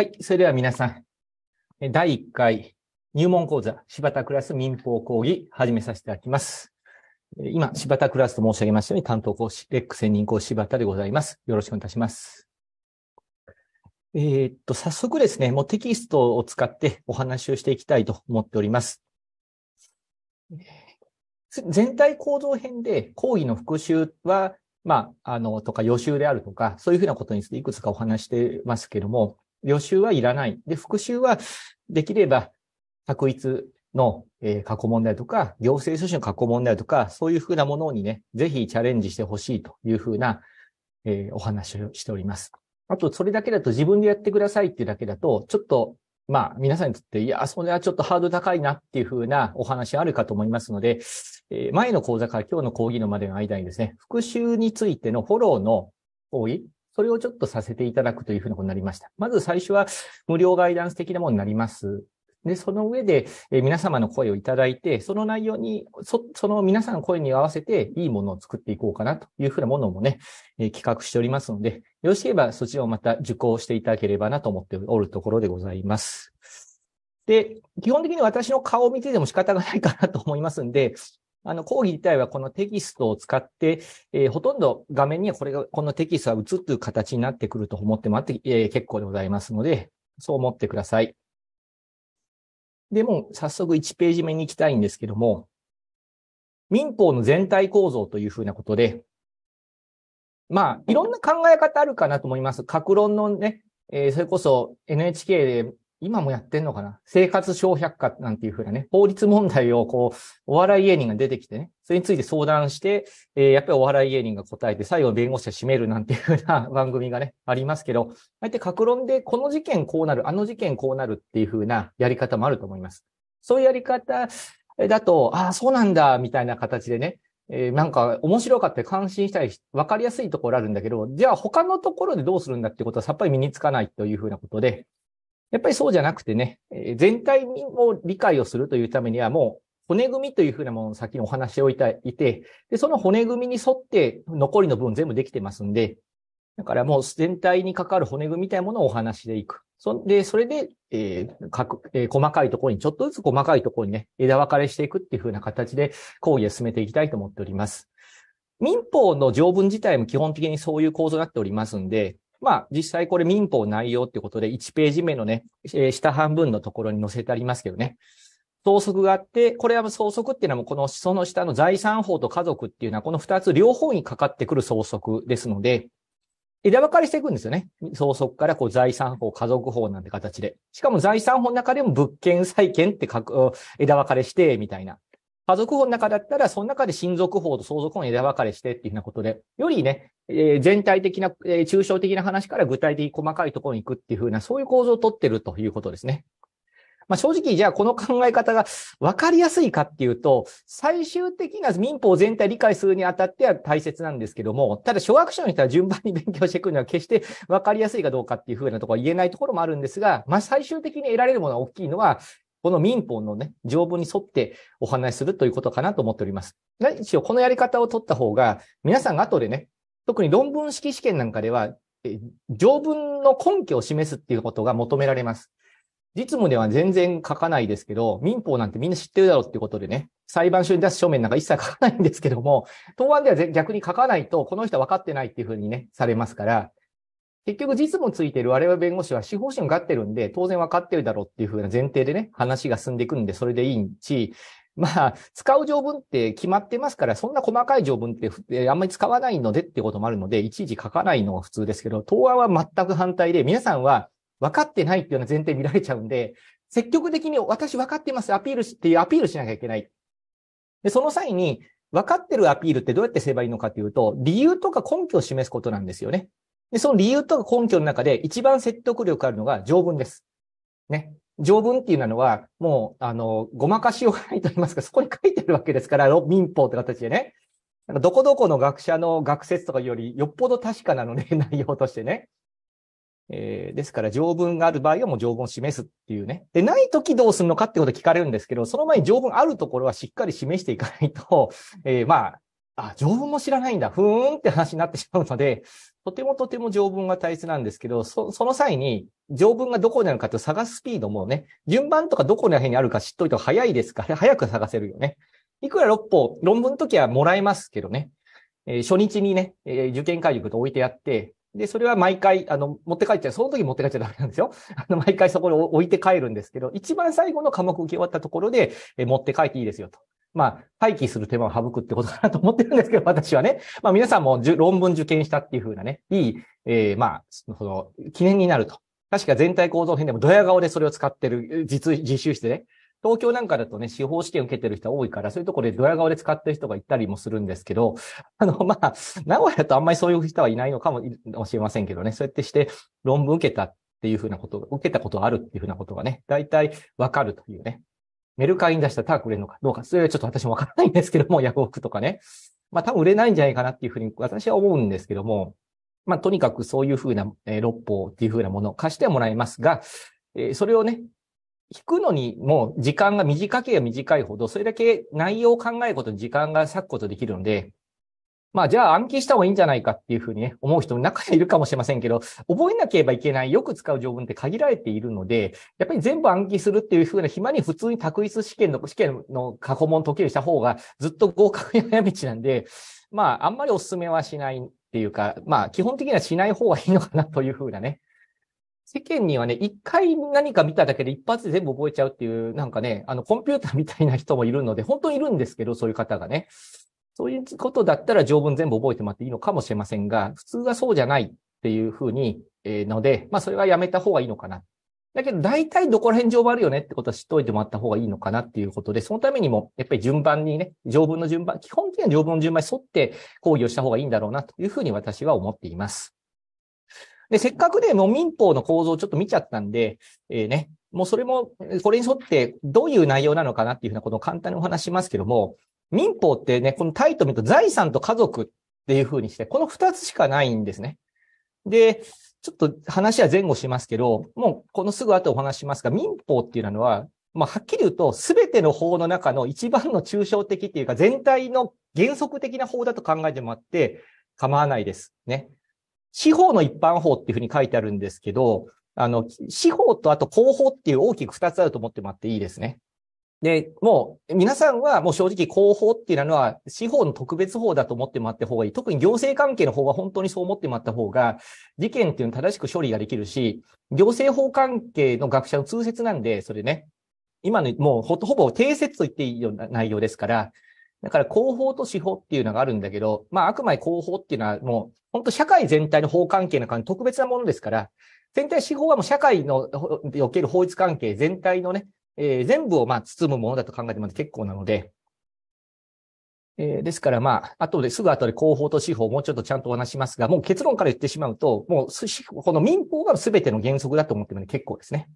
はい。それでは皆さん、第1回入門講座、柴田クラス民放講義、始めさせていただきます。今、柴田クラスと申し上げましたように、担当講師、レック専任講師柴田でございます。よろしくお願いいたします。えー、っと、早速ですね、もうテキストを使ってお話をしていきたいと思っております。全体構造編で講義の復習は、まあ、あの、とか予習であるとか、そういうふうなことについていくつかお話してますけども、予習はいらない。で、復習はできれば、確一の、え過去問題とか、行政書士の過去問題とか、そういうふうなものにね、ぜひチャレンジしてほしいというふうな、えお話をしております。あと、それだけだと自分でやってくださいっていうだけだと、ちょっと、まあ、皆さんにとって、いや、それはちょっとハード高いなっていうふうなお話あるかと思いますので、え前の講座から今日の講義のまでの間にですね、復習についてのフォローの講義、それをちょっとさせていただくというふうなことになりました。まず最初は無料ガイダンス的なものになります。で、その上で、え皆様の声をいただいて、その内容に、そ、その皆さんの声に合わせていいものを作っていこうかなというふうなものもね、え企画しておりますので、よろしければそちらをまた受講していただければなと思っておるところでございます。で、基本的に私の顔を見てても仕方がないかなと思いますんで、あの講義自体はこのテキストを使って、えー、ほとんど画面にはこれが、このテキストは映る形になってくると思ってもらって、えー、結構でございますので、そう思ってください。でも、早速1ページ目に行きたいんですけども、民法の全体構造というふうなことで、まあ、いろんな考え方あるかなと思います。格論のね、えー、それこそ NHK で今もやってんのかな生活小百科なんていうふうなね、法律問題をこう、お笑い芸人が出てきてね、それについて相談して、えー、やっぱりお笑い芸人が答えて、最後弁護士を締めるなんていうふうな 番組がね、ありますけど、あえて格論でこの事件こうなる、あの事件こうなるっていうふうなやり方もあると思います。そういうやり方だと、ああ、そうなんだ、みたいな形でね、えー、なんか面白かったり感心したり、わかりやすいところあるんだけど、じゃあ他のところでどうするんだってことはさっぱり身につかないというふうなことで、やっぱりそうじゃなくてね、全体を理解をするというためにはもう骨組みというふうなものを先にお話しておいていて、で、その骨組みに沿って残りの部分全部できてますんで、だからもう全体にかかる骨組みみたいなものをお話でいく。そんで、それで、えーかくえー、細かいところに、ちょっとずつ細かいところにね、枝分かれしていくっていうふうな形で講義を進めていきたいと思っております。民法の条文自体も基本的にそういう構造になっておりますんで、まあ、実際これ民法内容っていうことで、1ページ目のね、えー、下半分のところに載せてありますけどね。相続があって、これは相続っていうのはもうこのその下の財産法と家族っていうのはこの2つ両方にかかってくる相続ですので、枝分かれしていくんですよね。相続からこう財産法、家族法なんて形で。しかも財産法の中でも物件債権ってかく枝分かれして、みたいな。家族法の中だったら、その中で親族法と相続法に枝分かれしてっていうようなことで、よりね、えー、全体的な、えー、抽象的な話から具体的に細かいところに行くっていうふうな、そういう構造をとってるということですね。まあ、正直、じゃあこの考え方が分かりやすいかっていうと、最終的な民法全体理解するにあたっては大切なんですけども、ただ小学者の人は順番に勉強していくのは決して分かりやすいかどうかっていうふうなところは言えないところもあるんですが、まあ、最終的に得られるものは大きいのは、この民法のね、条文に沿ってお話しするということかなと思っております。一応、このやり方を取った方が、皆さんが後でね、特に論文式試験なんかでは、条文の根拠を示すっていうことが求められます。実務では全然書かないですけど、民法なんてみんな知ってるだろうっていうことでね、裁判所に出す書面なんか一切書かないんですけども、答案では逆に書かないと、この人は分かってないっていうふうにね、されますから、結局実務ついてる我々弁護士は司法審受かってるんで、当然分かってるだろうっていうふうな前提でね、話が進んでいくんで、それでいいし、まあ、使う条文って決まってますから、そんな細かい条文ってあんまり使わないのでってこともあるので、いちいち書かないのが普通ですけど、答案は全く反対で、皆さんは分かってないっていうような前提見られちゃうんで、積極的に私分かってます、アピールし、っていうアピールしなきゃいけない。で、その際に、分かってるアピールってどうやってすればいいのかというと、理由とか根拠を示すことなんですよね。で、その理由とか根拠の中で一番説得力あるのが条文です。ね。条文っていうのは、もう、あの、ごまかしようがないと言いますか、そこに書いてるわけですから、民法って形でね。なんかどこどこの学者の学説とかよりよっぽど確かなのね、内容としてね。えー、ですから、条文がある場合はもう条文を示すっていうね。で、ない時どうするのかってこと聞かれるんですけど、その前に条文あるところはしっかり示していかないと、えー、まあ、あ、条文も知らないんだ、ふーんって話になってしまうので、とてもとても条文が大切なんですけど、そその際に、条文がどこにあるかって探すスピードもね、順番とかどこの辺にあるか知っといても早いですから、早く探せるよね。いくら6歩、論文の時はもらえますけどね。えー、初日にね、えー、受験会議と置いてやって、で、それは毎回、あの、持って帰っちゃう。その時持って帰っちゃダメなんですよ。あの、毎回そこに置いて帰るんですけど、一番最後の科目受け終わったところで、え持って帰っていいですよと。まあ、廃棄する手間を省くってことかなと思ってるんですけど、私はね。まあ、皆さんも論文受験したっていうふうなね、いい、えー、まあ、その、記念になると。確か全体構造編でもドヤ顔でそれを使ってる実、実習室でね、東京なんかだとね、司法試験受けてる人多いから、そういうところでドヤ顔で使ってる人がいたりもするんですけど、あの、まあ、名古屋だとあんまりそういう人はいないのかもしれませんけどね、そうやってして論文受けたっていうふうなこと、受けたことあるっていうふうなことがね、大体わかるというね。メルカリに出したら高く売れるのかどうか、それはちょっと私もわからないんですけども、ヤフオクとかね。まあ多分売れないんじゃないかなっていうふうに私は思うんですけども、まあとにかくそういうふうな、えー、六法っていうふうなものを貸してもらいますが、えー、それをね、引くのにもう時間が短ければ短いほど、それだけ内容を考えることに時間が割くことできるので、まあじゃあ暗記した方がいいんじゃないかっていうふうにね、思う人も中にいるかもしれませんけど、覚えなければいけない、よく使う条文って限られているので、やっぱり全部暗記するっていうふうな暇に普通に択一試験の、試験の過去問解けるした方がずっと合格や早道なんで、まああんまりお勧めはしないっていうか、まあ基本的にはしない方がいいのかなというふうなね、世間にはね、一回何か見ただけで一発で全部覚えちゃうっていう、なんかね、あの、コンピューターみたいな人もいるので、本当にいるんですけど、そういう方がね。そういうことだったら条文全部覚えてもらっていいのかもしれませんが、普通はそうじゃないっていうふうに、えー、ので、まあ、それはやめた方がいいのかな。だけど、大体どこら辺条文あるよねってことは知っておいてもらった方がいいのかなっていうことで、そのためにも、やっぱり順番にね、条文の順番、基本的には条文の順番に沿って講義をした方がいいんだろうなというふうに私は思っています。で、せっかくでもう民法の構造をちょっと見ちゃったんで、えー、ね、もうそれも、これに沿ってどういう内容なのかなっていうふうなことを簡単にお話しますけども、民法ってね、このタイトルと財産と家族っていうふうにして、この二つしかないんですね。で、ちょっと話は前後しますけど、もうこのすぐ後お話しますが、民法っていうのは、まあ、はっきり言うと、すべての法の中の一番の抽象的っていうか、全体の原則的な法だと考えてもらって構わないです。ね。司法の一般法っていうふうに書いてあるんですけど、あの、司法とあと公法っていう大きく二つあると思ってもらっていいですね。で、もう、皆さんはもう正直公法っていうのは司法の特別法だと思ってもらった方がいい。特に行政関係の方は本当にそう思ってもらった方が、事件っていうの正しく処理ができるし、行政法関係の学者の通説なんで、それね、今のもうほぼ定説と言っていいような内容ですから、だから広報と司法っていうのがあるんだけど、まあ、あくまで広報っていうのはもう、本当社会全体の法関係の関係、特別なものですから、全体司法はもう社会の、おける法律関係全体のね、えー、全部をまあ包むものだと考えても結構なので、えー、ですからまあ、後ですぐ後で広報と司法もうちょっとちゃんとお話しますが、もう結論から言ってしまうと、もう、この民法が全ての原則だと思っても結構ですね。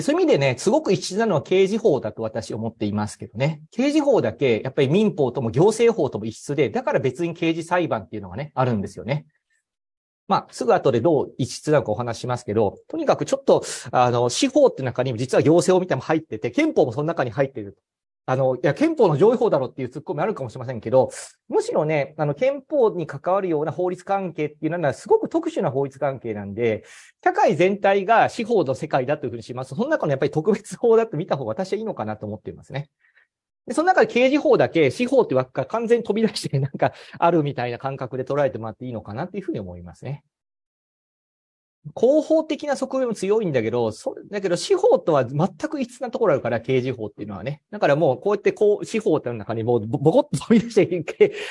そういう意味でね、すごく一致なのは刑事法だと私思っていますけどね。刑事法だけ、やっぱり民法とも行政法とも一致で、だから別に刑事裁判っていうのがね、あるんですよね。まあ、すぐ後でどう一致なのかお話しますけど、とにかくちょっと、あの、司法って中に実は行政を見ても入ってて、憲法もその中に入っているあの、いや、憲法の上位法だろっていうツッコミあるかもしれませんけど、むしろね、あの、憲法に関わるような法律関係っていうのは、すごく特殊な法律関係なんで、社会全体が司法の世界だというふうにします。その中のやっぱり特別法だと見た方が私はいいのかなと思っていますね。で、その中で刑事法だけ、司法って枠から完全に飛び出して、なんか、あるみたいな感覚で捉えてもらっていいのかなっていうふうに思いますね。広報的な側面も強いんだけど、そだけど司法とは全く異質なところあるから、刑事法っていうのはね。だからもう、こうやってこう、司法っての中にもう、ボコッと飛び出し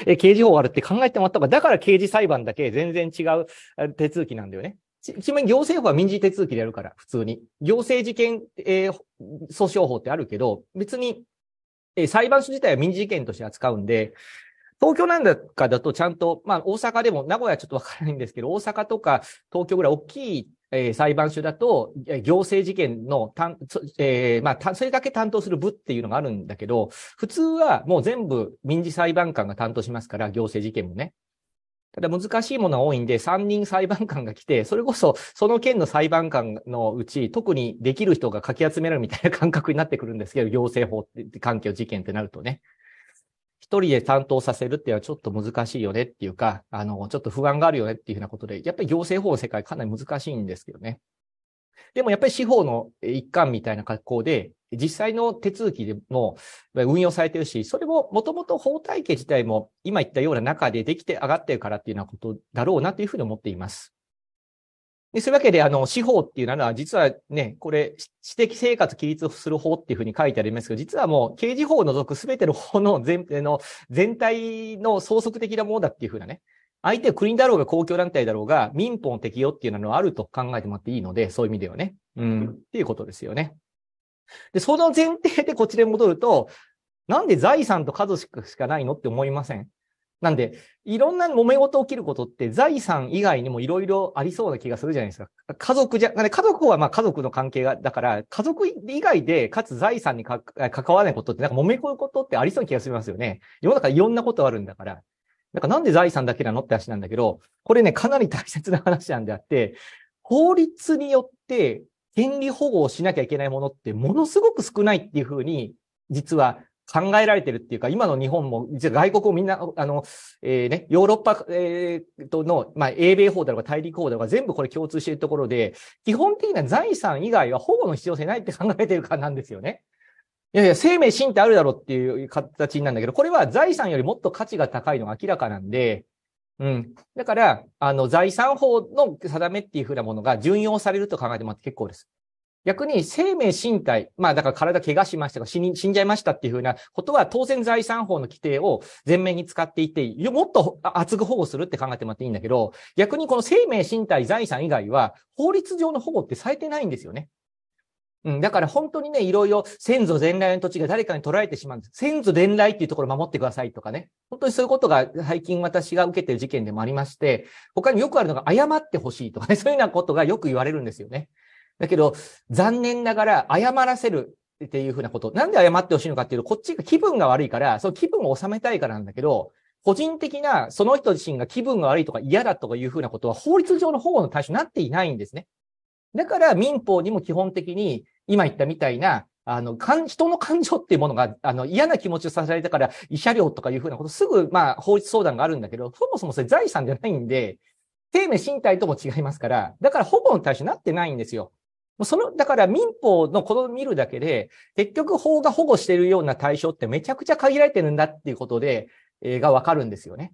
て刑事法があるって考えてもらったから、だから刑事裁判だけ全然違う手続きなんだよね。ち、ちなみに行政法は民事手続きでやるから、普通に。行政事件、えー、訴訟法ってあるけど、別に、えー、裁判所自体は民事事件として扱うんで、東京なんだかだとちゃんと、まあ大阪でも、名古屋ちょっとわからないんですけど、大阪とか東京ぐらい大きいえー、裁判所だと、行政事件の担、えー、まあ、それだけ担当する部っていうのがあるんだけど、普通はもう全部民事裁判官が担当しますから、行政事件もね。ただ難しいものが多いんで、3人裁判官が来て、それこそその県の裁判官のうち、特にできる人がかき集められるみたいな感覚になってくるんですけど、行政法って、環境事件ってなるとね。一人で担当させるっていうのはちょっと難しいよねっていうか、あの、ちょっと不安があるよねっていうふうなことで、やっぱり行政法の世界かなり難しいんですけどね。でもやっぱり司法の一環みたいな格好で、実際の手続きでも運用されてるし、それももともと法体系自体も今言ったような中でできて上がってるからっていうようなことだろうなというふうに思っています。で、そういうわけで、あの、司法っていうのは、実はね、これ、私的生活律をする法っていうふうに書いてありますけど、実はもう、刑事法を除くすべての法の全の全体の総則的なものだっていうふうなね、相手は国だろうが公共団体だろうが、民法の適用っていうのはあると考えてもらっていいので、そういう意味ではね。うん、っていうことですよね。で、その前提でこちらに戻ると、なんで財産と数しかないのって思いませんなんで、いろんな揉め事起きることって財産以外にもいろいろありそうな気がするじゃないですか。家族じゃ、家族はまあ家族の関係が、だから、家族以外で、かつ財産に関わらないことって、なんか揉め込むことってありそうな気がしますよね。世の中いろんなことあるんだから。なんかなんで財産だけなのって話なんだけど、これね、かなり大切な話なんであって、法律によって権利保護をしなきゃいけないものってものすごく少ないっていうふうに、実は考えられてるっていうか、今の日本も、外国をみんな、あの、えー、ね、ヨーロッパ、えー、との、まあ、英米法だとか大陸法だとか、全部これ共通しているところで、基本的な財産以外は保護の必要性ないって考えてるからなんですよね。いやいや、生命、死ってあるだろうっていう形なんだけど、これは財産よりもっと価値が高いのが明らかなんで、うん。だから、あの、財産法の定めっていうふうなものが順用されると考えてもらって結構です。逆に生命、身体、まあだから体怪我しましたが死に、死んじゃいましたっていうふうなことは当然財産法の規定を前面に使っていて、もっと厚く保護するって考えてもらっていいんだけど、逆にこの生命、身体、財産以外は法律上の保護ってされてないんですよね。うん、だから本当にね、いろいろ先祖伝来の土地が誰かに取られてしまうんです。先祖伝来っていうところを守ってくださいとかね。本当にそういうことが最近私が受けてる事件でもありまして、他によくあるのが謝ってほしいとかね、そういうようなことがよく言われるんですよね。だけど、残念ながら謝らせるっていうふうなこと。なんで謝ってほしいのかっていうと、こっちが気分が悪いから、その気分を収めたいからなんだけど、個人的な、その人自身が気分が悪いとか嫌だとかいうふうなことは法律上の保護の対象になっていないんですね。だから民法にも基本的に、今言ったみたいな、あの、人の感情っていうものが、あの、嫌な気持ちをさせられたから、慰謝料とかいうふうなこと、すぐ、まあ、法律相談があるんだけど、そもそもそれ財産じゃないんで、生命身体とも違いますから、だから保護の対象になってないんですよ。もうその、だから民法のこの見るだけで、結局法が保護しているような対象ってめちゃくちゃ限られてるんだっていうことで、えー、がわかるんですよね。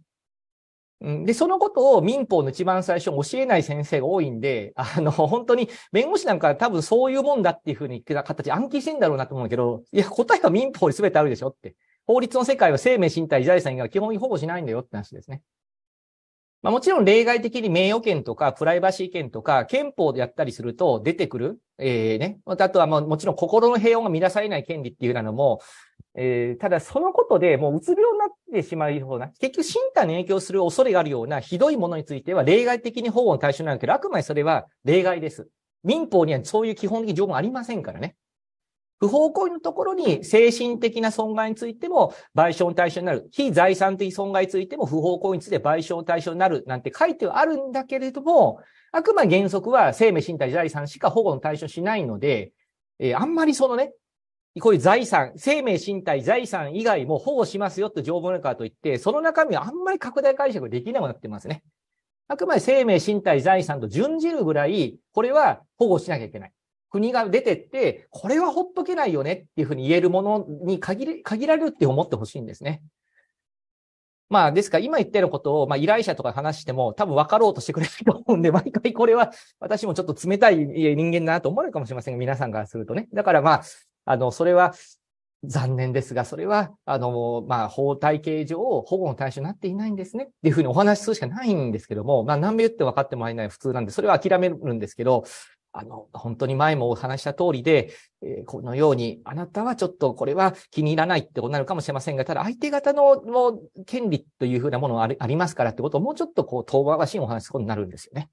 で、そのことを民法の一番最初教えない先生が多いんで、あの、本当に弁護士なんか多分そういうもんだっていうふうに言った形暗記してんだろうなと思うんだけど、いや、答えは民法に全てあるでしょって。法律の世界は生命、身体、財産以外は基本に保護しないんだよって話ですね。まあ、もちろん例外的に名誉権とかプライバシー権とか憲法でやったりすると出てくる。えー、ね。あとはももちろん心の平穏が乱されない権利っていうなのも、えー、ただそのことでもううつ病になってしまうような、結局身体に影響する恐れがあるようなひどいものについては例外的に保護の対象になるけど、あくまでそれは例外です。民法にはそういう基本的条文ありませんからね。不法行為のところに精神的な損害についても賠償対象になる。非財産的損害についても不法行為について賠償対象になるなんて書いてはあるんだけれども、あくま原則は生命、身体、財産しか保護の対象しないので、えー、あんまりそのね、こういう財産、生命、身体、財産以外も保護しますよって条文の中といって、その中身はあんまり拡大解釈できなくなってますね。あくまで生命、身体、財産と準じるぐらい、これは保護しなきゃいけない。国が出てって、これはほっとけないよねっていうふうに言えるものに限り限られるって思ってほしいんですね。まあ、ですから今言ってることを、まあ、依頼者とか話しても多分分かろうとしてくれないと思うんで、毎回これは私もちょっと冷たい人間だなと思われるかもしれませんが、皆さんからするとね。だからまあ、あの、それは残念ですが、それは、あの、まあ、法体系上、保護の対象になっていないんですねっていうふうにお話しするしかないんですけども、まあ、何べ言って分かってもらえない普通なんで、それは諦めるんですけど、あの、本当に前もお話した通りで、えー、このように、あなたはちょっとこれは気に入らないってことなるかもしれませんが、ただ相手方のもう権利というふうなものがありますからってことをもうちょっとこう、遠回しにお話すことになるんですよね。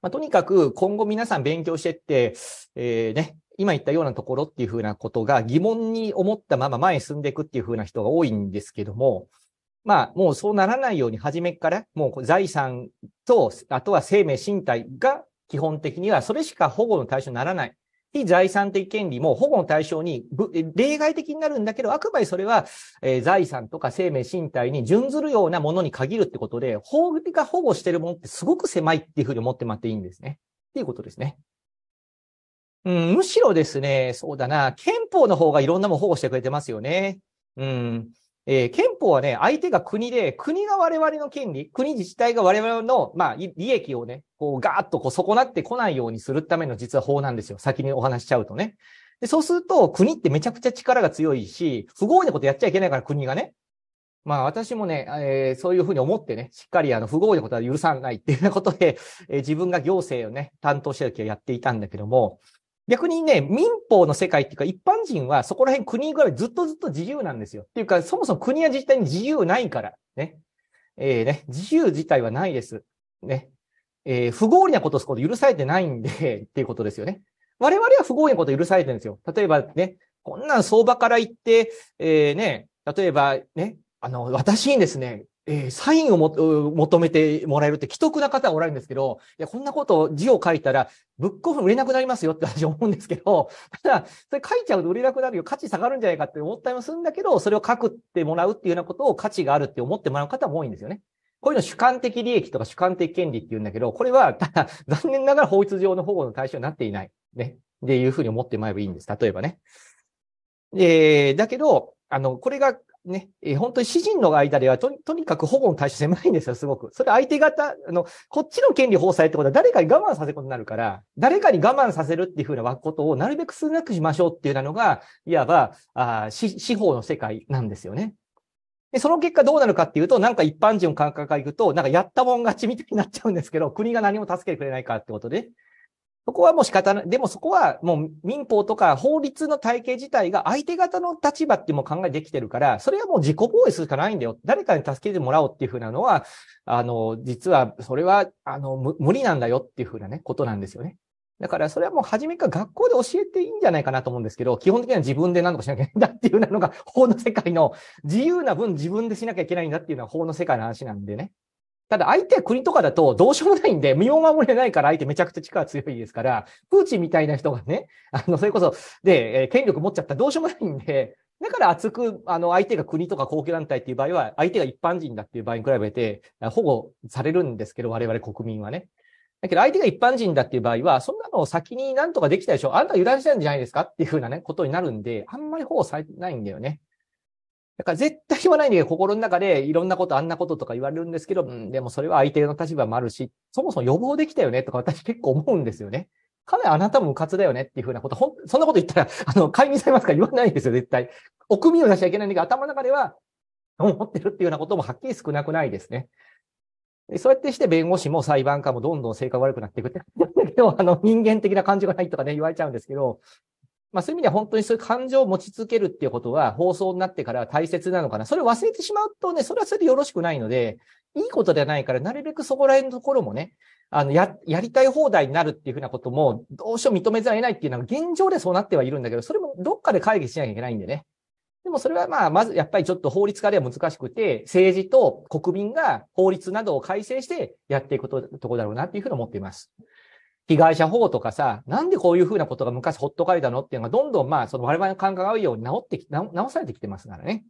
まあ、とにかく今後皆さん勉強してって、えー、ね、今言ったようなところっていうふうなことが疑問に思ったまま前に進んでいくっていうふうな人が多いんですけども、まあ、もうそうならないように、初めから、もう財産と、あとは生命、身体が基本的にはそれしか保護の対象にならない。非財産的権利も保護の対象に例外的になるんだけど、あくまでそれは、えー、財産とか生命身体に準ずるようなものに限るってことで、法が保護してるものってすごく狭いっていうふうに思ってもらっていいんですね。っていうことですね。うん、むしろですね、そうだな、憲法の方がいろんなもの保護してくれてますよね。うん。えー、憲法はね、相手が国で、国が我々の権利、国自治体が我々の、まあ、利益をね、こう、ガーッとこう、損なってこないようにするための実は法なんですよ。先にお話しちゃうとね。で、そうすると、国ってめちゃくちゃ力が強いし、不合意なことやっちゃいけないから国がね。まあ私もね、えー、そういうふうに思ってね、しっかりあの不合意なことは許さないっていうことで、えー、自分が行政をね、担当してる時はやっていたんだけども、逆にね、民法の世界っていうか、一般人はそこら辺国ぐらいずっとずっと自由なんですよ。っていうか、そもそも国や自治体に自由ないから、ね。えー、ね、自由自体はないです。ね。えー、不合理なことをすこと許されてないんで っていうことですよね。我々は不合理なこと許されてるんですよ。例えばね、こんなん相場から言って、えー、ね、例えばね、あの、私にですね、えー、サインを求めてもらえるって既得な方がおられるんですけど、いや、こんなことを字を書いたら、ブックオフ売れなくなりますよって私思うんですけど、ただ、それ書いちゃうと売れなくなるよ、価値下がるんじゃないかって思ったりもするんだけど、それを書くってもらうっていうようなことを価値があるって思ってもらう方も多いんですよね。こういうの主観的利益とか主観的権利って言うんだけど、これは、ただ、残念ながら法律上の保護の対象になっていない。ね。でいうふうに思ってもらえばいいんです。例えばね。えー、だけど、あの、これがね、えー、本当に詩人の間ではと、とにかく保護の対象狭いんですよ、すごく。それ相手方、あの、こっちの権利放債ってことは誰かに我慢させることになるから、誰かに我慢させるっていうふうなことをなるべく少なくしましょうっていうのが、いわば、あ司法の世界なんですよね。で、その結果どうなるかっていうと、なんか一般人の感覚がいくと、なんかやったもん勝ちみたいになっちゃうんですけど、国が何も助けてくれないかってことで、そこはもう仕方ない。でもそこはもう民法とか法律の体系自体が相手方の立場ってもう考えできてるから、それはもう自己防衛するしかないんだよ。誰かに助けてもらおうっていうふうなのは、あの、実はそれは、あの、無理なんだよっていうふうなね、ことなんですよね。だからそれはもう初めから学校で教えていいんじゃないかなと思うんですけど、基本的には自分で何とかしなきゃいけないんだっていうのが法の世界の自由な分自分でしなきゃいけないんだっていうのは法の世界の話なんでね。ただ相手は国とかだとどうしようもないんで、身を守れないから相手めちゃくちゃ力強いですから、プーチンみたいな人がね、あの、それこそ、で、え権力持っちゃったらどうしようもないんで、だから厚く、あの、相手が国とか公共団体っていう場合は、相手が一般人だっていう場合に比べて、保護されるんですけど、我々国民はね。だけど相手が一般人だっていう場合は、そんなのを先になんとかできたでしょあんた油断してたんじゃないですかっていうふうなね、ことになるんで、あんまり保護されてないんだよね。だから絶対言わないんで、心の中でいろんなこと、あんなこととか言われるんですけど、うん、でもそれは相手の立場もあるし、そもそも予防できたよねとか私結構思うんですよね。かなりあなたも無活だよねっていうふうなこと、ほん、そんなこと言ったら、あの、解任されますから言わないんですよ、絶対。お組を出しちゃいけないんだけど、頭の中では、思ってるっていうようなこともはっきり少なくないですね。そうやってして弁護士も裁判官もどんどん性格悪くなっていくって。だけど、あの、人間的な感じがないとかね、言われちゃうんですけど、まあそういう意味では本当にそういう感情を持ち続けるっていうことは放送になってから大切なのかな。それを忘れてしまうとね、それはそれでよろしくないので、いいことではないから、なるべくそこら辺のところもね、あの、や、やりたい放題になるっていうふうなことも、どうしよう認めざるを得ないっていうのは現状でそうなってはいるんだけど、それもどっかで会議しなきゃいけないんでね。でもそれはまあ、まずやっぱりちょっと法律化では難しくて、政治と国民が法律などを改正してやっていくと、とこだろうなっていうふうに思っています。被害者法とかさ、なんでこういうふうなことが昔ほっとかれたのっていうのが、どんどんまあ、その我々の感覚が合うように治ってき、直されてきてますからね。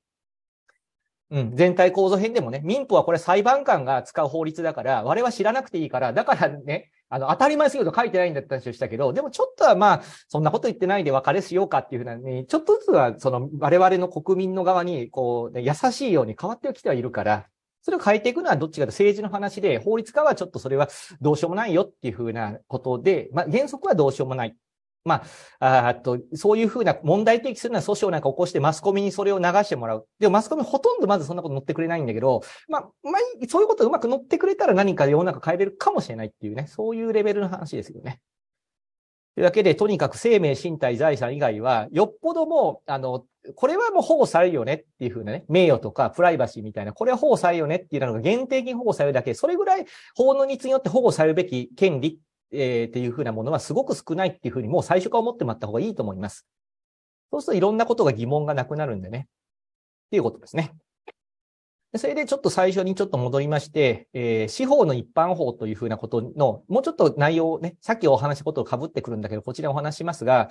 うん、全体構造編でもね、民法はこれ裁判官が使う法律だから、我々は知らなくていいから、だからね、あの、当たり前すぎると書いてないんだって話をしたけど、でもちょっとはまあ、そんなこと言ってないで別れしようかっていうふうなに、ちょっとずつは、その、我々の国民の側に、こう、ね、優しいように変わってきてはいるから、それを変えていくのはどっちかと政治の話で、法律家はちょっとそれはどうしようもないよっていうふうなことで、まあ、原則はどうしようもない。まあ、あと、そういうふうな問題提起するような訴訟なんか起こしてマスコミにそれを流してもらう。でもマスコミほとんどまずそんなこと乗ってくれないんだけど、まあ、まあ、そういうことうまく乗ってくれたら何か世の中変えれるかもしれないっていうね、そういうレベルの話ですよね。というわけで、とにかく生命、身体、財産以外は、よっぽどもう、あの、これはもう保護されるよねっていうふうなね、名誉とかプライバシーみたいな、これは保護されるよねっていうのが限定的に保護されるだけ、それぐらい法の律によって保護されるべき権利、えー、っていうふうなものはすごく少ないっていうふうにもう最初から思ってもらった方がいいと思います。そうするといろんなことが疑問がなくなるんでね。っていうことですね。それでちょっと最初にちょっと戻りまして、えー、司法の一般法というふうなことの、もうちょっと内容をね、さっきお話したことを被ってくるんだけど、こちらお話しますが、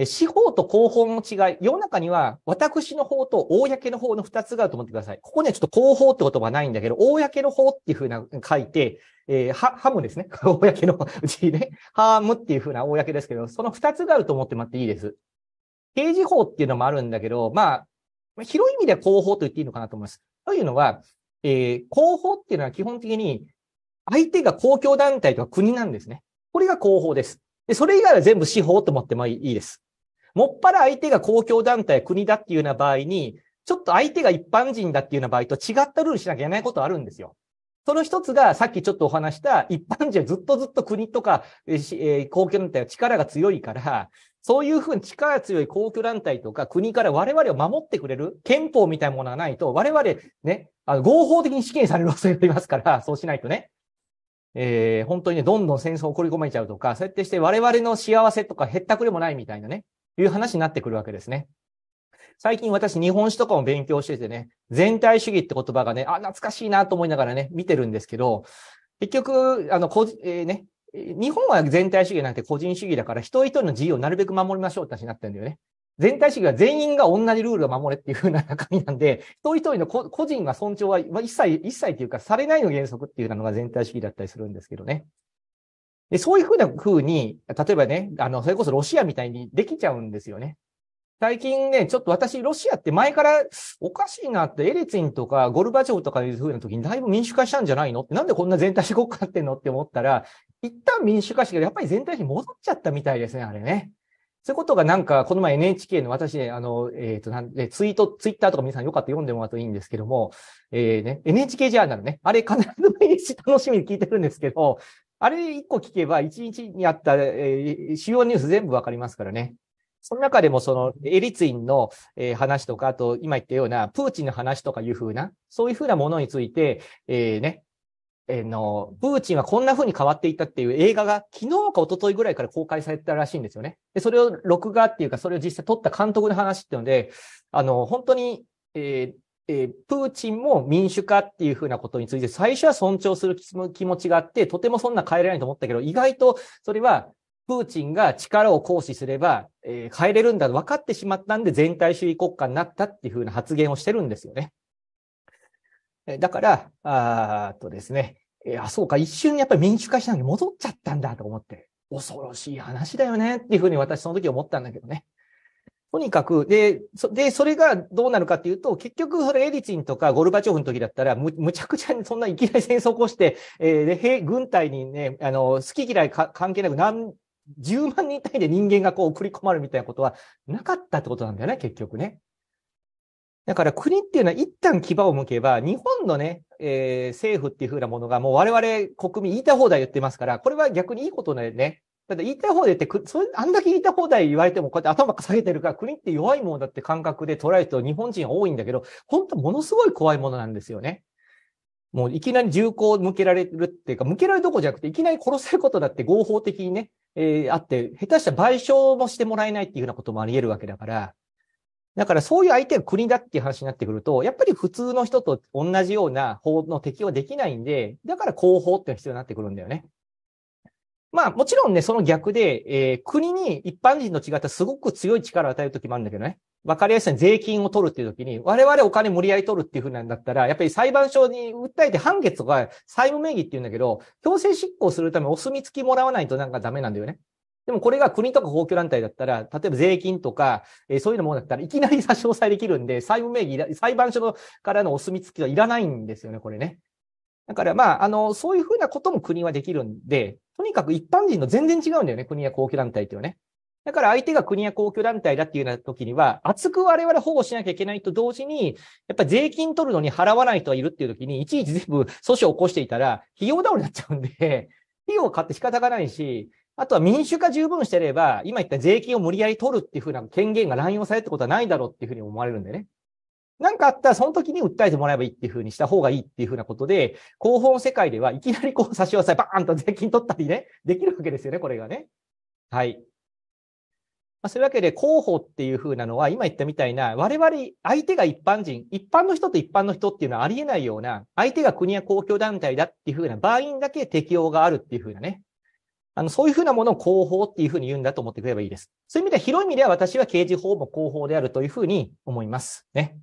え司法と広報の違い、世の中には私の方と公の方の2つがあると思ってください。ここにはちょっと広報って言葉はないんだけど、公の方っていうふうな書いて、えー、は、ハムですね。公のうちね。ハームっていうふうな公ですけど、その2つがあると思ってもらっていいです。刑事法っていうのもあるんだけど、まあ、広い意味では広報と言っていいのかなと思います。というのは、えー、広報っていうのは基本的に相手が公共団体とか国なんですね。これが広報です。で、それ以外は全部司法と思ってもいいです。もっぱら相手が公共団体、国だっていうような場合に、ちょっと相手が一般人だっていうような場合と違ったルールしなきゃいけないことあるんですよ。その一つが、さっきちょっとお話した、一般人はずっとずっと国とか、えー、公共団体は力が強いから、そういうふうに力が強い公共団体とか国から我々を守ってくれる憲法みたいなものがないと、我々ね、あの合法的に試験される恐れがありますから、そうしないとね。えー、本当にね、どんどん戦争を送り込めちゃうとか、そうやってして我々の幸せとか減ったくれもないみたいなね。いう話になってくるわけですね。最近私日本史とかも勉強しててね、全体主義って言葉がね、あ、懐かしいなと思いながらね、見てるんですけど、結局、あの、こえー、ね、日本は全体主義なんて個人主義だから一人一人の自由をなるべく守りましょうって話になってるんだよね。全体主義は全員が同じルールを守れっていう風な中身なんで、一人一人の個人が尊重は一切、一切というかされないの原則っていうのが全体主義だったりするんですけどね。で、そういうふうな風に、例えばね、あの、それこそロシアみたいにできちゃうんですよね。最近ね、ちょっと私、ロシアって前からおかしいなって、エレツィンとかゴルバチョフとかいうふうな時にだいぶ民主化したんじゃないのって、なんでこんな全体主義国家ってんのって思ったら、一旦民主化してやっぱり全体主義戻っちゃったみたいですね、あれね。そういうことがなんか、この前 NHK の私、ね、あの、えっ、ー、と、なんで、ツイート、ツイッターとか皆さんよかったら読んでもらうといいんですけども、えー、ね、NHK ジャーナルね、あれ必ず毎日楽しみに聞いてるんですけど、あれ一個聞けば、一日にあった、えー、主要ニュース全部わかりますからね。その中でもそのエリツィンの話とか、あと今言ったようなプーチンの話とかいうふうな、そういうふうなものについて、えー、ね、えー、の、プーチンはこんなふうに変わっていったっていう映画が昨日か一昨日ぐらいから公開されたらしいんですよね。で、それを録画っていうか、それを実際撮った監督の話っていうので、あの、本当に、えー、えー、プーチンも民主化っていうふうなことについて、最初は尊重する気持ちがあって、とてもそんな変えられないと思ったけど、意外とそれはプーチンが力を行使すれば、えー、変えれるんだと分かってしまったんで、全体主義国家になったっていうふうな発言をしてるんですよね。だから、あーとですね、えー、あ、そうか、一瞬やっぱり民主化したのに戻っちゃったんだと思って、恐ろしい話だよねっていうふうに私その時思ったんだけどね。とにかく、で、そでそれがどうなるかっていうと、結局、それエリツィンとかゴルバチョフの時だったら、むむちゃくちゃにそんないきなり戦争を起こして、えー、軍隊にね、あの、好き嫌いか関係なく何、10万人単位で人間がこう送り込まれるみたいなことはなかったってことなんだよね、結局ね。だから国っていうのは一旦牙を向けば、日本のね、えー、政府っていうふうなものがもう我々国民言いたい放題言ってますから、これは逆にいいことだよね。だって言いたい方で言ってく、それ、あんだけ言いた放題言われても、こうやって頭下げてるから、国って弱いものだって感覚で捉えると日本人多いんだけど、本当ものすごい怖いものなんですよね。もういきなり銃口を向けられるっていうか、向けられるとこじゃなくて、いきなり殺せることだって合法的にね、えー、あって、下手したら賠償もしてもらえないっていうようなこともあり得るわけだから、だからそういう相手が国だっていう話になってくると、やっぱり普通の人と同じような法の適用できないんで、だから広報っていうのが必要になってくるんだよね。まあ、もちろんね、その逆で、えー、国に一般人の違ったすごく強い力を与えるときもあるんだけどね。わかりやすい税金を取るっていうときに、我々お金無理やり取るっていうふうなんだったら、やっぱり裁判所に訴えて判決とか債務名義っていうんだけど、強制執行するためお墨付きもらわないとなんかダメなんだよね。でもこれが国とか公共団体だったら、例えば税金とか、えー、そういうのもだったらいきなり差し押さえできるんで、債務名義、裁判所のからのお墨付きはいらないんですよね、これね。だからまあ、あの、そういうふうなことも国はできるんで、とにかく一般人の全然違うんだよね、国や公共団体っていうのはね。だから相手が国や公共団体だっていうような時には、厚く我々保護しなきゃいけないと同時に、やっぱり税金取るのに払わない人がいるっていう時に、いちいち全部訴訟を起こしていたら、費用倒れになっちゃうんで、費用を買って仕方がないし、あとは民主化十分してれば、今言った税金を無理やり取るっていうふうな権限が乱用されるってことはないだろうっていうふうに思われるんでね。なんかあったらその時に訴えてもらえばいいっていうふうにした方がいいっていうふうなことで、広報の世界ではいきなりこう差し押さえバーンと税金取ったりね、できるわけですよね、これがね。はい。まあ、そういうわけで、広報っていうふうなのは、今言ったみたいな、我々、相手が一般人、一般の人と一般の人っていうのはありえないような、相手が国や公共団体だっていうふうな場合にだけ適用があるっていうふうなね。あの、そういうふうなものを広報っていうふうに言うんだと思ってくればいいです。そういう意味では、広い意味では私は刑事法も広報であるというふうに思います。ね。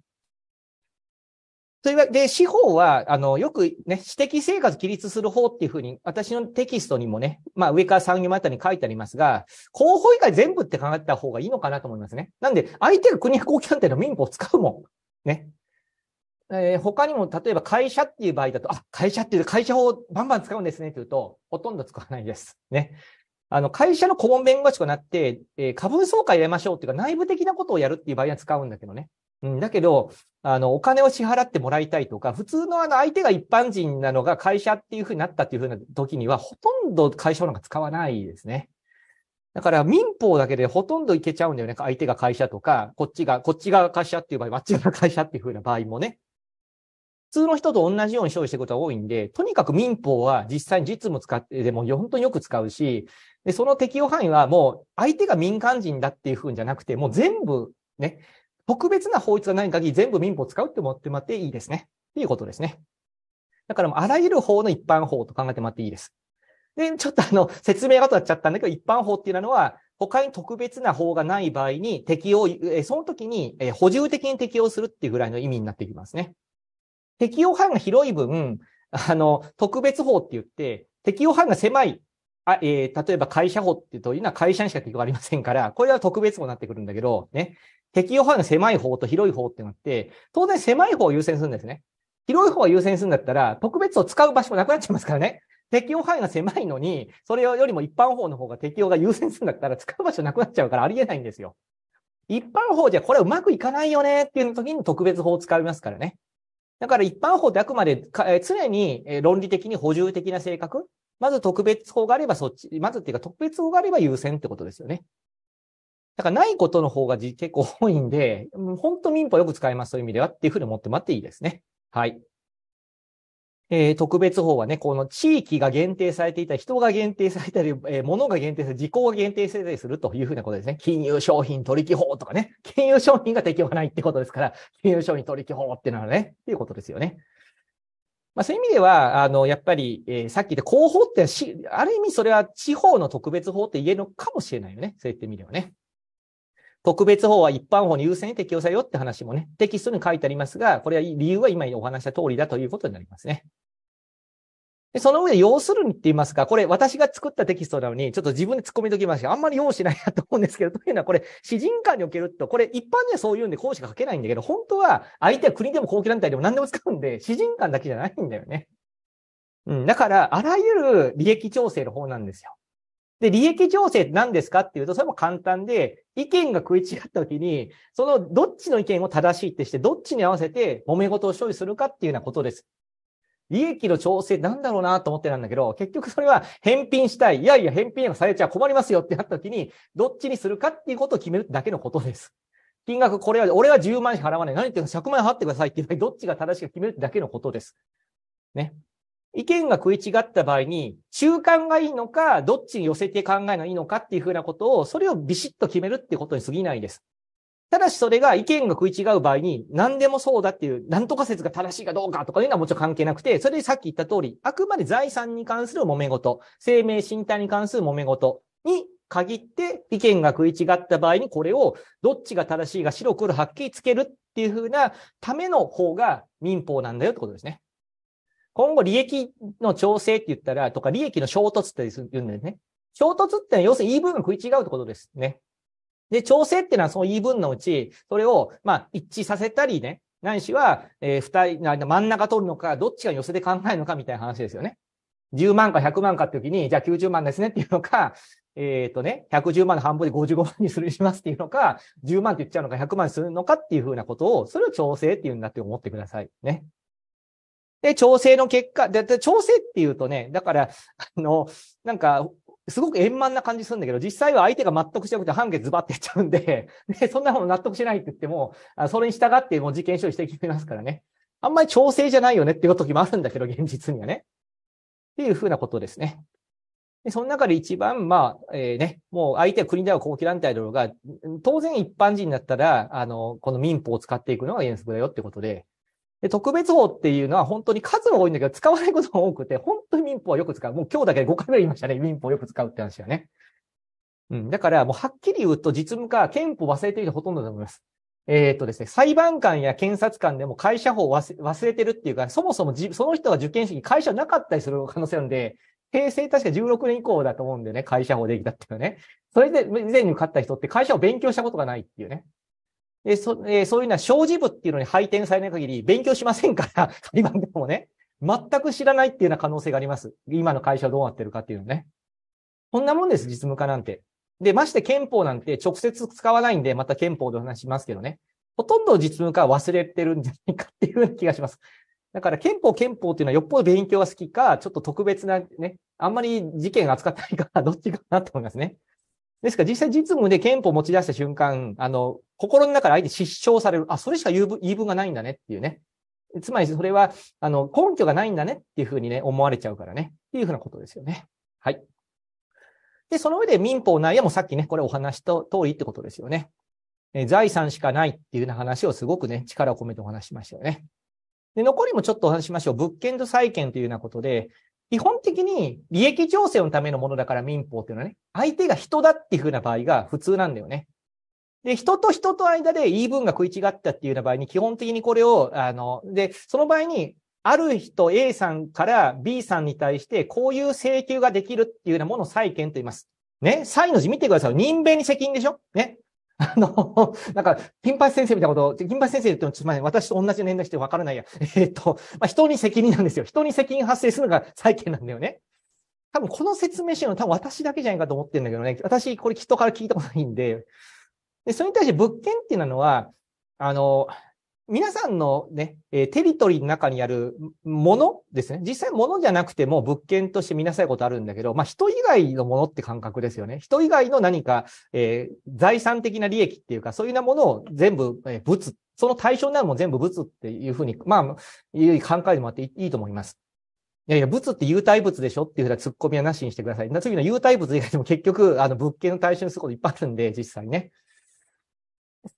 というわけで、司法は、あの、よくね、私的生活規律する法っていうふうに、私のテキストにもね、まあ上から3行目あたりに書いてありますが、候補以外全部って考えた方がいいのかなと思いますね。なんで、相手が国や公共団体の民法を使うもん。ね。えー、他にも、例えば会社っていう場合だと、あ、会社っていう会社法をバンバン使うんですねって言うと、ほとんど使わないです。ね。あの、会社の顧問弁護士となって、えー、株総会やりましょうっていうか、内部的なことをやるっていう場合は使うんだけどね。うん、だけど、あの、お金を支払ってもらいたいとか、普通のあの相手が一般人なのが会社っていうふうになったっていうふうな時には、ほとんど会社なんか使わないですね。だから民法だけでほとんどいけちゃうんだよね。相手が会社とか、こっちが、こっちが会社っていう場合、あっちが会社っていうふうな場合もね。普通の人と同じように処理していくことが多いんで、とにかく民法は実際に実務使ってでも本当によく使うし、で、その適用範囲はもう相手が民間人だっていうふうじゃなくて、もう全部ね、特別な法律がない限り全部民法使うって思ってもらっていいですね。っていうことですね。だからもうあらゆる法の一般法と考えてもらっていいです。で、ちょっとあの、説明がとなっちゃったんだけど、一般法っていうのは、他に特別な法がない場合に適用、その時に補充的に適用するっていうぐらいの意味になってきますね。適用範囲が広い分、あの、特別法って言って、適用範囲が狭い、あえー、例えば会社法っていうと、は会社にしか適用ありませんから、これは特別法になってくるんだけど、ね。適用範囲が狭い方と広い方ってなって、当然狭い方を優先するんですね。広い方を優先するんだったら、特別を使う場所もなくなっちゃいますからね。適用範囲が狭いのに、それよりも一般法の方が適用が優先するんだったら、使う場所なくなっちゃうからありえないんですよ。一般法じゃこれうまくいかないよねっていう時に特別法を使いますからね。だから一般法ってあくまで常に論理的に補充的な性格。まず特別法があればそっち、まずっていうか特別法があれば優先ってことですよね。だからないことの方が 結構多いんで、本当民法よく使います、そういう意味ではっていうふうに思ってもらっていいですね。はい。えー、特別法はね、この地域が限定されていたり、人が限定されたり、えー、物が限定され、事項が限定されたりするというふうなことですね。金融商品取引法とかね、金融商品が適用ないってことですから、金融商品取引法っていうのはね、っていうことですよね。まあ、そういう意味では、あの、やっぱり、えー、さっき言った広報ってし、ある意味それは地方の特別法って言えるのかもしれないよね。そうやってみればね。特別法は一般法に優先に適用されよって話もね、テキストに書いてありますが、これは理由は今お話した通りだということになりますね。でその上で、要するにって言いますか、これ私が作ったテキストなのに、ちょっと自分で突っ込みときますたあんまり用意しないなと思うんですけど、というのはこれ、詩人間におけると、これ一般にはそういうんでこうしか書けないんだけど、本当は相手は国でも公共団体でも何でも使うんで、詩人間だけじゃないんだよね。うん、だから、あらゆる利益調整の方なんですよ。で、利益調整って何ですかっていうと、それも簡単で、意見が食い違った時に、そのどっちの意見を正しいってして、どっちに合わせて揉め事を処理するかっていうようなことです。利益の調整なんだろうなと思ってなんだけど、結局それは返品したい。いやいや、返品がされちゃ困りますよってなった時に、どっちにするかっていうことを決めるだけのことです。金額、これは、俺は10万円払わない。何言ってんの ?100 万円払ってくださいって言う場合、どっちが正しいか決めるだけのことです。ね。意見が食い違った場合に、中間がいいのか、どっちに寄せて考えがいいのかっていうふうなことを、それをビシッと決めるってことに過ぎないです。ただしそれが意見が食い違う場合に、何でもそうだっていう、何とか説が正しいかどうかとかいうのはもちろん関係なくて、それでさっき言った通り、あくまで財産に関する揉め事、生命身体に関する揉め事に限って意見が食い違った場合に、これをどっちが正しいが白黒はっきりつけるっていうふうなための方が民法なんだよってことですね。今後利益の調整って言ったら、とか利益の衝突って言うんだよね。衝突ってのは要するに言い分が食い違うってことですね。で、調整ってのはその言い分のうち、それを、まあ、一致させたりね、ないしは、えー、二人、真ん中取るのか、どっちが寄せて考えるのかみたいな話ですよね。10万か100万かって時に、じゃあ90万ですねっていうのか、えっ、ー、とね、110万の半分で55万にするしますっていうのか、10万って言っちゃうのか、100万にするのかっていうふうなことを、それを調整っていうんだって思ってください。ね。で、調整の結果、で、調整っていうとね、だから、あの、なんか、すごく円満な感じするんだけど、実際は相手が納得してなくて判決ズバってやっちゃうんで、で、そんなもの納得しないって言っても、それに従ってもう事件処理してきますからね。あんまり調整じゃないよねっていう時もあるんだけど、現実にはね。っていうふうなことですね。で、その中で一番、まあ、えー、ね、もう相手は国ではう、公共団体だろうが、当然一般人だったら、あの、この民法を使っていくのが原則だよってことで、で、特別法っていうのは本当に数は多いんだけど、使わないことが多くて、本当に民法はよく使う。もう今日だけで5回目言いましたね。民法をよく使うって話よね。うん。だから、もうはっきり言うと実務家、憲法忘れてる人ほとんどだと思います。えっ、とですね、裁判官や検察官でも会社法を忘れてるっていうか、そもそもじその人が受験式に会社なかったりする可能性あるんで、平成確か16年以降だと思うんでね、会社法できたっていうね。それで以前に受かった人って会社を勉強したことがないっていうね。えそえそういうのは障子部っていうのに配点されない限り勉強しませんから、今 でもね、全く知らないっていうような可能性があります。今の会社はどうなってるかっていうのね。こんなもんです、実務家なんて。で、まして憲法なんて直接使わないんで、また憲法でお話しますけどね。ほとんど実務家は忘れてるんじゃないかっていうう気がします。だから憲法憲法っていうのはよっぽど勉強が好きか、ちょっと特別なね、あんまり事件扱ってないかどっちかなと思いますね。ですから実際実務で憲法を持ち出した瞬間、あの、心の中で相手失笑される。あ、それしか言い分がないんだねっていうね。つまりそれは、あの、根拠がないんだねっていうふうにね、思われちゃうからね。っていうふうなことですよね。はい。で、その上で民法内容もさっきね、これお話しと通りってことですよね。え財産しかないっていうような話をすごくね、力を込めてお話しましたよね。で、残りもちょっとお話しましょう。物件と債権というようなことで、基本的に利益調整のためのものだから民法っていうのはね、相手が人だっていうふうな場合が普通なんだよね。で、人と人と間で言い分が食い違ったっていうような場合に、基本的にこれを、あの、で、その場合に、ある人 A さんから B さんに対して、こういう請求ができるっていうようなものを債権と言います。ね、債の字見てください。任命に責任でしょね。あの、なんか、金八先生みたいなこと金八先生って言っても、私と同じ年代してわからないや。えー、っと、まあ、人に責任なんですよ。人に責任発生するのが債権なんだよね。多分この説明してるの多分私だけじゃないかと思ってるんだけどね。私、これ人から聞いたことないんで。で、それに対して物件っていうのは、あの、皆さんのね、えー、テリトリーの中にあるものですね。実際ものじゃなくても物件として見なさいことあるんだけど、まあ人以外のものって感覚ですよね。人以外の何か、えー、財産的な利益っていうか、そういうようなものを全部、えー、物、その対象になるもの全部物っていうふうに、まあ、考えてもらっていいと思います。いやいや、物って有体物でしょっていうふうな突っ込みはなしにしてください。次の有体物以外でも結局、あの物件の対象にすることいっぱいあるんで、実際ね。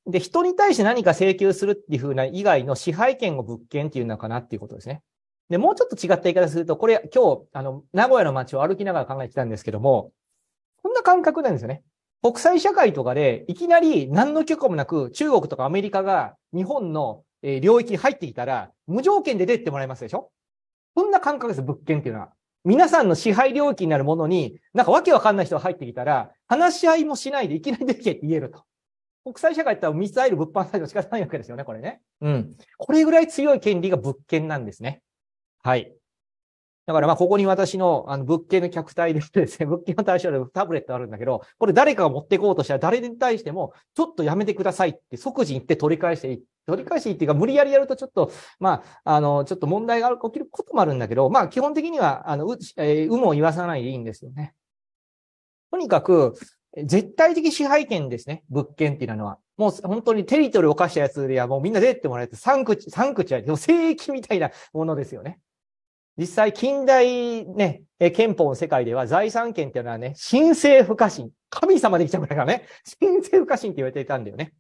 で、人に対して何か請求するっていうふうな以外の支配権を物件っていうのかなっていうことですね。で、もうちょっと違った言い方すると、これ今日、あの、名古屋の街を歩きながら考えてたんですけども、こんな感覚なんですよね。国際社会とかで、いきなり何の許可もなく中国とかアメリカが日本の領域に入ってきたら、無条件で出てもらいますでしょそんな感覚です、物件っていうのは。皆さんの支配領域になるものに、なんかわけわかんない人が入ってきたら、話し合いもしないでいきなり出けきて言えると。国際社会ってミサイル物販サイトしかないわけですよね、これね。うん。これぐらい強い権利が物件なんですね。はい。だからまあ、ここに私のあの物件の客体でですね、物件の対象でタブレットあるんだけど、これ誰かが持っていこうとしたら誰に対しても、ちょっとやめてくださいって即時言って取り返していい。取り返していいっていうか、無理やりやるとちょっと、まあ、あの、ちょっと問題が起きることもあるんだけど、まあ、基本的には、あの、う、えー、有無を言わさないでいいんですよね。とにかく、絶対的支配権ですね、物件っていうのは。もう本当にテリトリーを犯したやつではもうみんな出てってもらえて、サンクチ、は、ンクュアリ、正規みたいなものですよね。実際、近代ね、憲法の世界では財産権っていうのはね、神聖不可侵。神様できちゃうからね、神聖不可侵って言われていたんだよね。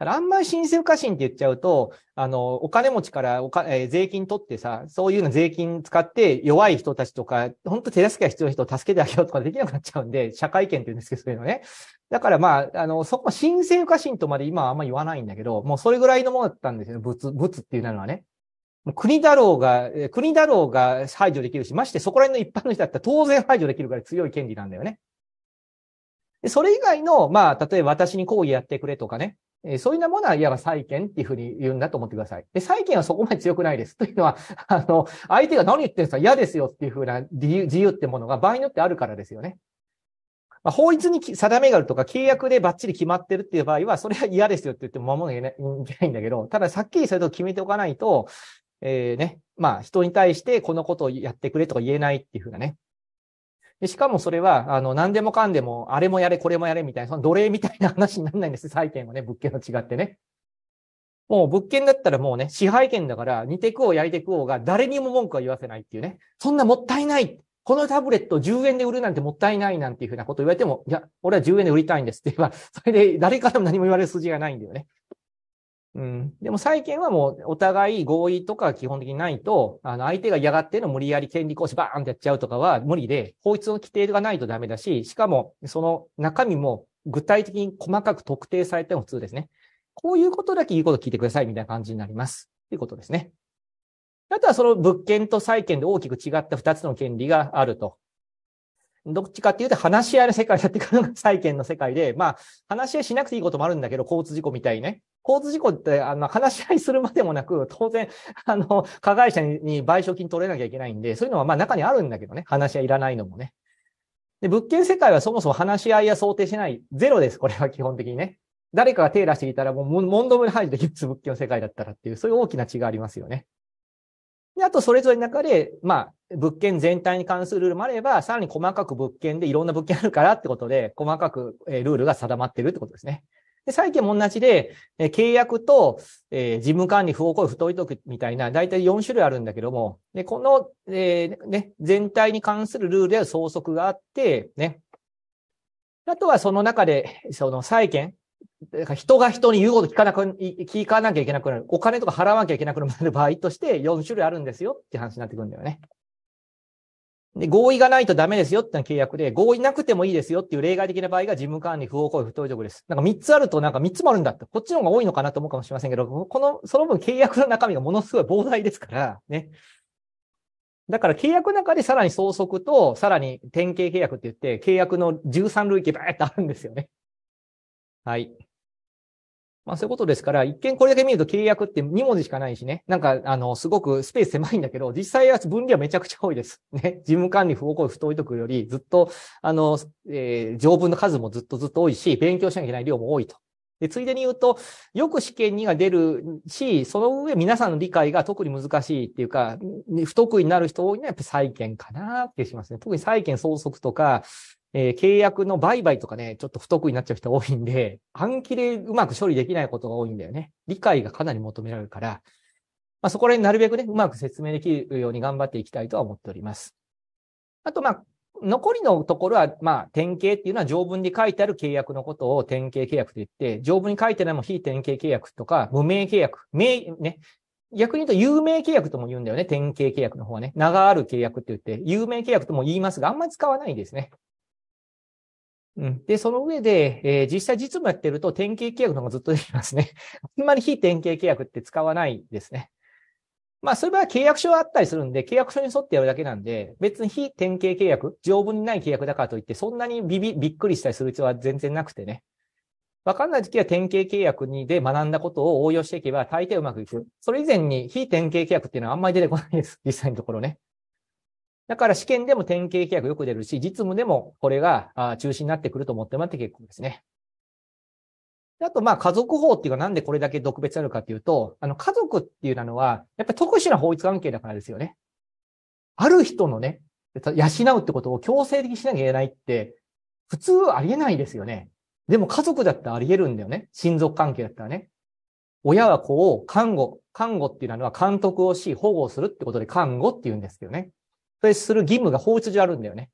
あんまり請不可臣って言っちゃうと、あの、お金持ちからおか、えー、税金取ってさ、そういうの税金使って弱い人たちとか、本当手助けが必要な人を助けてあげようとかできなくなっちゃうんで、社会権って言うんですけど、そういうのね。だからまあ、あの、そこ、請不可臣とまで今はあんま言わないんだけど、もうそれぐらいのものだったんですよ、物、物っていうのはね。国だろうが、国だろうが排除できるし、ましてそこら辺の一般の人だったら当然排除できるから強い権利なんだよね。でそれ以外の、まあ、例えば私に抗議やってくれとかね、えー、そういうようなものは、いわば債権っていうふうに言うんだと思ってください。で、債権はそこまで強くないです。というのは、あの、相手が何言ってるんですか嫌ですよっていうふうな理由、自由ってものが場合によってあるからですよね。まあ、法律に定めがあるとか、契約でバッチリ決まってるっていう場合は、それは嫌ですよって言っても守らなきゃいけないんだけど、たださっきそれと決めておかないと、えー、ね、まあ人に対してこのことをやってくれとか言えないっていうふうなね、で、しかもそれは、あの、何でもかんでも、あれもやれ、これもやれみたいな、その奴隷みたいな話にならないんです、債権はね、物件と違ってね。もう物件だったらもうね、支配権だから、似てくおう、焼いてくおうが、誰にも文句は言わせないっていうね。そんなもったいないこのタブレット10円で売るなんてもったいないなんていうふうなこと言われても、いや、俺は10円で売りたいんですって言えば、それで誰からも何も言われる筋がないんだよね。うん、でも債権はもうお互い合意とか基本的にないと、あの相手が嫌がっての無理やり権利行使バーンってやっちゃうとかは無理で、法律の規定がないとダメだし、しかもその中身も具体的に細かく特定されても普通ですね。こういうことだけ言うこと聞いてくださいみたいな感じになります。ということですね。あとはその物件と債権で大きく違った二つの権利があると。どっちかっていうと話し合いの世界だっていうのが債権の世界で、まあ話し合いしなくていいこともあるんだけど、交通事故みたいね。交通事故ってあの話し合いするまでもなく、当然、あの、加害者に賠償金取れなきゃいけないんで、そういうのはまあ中にあるんだけどね。話し合いいらないのもね。で、物件世界はそもそも話し合いや想定しない。ゼロです、これは基本的にね。誰かが手出してきたらもう問答無に排除できる物件の世界だったらっていう、そういう大きな違いありますよね。で、あとそれぞれの中で、まあ、物件全体に関するルールもあれば、さらに細かく物件でいろんな物件あるからってことで、細かくルールが定まってるってことですね。で、債権も同じで、え契約と、えー、事務管理、不法行為、不当と得みたいな、だいたい4種類あるんだけども、で、この、えー、ね、全体に関するルールでは相続があって、ね。あとはその中で、その債権、か人が人に言うこと聞かなく、聞かなきゃいけなくなる。お金とか払わなきゃいけなくなる場合として4種類あるんですよって話になってくるんだよね。で、合意がないとダメですよってのは契約で、合意なくてもいいですよっていう例外的な場合が事務管理、不法行為、不当職です。なんか3つあるとなんか3つもあるんだって、こっちの方が多いのかなと思うかもしれませんけど、この、その分契約の中身がものすごい膨大ですから、ね。だから契約の中でさらに相続と、さらに典型契約って言って、契約の13類型バーってあるんですよね。はい。まあそういうことですから、一見これだけ見ると契約って2文字しかないしね。なんか、あの、すごくスペース狭いんだけど、実際は分離はめちゃくちゃ多いです。ね。事務管理不合行不太いとくより、ずっと、あの、えー、条文の数もずっとずっと多いし、勉強しなきゃいけない量も多いと。で、ついでに言うと、よく試験にが出るし、その上皆さんの理解が特に難しいっていうか、不得意になる人多いのはやっぱ債権かなってしますね。特に債権相続とか、えー、契約の売買とかね、ちょっと不得意になっちゃう人多いんで、暗記でうまく処理できないことが多いんだよね。理解がかなり求められるから、まあ、そこら辺なるべくね、うまく説明できるように頑張っていきたいとは思っております。あと、まあ、残りのところは、まあ、典型っていうのは条文に書いてある契約のことを典型契約と言って、条文に書いてないも非典型契約とか、無名契約、名、ね。逆に言うと、有名契約とも言うんだよね。典型契約の方はね。名がある契約って言って、有名契約とも言いますが、あんまり使わないんですね。うん、で、その上で、えー、実際実務やってると典型契約の方がずっとできますね。あんまり非典型契約って使わないですね。まあ、それは契約書があったりするんで、契約書に沿ってやるだけなんで、別に非典型契約、条文にない契約だからといって、そんなにビビ、びっくりしたりする必要は全然なくてね。わかんない時期は典型契約にで学んだことを応用していけば大抵うまくいく。それ以前に非典型契約っていうのはあんまり出てこないです。実際のところね。だから試験でも典型規約よく出るし、実務でもこれが中心になってくると思ってもらって結構ですね。あと、まあ、家族法っていうのはなんでこれだけ特別なのかっていうと、あの、家族っていうのは、やっぱり特殊な法律関係だからですよね。ある人のね、養うってことを強制的にしなきゃいけないって、普通ありえないですよね。でも家族だったらあり得るんだよね。親族関係だったらね。親は子を看護、看護っていうのは監督をし、保護をするってことで看護って言うんですけどね。それする義務が法律上あるんだよね。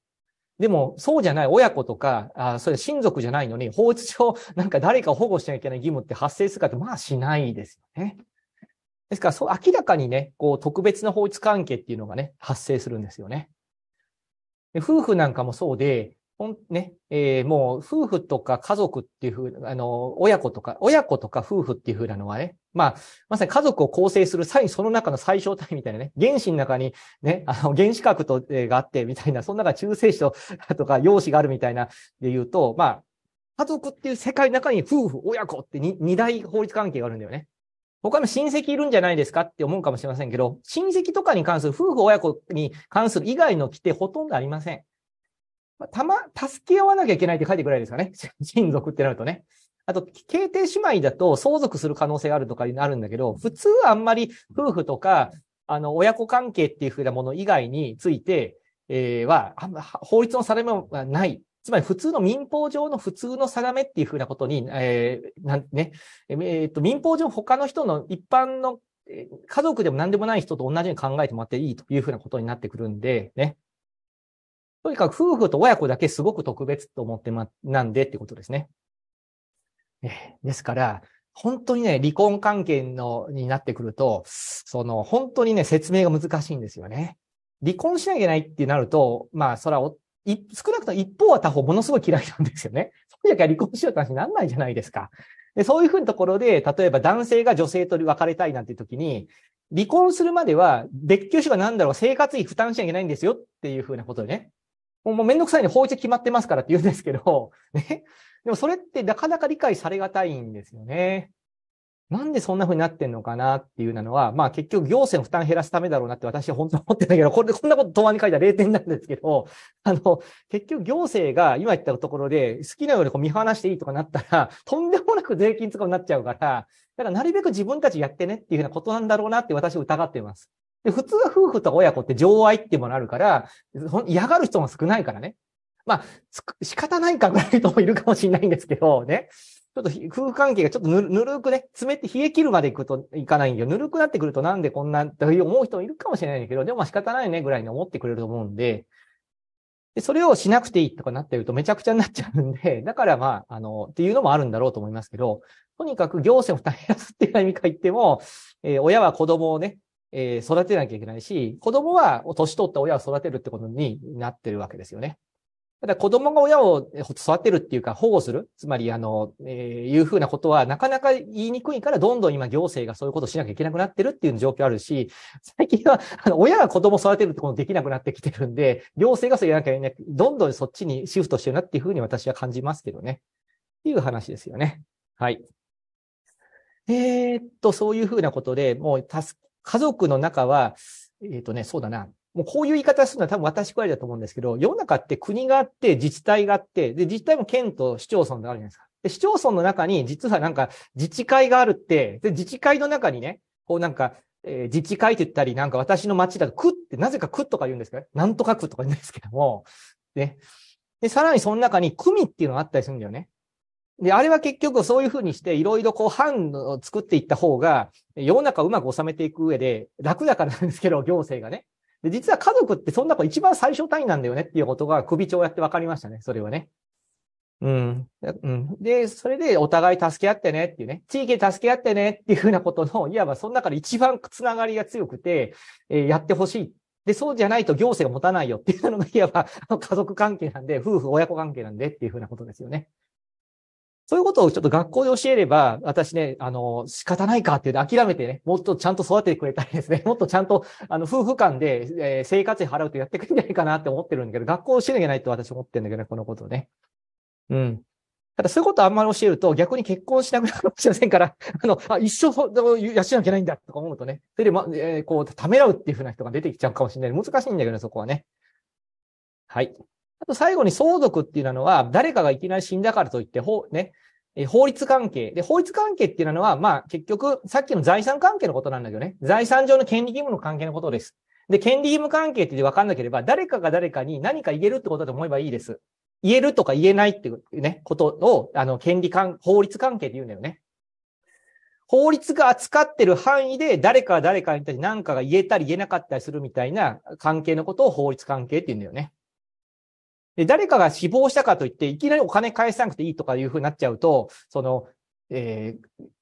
でも、そうじゃない親子とか、あそれ親族じゃないのに、法律上、なんか誰かを保護しなきゃいけない義務って発生するかって、まあしないですよね。ですから、そう、明らかにね、こう、特別な法律関係っていうのがね、発生するんですよね。で夫婦なんかもそうで、ほん、ね、えー、もう夫婦とか家族っていうふう、あの、親子とか、親子とか夫婦っていうふうなのはね、まあ、まさに家族を構成する際にその中の最小体みたいなね、原子の中にね、あの、原子核と、えー、があってみたいな、その中中性子と、とか陽子があるみたいなで言うと、まあ、家族っていう世界の中に夫婦、親子って二大法律関係があるんだよね。他の親戚いるんじゃないですかって思うかもしれませんけど、親戚とかに関する夫婦親子に関する以外の規定ほとんどありません。まあ、たま、助け合わなきゃいけないって書いてくらいですかね。親族ってなるとね。あと、携帯姉妹だと相続する可能性があるとかになるんだけど、普通あんまり夫婦とか、あの、親子関係っていうふうなもの以外について、えー、は、法律の定めはない。つまり普通の民法上の普通の定めっていうふうなことに、えー、なんね、えー、っと、民法上他の人の一般の家族でも何でもない人と同じように考えてもらっていいというふうなことになってくるんで、ね。とにかく夫婦と親子だけすごく特別と思ってま、なんでってことですね。えですから、本当にね、離婚関係の、になってくると、その、本当にね、説明が難しいんですよね。離婚しなきゃいけないってなると、まあ、それは少なくとも一方は他方ものすごい嫌いなんですよね。そういう時は離婚しようって話にならないじゃないですか。で、そういうふうなところで、例えば男性が女性と別れたいなんていう時に、離婚するまでは、別居書が何だろう、生活費負担しなきゃいけないんですよっていうふうなことでね、もうめんどくさいね、法律決まってますからって言うんですけど、ね。でもそれってなかなか理解されがたいんですよね。なんでそんな風になってんのかなっていうのは、まあ結局行政の負担減らすためだろうなって私は本当に思ってんだけど、これでこんなこと答案に書いたら0点なんですけど、あの、結局行政が今言ったところで好きなようにこう見放していいとかなったら、とんでもなく税金とかになっちゃうから、だからなるべく自分たちやってねっていうようなことなんだろうなって私は疑ってます。で、普通は夫婦と親子って情愛ってものあるから、嫌がる人も少ないからね。まあ、仕方ないかぐらい人もいるかもしれないんですけど、ね。ちょっと夫婦関係がちょっとぬぬるくね、冷て冷え切るまでいくといかないんよ。ぬるくなってくるとなんでこんなという思う人もいるかもしれないんだけど、でもまあ仕方ないねぐらいに思ってくれると思うんで、でそれをしなくていいとかなってるとめちゃくちゃになっちゃうんで、だからまあ、あの、っていうのもあるんだろうと思いますけど、とにかく行政を大変やすっていう意味か言っても、えー、親は子供をね、えー、育てなきゃいけないし、子供は年取った親を育てるってことになってるわけですよね。ただ子供が親を育てるっていうか保護する、つまりあの、えー、いうふうなことはなかなか言いにくいから、どんどん今行政がそういうことをしなきゃいけなくなってるっていう状況あるし、最近はあの親が子供を育てるってことできなくなってきてるんで、行政がそうやらなきゃいけない、どんどんそっちにシフトしてるなっていうふうに私は感じますけどね。っていう話ですよね。はい。えー、っと、そういうふうなことで、もう助家族の中は、えっ、ー、とね、そうだな。もうこういう言い方するのは多分私くらいだと思うんですけど、世の中って国があって、自治体があって、で、自治体も県と市町村があるじゃないですか。で、市町村の中に実はなんか自治会があるって、で、自治会の中にね、こうなんか、えー、自治会って言ったり、なんか私の町だと区って、なぜか区とか言うんですかね、なんとか区とか言うんですけども、ね。で、さらにその中に組っていうのがあったりするんだよね。で、あれは結局そういうふうにしていろいろこう版を作っていった方が世の中をうまく収めていく上で楽だからなんですけど、行政がね。で、実は家族ってそんな子一番最小単位なんだよねっていうことが首長やって分かりましたね、それはね。うん。うん。で、それでお互い助け合ってねっていうね、地域で助け合ってねっていうふうなことの、いわばその中で一番つながりが強くて、えー、やってほしい。で、そうじゃないと行政が持たないよっていうのが、いわば家族関係なんで、夫婦親子関係なんでっていうふうなことですよね。そういうことをちょっと学校で教えれば、私ね、あの、仕方ないかっていう諦めてね、もっとちゃんと育ててくれたりですね、もっとちゃんと、あの、夫婦間で、えー、生活費払うとやってくれないかなって思ってるんだけど、学校を教えなきゃいけないと私思ってるんだけどね、このことをね。うん。ただそういうことあんまり教えると、逆に結婚しなくなるかもしれませんから、あの、あ一生養養なきゃいけないんだとか思うとね、それで、ま、えー、こう、ためらうっていうふうな人が出てきちゃうかもしれない。難しいんだけどね、そこはね。はい。最後に相続っていうのは、誰かがいきなり死んだからといって、法、ね、法律関係。で、法律関係っていうのは、まあ結局、さっきの財産関係のことなんだけどね。財産上の権利義務の関係のことです。で、権利義務関係って分かんなければ、誰かが誰かに何か言えるってことだと思えばいいです。言えるとか言えないっていうね、ことを、あの、権利関、法律関係って言うんだよね。法律が扱ってる範囲で誰かが誰かに対して何かが言えたり言えなかったりするみたいな関係のことを法律関係って言うんだよね。で、誰かが死亡したかといって、いきなりお金返さなくていいとかいうふうになっちゃうと、その、え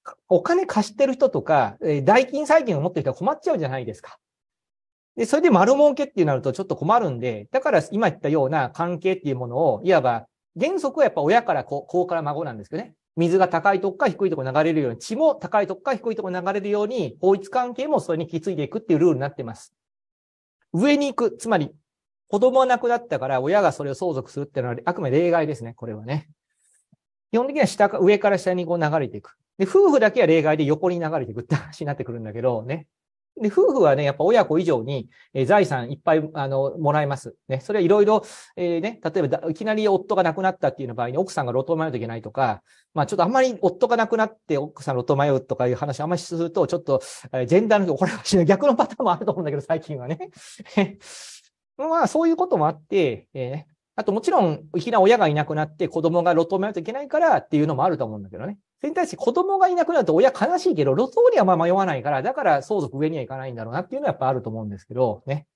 ー、お金貸してる人とか、えー、代金債権を持ってる人は困っちゃうじゃないですか。で、それで丸儲けってなるとちょっと困るんで、だから今言ったような関係っていうものを、いわば、原則はやっぱ親から子、子から孫なんですけどね。水が高いとこか低いとこ流れるように、血も高いとこか低いとこ流れるように、法律関係もそれに引き継いでいくっていうルールになってます。上に行く、つまり子供は亡くなったから親がそれを相続するっていうのはあくまで例外ですね、これはね。基本的には下か、上から下にこう流れていく。で、夫婦だけは例外で横に流れていくって話になってくるんだけど、ね。で、夫婦はね、やっぱ親子以上に、え財産いっぱい、あの、もらえます。ね。それはいろいろ、えー、ね、例えばいきなり夫が亡くなったっていうの場合に奥さんが路頭迷うといけないとか、まあちょっとあんまり夫が亡くなって奥さん路頭迷うとかいう話あんまりすると、ちょっと、えジェンダーの人怒られるし、逆のパターンもあると思うんだけど、最近はね。まあ、そういうこともあって、えー、あともちろん、いきな親がいなくなって子供が路頭になるといけないからっていうのもあると思うんだけどね。それに対して子供がいなくなると親悲しいけど、路頭にはまあ迷わないから、だから相続上にはいかないんだろうなっていうのはやっぱあると思うんですけど、ね。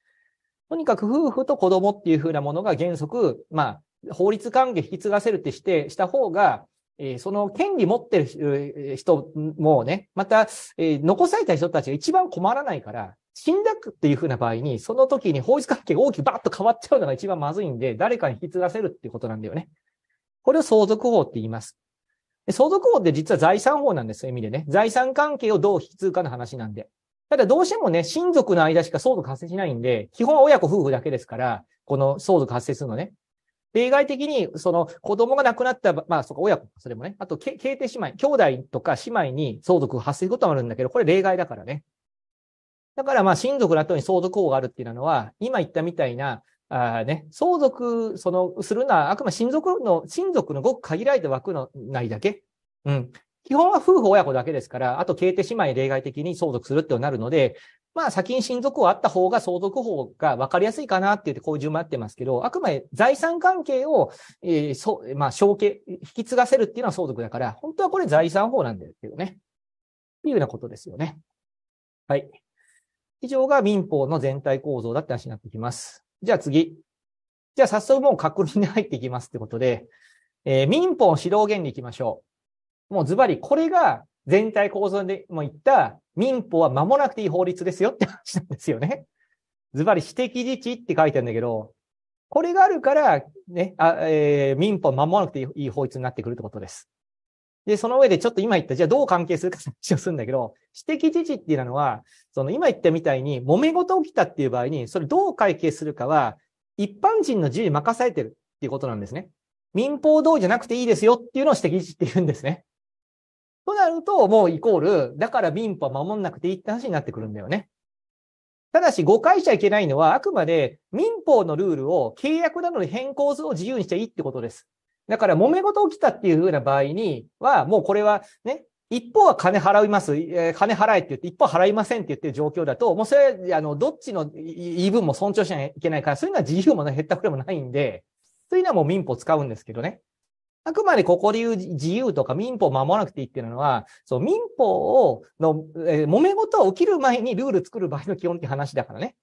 とにかく夫婦と子供っていうふうなものが原則、まあ、法律関係引き継がせるってして、した方が、えー、その権利持ってる人もね、また、えー、残された人たちが一番困らないから、死んだっていうふうな場合に、その時に法律関係が大きくバッと変わっちゃうのが一番まずいんで、誰かに引き継がせるっていうことなんだよね。これを相続法って言います。相続法って実は財産法なんですよ、意味でね。財産関係をどう引き継ぐかの話なんで。ただどうしてもね、親族の間しか相続発生しないんで、基本は親子夫婦だけですから、この相続発生するのね。例外的に、その子供が亡くなった、まあ、そこ親子、それもね。あと、携帯姉妹、兄弟とか姉妹に相続発生することもあるんだけど、これ例外だからね。だからまあ親族の後に相続法があるっていうのは、今言ったみたいな、あね、相続、その、するのは、あくま親族の、親族のごく限られた枠のないだけ。うん。基本は夫婦親子だけですから、あと携帯姉妹例外的に相続するってなるので、まあ先に親族をあった方が相続法が分かりやすいかなって言ってこういう順番あってますけど、あくまで財産関係を、えー、そまあ承継、引き継がせるっていうのは相続だから、本当はこれ財産法なんだけどね。っていうようなことですよね。はい。以上が民法の全体構造だって話になってきます。じゃあ次。じゃあ早速もう確認に入っていきますってことで、えー、民法指導原理いきましょう。もうズバリこれが全体構造でも言った民法は守らなくていい法律ですよって話なんですよね。ズバリ私的自治って書いてあるんだけど、これがあるから、ね、あえー、民法守らなくていい法律になってくるってことです。で、その上でちょっと今言った、じゃあどう関係するか話をするんだけど、私的自治っていうのは、その今言ったみたいに揉め事起きたっていう場合に、それどう解決するかは、一般人の自由に任されてるっていうことなんですね。民法同じゃなくていいですよっていうのを私的自治って言うんですね。となると、もうイコール、だから民法守んなくていいって話になってくるんだよね。ただし誤解しちゃいけないのは、あくまで民法のルールを契約などに変更を自由にしちゃいいってことです。だから、揉め事起きたっていうふうな場合には、もうこれはね、一方は金払います、えー、金払えって言って、一方払いませんって言ってる状況だと、もうそれ、あの、どっちの言い分も尊重しなきゃいけないから、そういうのは自由も減ったくれもないんで、そういうのはもう民法使うんですけどね。あくまでここで言う自由とか民法を守らなくていいっていうのは、そう、民法を、の、えー、揉め事が起きる前にルール作る場合の基本って話だからね。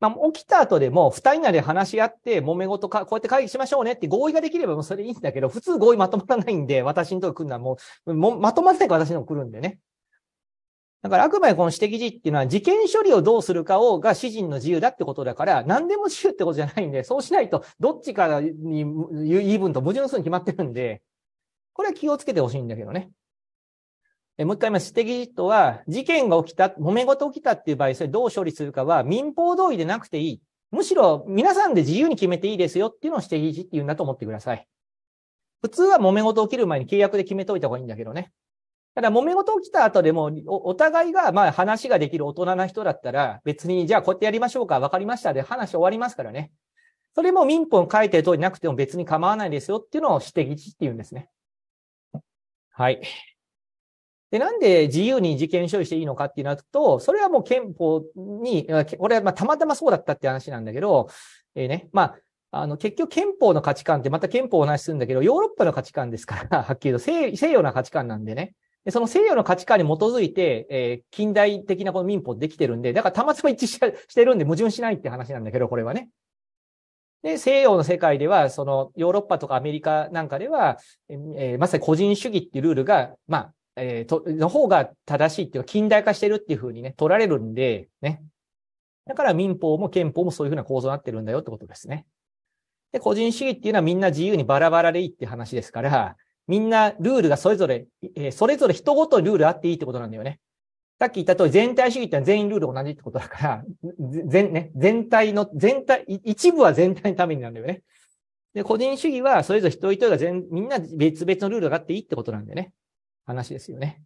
まあ、起きた後でも二人なり話し合って、揉め事か、こうやって会議しましょうねって合意ができればもうそれいいんだけど、普通合意まとまらないんで、私のとこ来るのはもう、もまとまらないから私のとこ来るんでね。だからあくまでこの指摘事っていうのは事件処理をどうするかをが主人の自由だってことだから、何でも自由ってことじゃないんで、そうしないとどっちかに言い分と矛盾するに決まってるんで、これは気をつけてほしいんだけどね。もう一回今、指摘とは、事件が起きた、揉め事起きたっていう場合、それどう処理するかは民法同意でなくていい。むしろ皆さんで自由に決めていいですよっていうのを指摘っていうんだと思ってください。普通は揉め事起きる前に契約で決めておいた方がいいんだけどね。ただ揉め事起きた後でもお、お互いがまあ話ができる大人な人だったら、別にじゃあこうやってやりましょうか、わかりましたで話終わりますからね。それも民法を書いてる通りなくても別に構わないですよっていうのを指摘っていうんですね。はい。で、なんで自由に事件処理していいのかってなると、それはもう憲法に、これはまあたまたまそうだったって話なんだけど、えー、ね、まあ、あの、結局憲法の価値観ってまた憲法を話するんだけど、ヨーロッパの価値観ですから、はっきりと西洋な価値観なんでね。でその西洋の価値観に基づいて、えー、近代的なこの民法できてるんで、だからたまたま一致し てるんで矛盾しないって話なんだけど、これはね。で、西洋の世界では、そのヨーロッパとかアメリカなんかでは、えー、まさに個人主義っていうルールが、まあ、えー、と、の方が正しいっていうか、近代化してるっていうふうにね、取られるんで、ね。だから民法も憲法もそういうふうな構造になってるんだよってことですね。で、個人主義っていうのはみんな自由にバラバラでいいって話ですから、みんなルールがそれぞれ、えー、それぞれ人ごとルールあっていいってことなんだよね。さっき言った通り、全体主義ってのは全員ルール同じってことだから、全、ね、全体の、全体、一部は全体のためになるんだよね。で、個人主義はそれぞれ人一人が全、みんな別々のルールがあっていいってことなんだよね。話ですよね。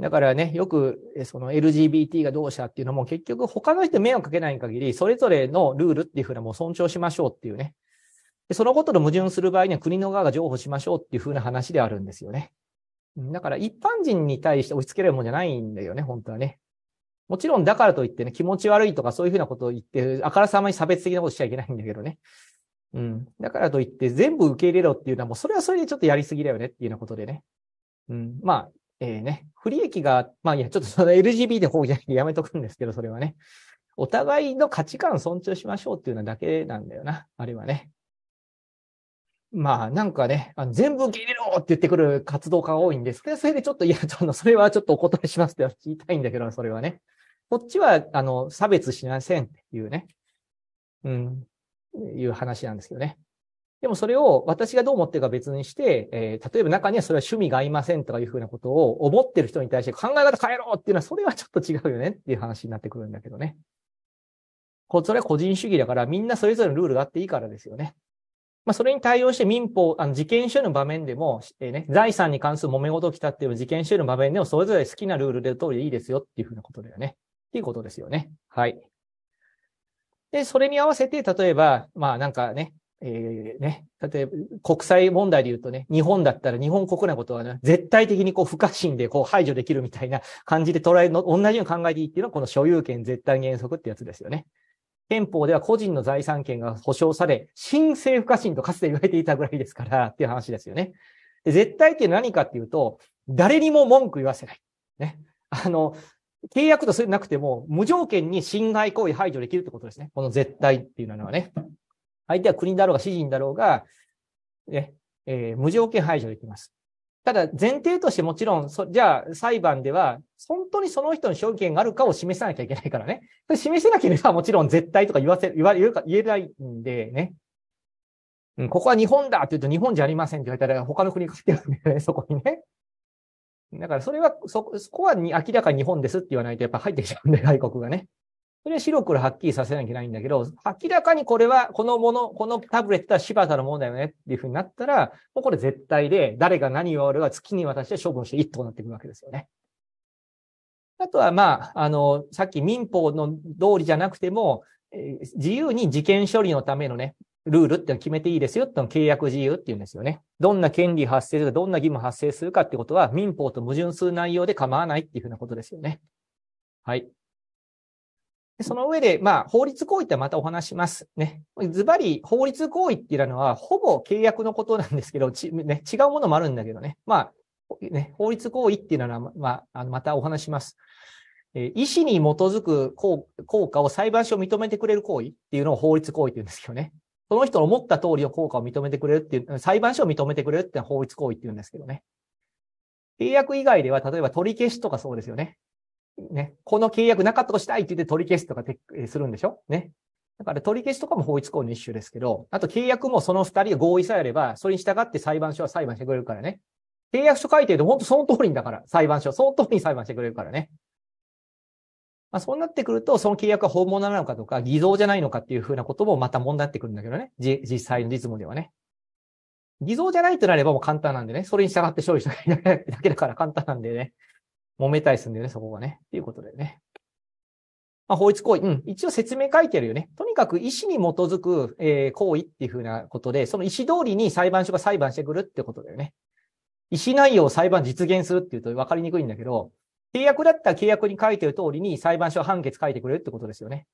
だからね、よく、その LGBT がどうしたっていうのも結局他の人迷惑かけない限り、それぞれのルールっていうふうなもう尊重しましょうっていうね。でそのことと矛盾する場合には国の側が譲歩しましょうっていうふうな話であるんですよね。だから一般人に対して押し付けるもんじゃないんだよね、本当はね。もちろんだからといってね、気持ち悪いとかそういうふうなことを言って、あからさまに差別的なことしちゃいけないんだけどね。うん。だからといって全部受け入れろっていうのはもうそれはそれでちょっとやりすぎだよねっていうようなことでね。うん、まあ、えー、ね、不利益が、まあいや、ちょっとその LGB でうじゃなやめとくんですけど、それはね。お互いの価値観尊重しましょうっていうのだけなんだよな、あれはね。まあなんかね、あの全部受け入れろって言ってくる活動家が多いんですけど、それでちょっと、いや、ちょっとそれはちょっとお断りしますって言いたいんだけど、それはね。こっちは、あの、差別しませんっていうね。うん、いう話なんですけどね。でもそれを私がどう思ってるか別にして、えー、例えば中にはそれは趣味が合いませんとかいうふうなことを思ってる人に対して考え方変えろっていうのは、それはちょっと違うよねっていう話になってくるんだけどね。こそれは個人主義だから、みんなそれぞれのルールがあっていいからですよね。まあ、それに対応して民法、あの、事件理の場面でも、えー、ね、財産に関する揉め事をきたっていう事件理の場面でも、それぞれ好きなルールで通りでいいですよっていうふうなことだよね。っていうことですよね。はい。で、それに合わせて、例えば、まあなんかね、えー、ね、例えば国際問題で言うとね、日本だったら日本国内のことはね、絶対的にこう不可侵でこう排除できるみたいな感じで捉えるの、同じように考えていいっていうのはこの所有権絶対原則ってやつですよね。憲法では個人の財産権が保障され、新政不可侵とかつて言われていたぐらいですからっていう話ですよね。で絶対って何かっていうと、誰にも文句言わせない。ね。あの、契約とすれなくても、無条件に侵害行為排除できるってことですね。この絶対っていうのはね。相手は国だろうが私人だろうが、ね、えー、無条件排除できます。ただ、前提としてもちろん、じゃあ裁判では、本当にその人の証言があるかを示さなきゃいけないからね。示せなければ、もちろん絶対とか言わせ言われるか言えないんでね。うん、ここは日本だって言うと日本じゃありませんって言われたら他の国が来てるんだよね、そこにね。だからそれは、そ、そこはに明らかに日本ですって言わないとやっぱ入ってきちゃうんで、外国がね。それは白黒はっきりさせなきゃいけないんだけど、明らかにこれは、このもの、このタブレットは柴田のものだよねっていうふうになったら、もうこれ絶対で、誰が何を俺は月に渡して処分していいとなってくるわけですよね。あとは、まあ、あの、さっき民法の通りじゃなくても、自由に事件処理のためのね、ルールっての決めていいですよっての契約自由っていうんですよね。どんな権利発生するか、どんな義務発生するかってことは民法と矛盾する内容で構わないっていうふうなことですよね。はい。その上で、まあ、法律行為ってまたお話しますね。ズバリ、法律行為っていうのは、ほぼ契約のことなんですけど、ちね、違うものもあるんだけどね。まあ、ね、法律行為っていうのは、まあ、あのまたお話します。えー、意思に基づく効果を裁判所認めてくれる行為っていうのを法律行為って言うんですけどね。その人の思った通りの効果を認めてくれるっていう、裁判所を認めてくれるっていうのは法律行為って言うんですけどね。契約以外では、例えば取り消しとかそうですよね。ね、この契約なかったとしたいって言って取り消すとかするんでしょね。だから取り消しとかも法律為の一種ですけど、あと契約もその二人が合意さえあれば、それに従って裁判所は裁判してくれるからね。契約書書いてると本当その通りにだから、裁判所はその通りに裁判してくれるからね。まあ、そうなってくると、その契約は本物なのかとか、偽造じゃないのかっていうふうなこともまた問題になってくるんだけどね。実際の実務ではね。偽造じゃないとなればもう簡単なんでね。それに従って処理しただけだから簡単なんでね。揉めたりするんだよね、そこがね。っていうことだよね。まあ、法律行為、うん、一応説明書いてるよね。とにかく意思に基づく、えー、行為っていうふうなことで、その意思通りに裁判所が裁判してくるってことだよね。意思内容を裁判実現するっていうと分かりにくいんだけど、契約だったら契約に書いてる通りに裁判所は判決書いてくれるってことですよね。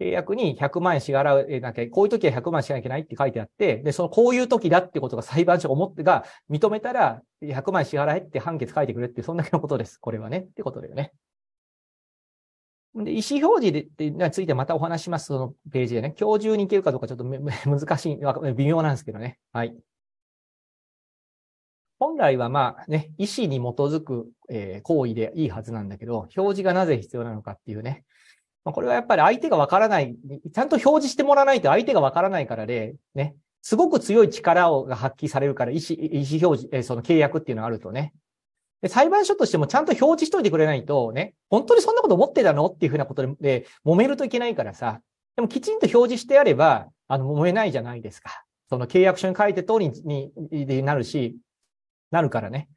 契約に100万円支払えなきゃ、こういう時は100万円しなきゃいけないって書いてあって、で、そのこういう時だってことが裁判所思ってが認めたら、100万円支払えって判決書いてくれって、そんだけのことです。これはね。ってことだよね。で、意思表示でについてまたお話します。そのページでね。今日中に行けるかどうかちょっと難しい、微妙なんですけどね。はい。本来はまあね、意思に基づく、え行為でいいはずなんだけど、表示がなぜ必要なのかっていうね。まあ、これはやっぱり相手がわからない、ちゃんと表示してもらわないと相手がわからないからで、ね、すごく強い力をが発揮されるから、意思、意思表示、えその契約っていうのがあるとね。で、裁判所としてもちゃんと表示しといてくれないとね、本当にそんなこと思ってたのっていうふうなことで、で揉めるといけないからさ。でもきちんと表示してやれば、あの、揉めないじゃないですか。その契約書に書いて通りに、になるし、なるからね。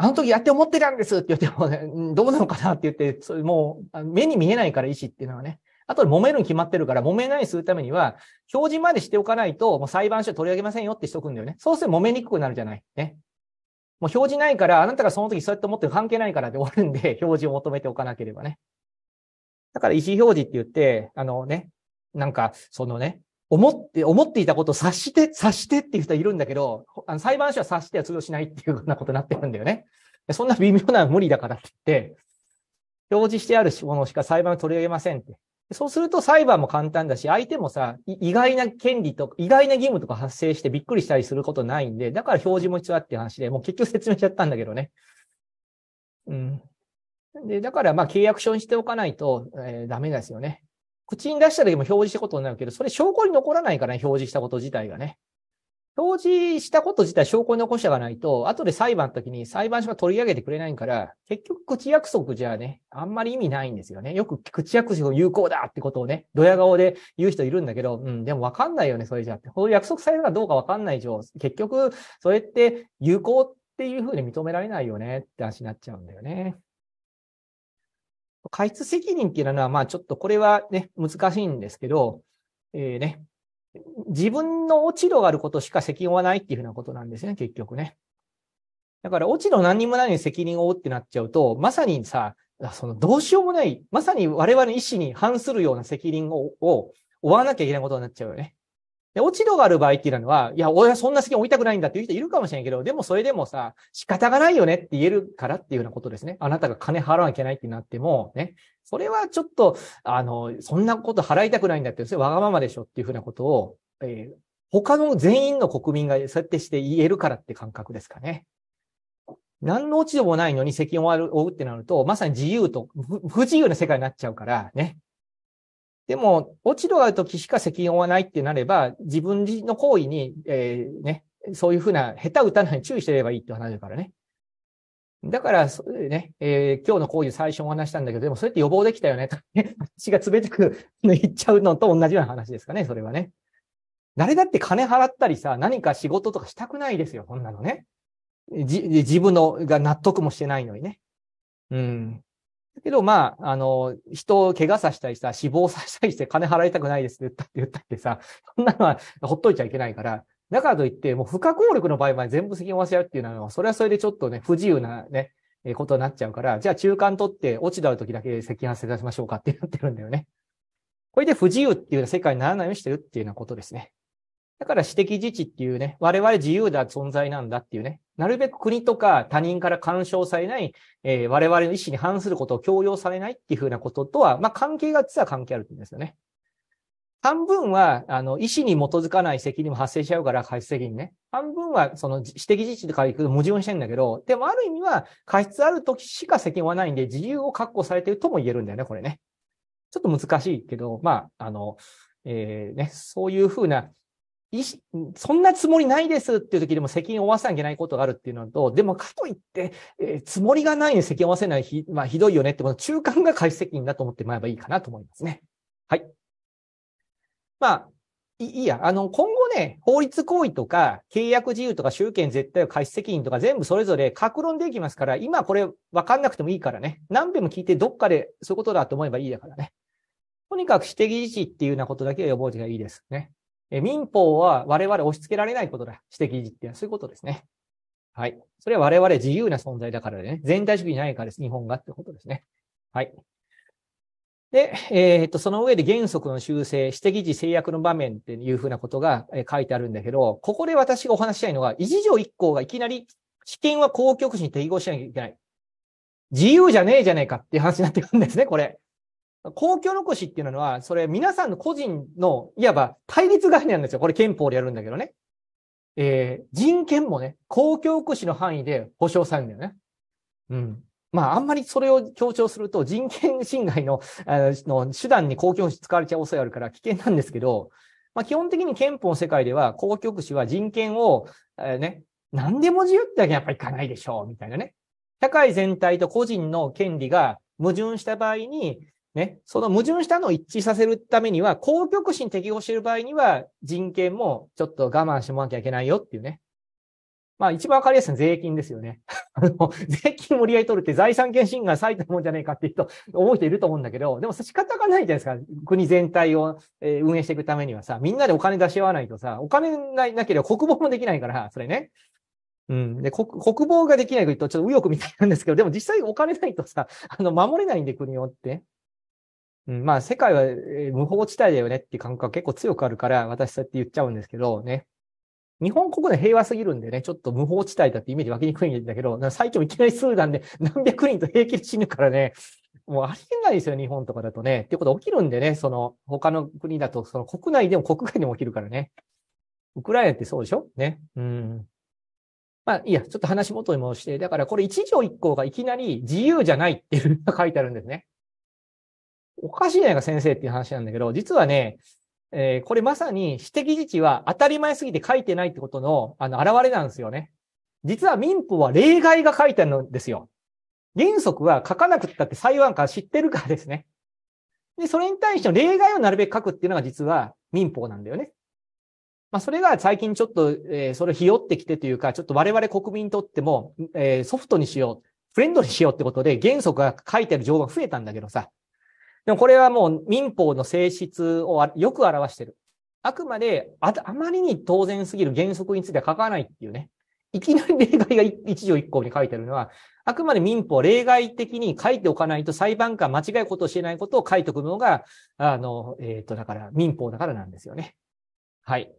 あの時やって思ってたんですって言っても、ね、どうなのかなって言って、それもう目に見えないから意思っていうのはね。あとで揉めるに決まってるから、揉めないにするためには、表示までしておかないと、もう裁判所取り上げませんよってしとくんだよね。そうすると揉めにくくなるじゃない。ね。もう表示ないから、あなたがその時そうやって思ってる関係ないからで終わるんで、表示を求めておかなければね。だから意思表示って言って、あのね、なんか、そのね、思って、思っていたことを察して、察してっていう人はいるんだけど、あの裁判所は察しては通用しないっていうようなことになってるんだよね。そんな微妙な無理だからって言って、表示してあるものしか裁判を取り上げませんって。そうすると裁判も簡単だし、相手もさ、意外な権利とか、意外な義務とか発生してびっくりしたりすることないんで、だから表示も必要だっていう話で、もう結局説明しちゃったんだけどね。うん。で、だからまあ契約書にしておかないと、えー、ダメですよね。口に出したらも表示したことになるけど、それ証拠に残らないからね、表示したこと自体がね。表示したこと自体証拠に残したがないと、後で裁判の時に裁判所が取り上げてくれないから、結局口約束じゃね、あんまり意味ないんですよね。よく口約束有効だってことをね、ドヤ顔で言う人いるんだけど、うん、でもわかんないよね、それじゃって。この約束されるかどうかわかんない以上、結局、それって有効っていうふうに認められないよねって話になっちゃうんだよね。開発責任っていうのは、まあちょっとこれはね、難しいんですけど、えー、ね、自分の落ち度があることしか責任はないっていうふうなことなんですね、結局ね。だから落ち度何にもないのに責任を負ってなっちゃうと、まさにさ、そのどうしようもない、まさに我々の意思に反するような責任を負わなきゃいけないことになっちゃうよね。で、落ち度がある場合っていうのは、いや、俺はそんな責任置いたくないんだっていう人いるかもしれんけど、でもそれでもさ、仕方がないよねって言えるからっていうようなことですね。あなたが金払わなきゃいけないってなっても、ね。それはちょっと、あの、そんなこと払いたくないんだって、それわがままでしょっていうふうなことを、えー、他の全員の国民がそうやってして言えるからって感覚ですかね。何の落ち度もないのに責任を負うってなると、まさに自由と不自由な世界になっちゃうからね。でも、落ち度があるときしか責任を負わないってなれば、自分の行為に、えー、ね、そういうふうな下手打たない注意してればいいって話だからね。だから、ね、えー、今日の行為最初お話したんだけど、でもそれって予防できたよね。私が冷たく 言っちゃうのと同じような話ですかね、それはね。誰だって金払ったりさ、何か仕事とかしたくないですよ、こんなのね。自分のが納得もしてないのにね。うん。けど、まあ、あの、人を怪我させたりさ、死亡させたりして金払いたくないですって言ったって言ったってさ、そんなのはほっといちゃいけないから、だからといって、もう不可抗力の場合は全部責任を負わせちうっていうのは、それはそれでちょっとね、不自由なね、えことになっちゃうから、じゃあ中間取って落ちた時だけ責任発生させましょうかってなってるんだよね。これで不自由っていう世界にならないようにしてるっていうようなことですね。だから私的自治っていうね、我々自由な存在なんだっていうね、なるべく国とか他人から干渉されない、えー、我々の意思に反することを強要されないっていうふうなこととは、まあ関係が実は関係あるんですよね。半分は、あの、意思に基づかない責任も発生しちゃうから、過失責任ね。半分は、その、私的自治とか行くと矛盾してんだけど、でもある意味は、過失ある時しか責任はないんで、自由を確保されているとも言えるんだよね、これね。ちょっと難しいけど、まあ、あの、えー、ね、そういうふうな、そんなつもりないですっていう時でも責任を負わせなきゃいけないことがあるっていうのと、でもかといって、えー、つもりがないに責任を負わせないひ、まあ、ひどいよねってこの中間が解責任だと思ってもらえばいいかなと思いますね。はい。まあ、いいや、あの、今後ね、法律行為とか、契約自由とか、集権絶対を開始責任とか、全部それぞれ格論できますから、今これ分かんなくてもいいからね。何べも聞いて、どっかでそういうことだと思えばいいだからね。とにかく指摘自治っていうようなことだけは予防てがいいですね。え民法は我々押し付けられないことだ。私的のは、そういうことですね。はい。それは我々自由な存在だからね。全体主義ないからです。日本がってことですね。はい。で、えー、っと、その上で原則の修正、指摘時制約の場面っていうふうなことが書いてあるんだけど、ここで私がお話したいのは、一条一項がいきなり、試験は公共福に適合しなきゃいけない。自由じゃねえじゃねえかっていう話になってくるんですね、これ。公共残しっていうのは、それ皆さんの個人の、いわば対立概念なんですよ。これ憲法でやるんだけどね。えー、人権もね、公共福祉の範囲で保障されるんだよね。うん。まあ、あんまりそれを強調すると人権侵害のあの手段に公共使われちゃう恐れあるから危険なんですけど、まあ、基本的に憲法の世界では公共福祉は人権を、えー、ね、何でも自由ってわけにやっぱいかないでしょう、みたいなね。社会全体と個人の権利が矛盾した場合に、ね、その矛盾したのを一致させるためには、公局心適合している場合には、人権もちょっと我慢してもらわなきゃいけないよっていうね。まあ一番わかりやすいのは税金ですよね。あの、税金盛り上げ取るって財産権侵害されたもんじゃねえかっていう人、思う人いると思うんだけど、でも仕方がないじゃないですか。国全体を、え運営していくためにはさ、みんなでお金出し合わないとさ、お金がなければ国防もできないから、それね。うん。で、国、国防ができない国とちょっと右翼みたいなんですけど、でも実際お金ないとさ、あの、守れないんで国をって。うん、まあ、世界は無法地帯だよねっていう感覚が結構強くあるから、私そうやって言っちゃうんですけどね。日本国内平和すぎるんでね、ちょっと無法地帯だってイメージ湧きにくいんだけど、最近いきなりスーダンで 何百人と平気で死ぬからね、もうありえないですよ、日本とかだとね。っていうこと起きるんでね、その、他の国だと、その国内でも国外でも起きるからね。ウクライナってそうでしょね。うん。まあ、いいや、ちょっと話元に戻して、だからこれ一条一項がいきなり自由じゃないっていうのが書いてあるんですね。おかしいじゃないか先生っていう話なんだけど、実はね、えー、これまさに私的自治は当たり前すぎて書いてないってことの、あの、現れなんですよね。実は民法は例外が書いてあるんですよ。原則は書かなくったって裁判官知ってるからですね。で、それに対しての例外をなるべく書くっていうのが実は民法なんだよね。まあ、それが最近ちょっと、えー、それをひよってきてというか、ちょっと我々国民にとっても、えー、ソフトにしよう、フレンドにしようってことで原則が書いてある情報が増えたんだけどさ。でもこれはもう民法の性質をよく表してる。あくまであ、あまりに当然すぎる原則については書かないっていうね。いきなり例外が一条一項に書いてあるのは、あくまで民法例外的に書いておかないと裁判官間違いことをしないことを書いておくのが、あの、えっ、ー、と、だから民法だからなんですよね。はい。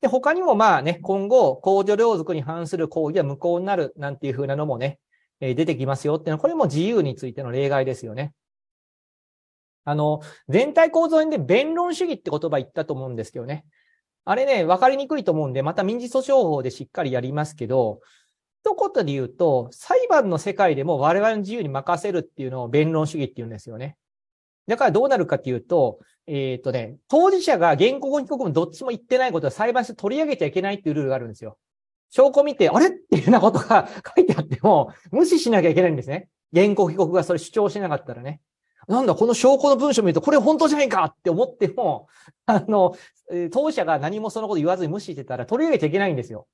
で、他にもまあね、今後、公助領族に反する行為は無効になるなんていうふうなのもね、え出てきますよっていうのは、これも自由についての例外ですよね。あの、全体構造で弁論主義って言葉言ったと思うんですけどね。あれね、わかりにくいと思うんで、また民事訴訟法でしっかりやりますけど、一言で言うと、裁判の世界でも我々の自由に任せるっていうのを弁論主義って言うんですよね。だからどうなるかっていうと、えっ、ー、とね、当事者が原告被告もどっちも言ってないことは裁判所取り上げちゃいけないっていうルールがあるんですよ。証拠見て、あれっていうようなことが書いてあっても、無視しなきゃいけないんですね。原告被告がそれ主張しなかったらね。なんだ、この証拠の文章を見ると、これ本当じゃないかって思っても、あの、当社が何もそのこと言わずに無視してたら取り上げちゃいけないんですよ。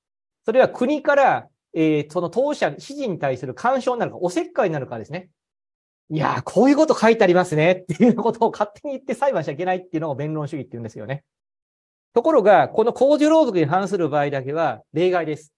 それは国から、えー、その当社、指示に対する干渉になるか、おせっかいになるかですね。いやー、こういうこと書いてありますねっていうことを勝手に言って裁判しちゃいけないっていうのを弁論主義って言うんですよね。ところが、この工事労働に反する場合だけは例外です。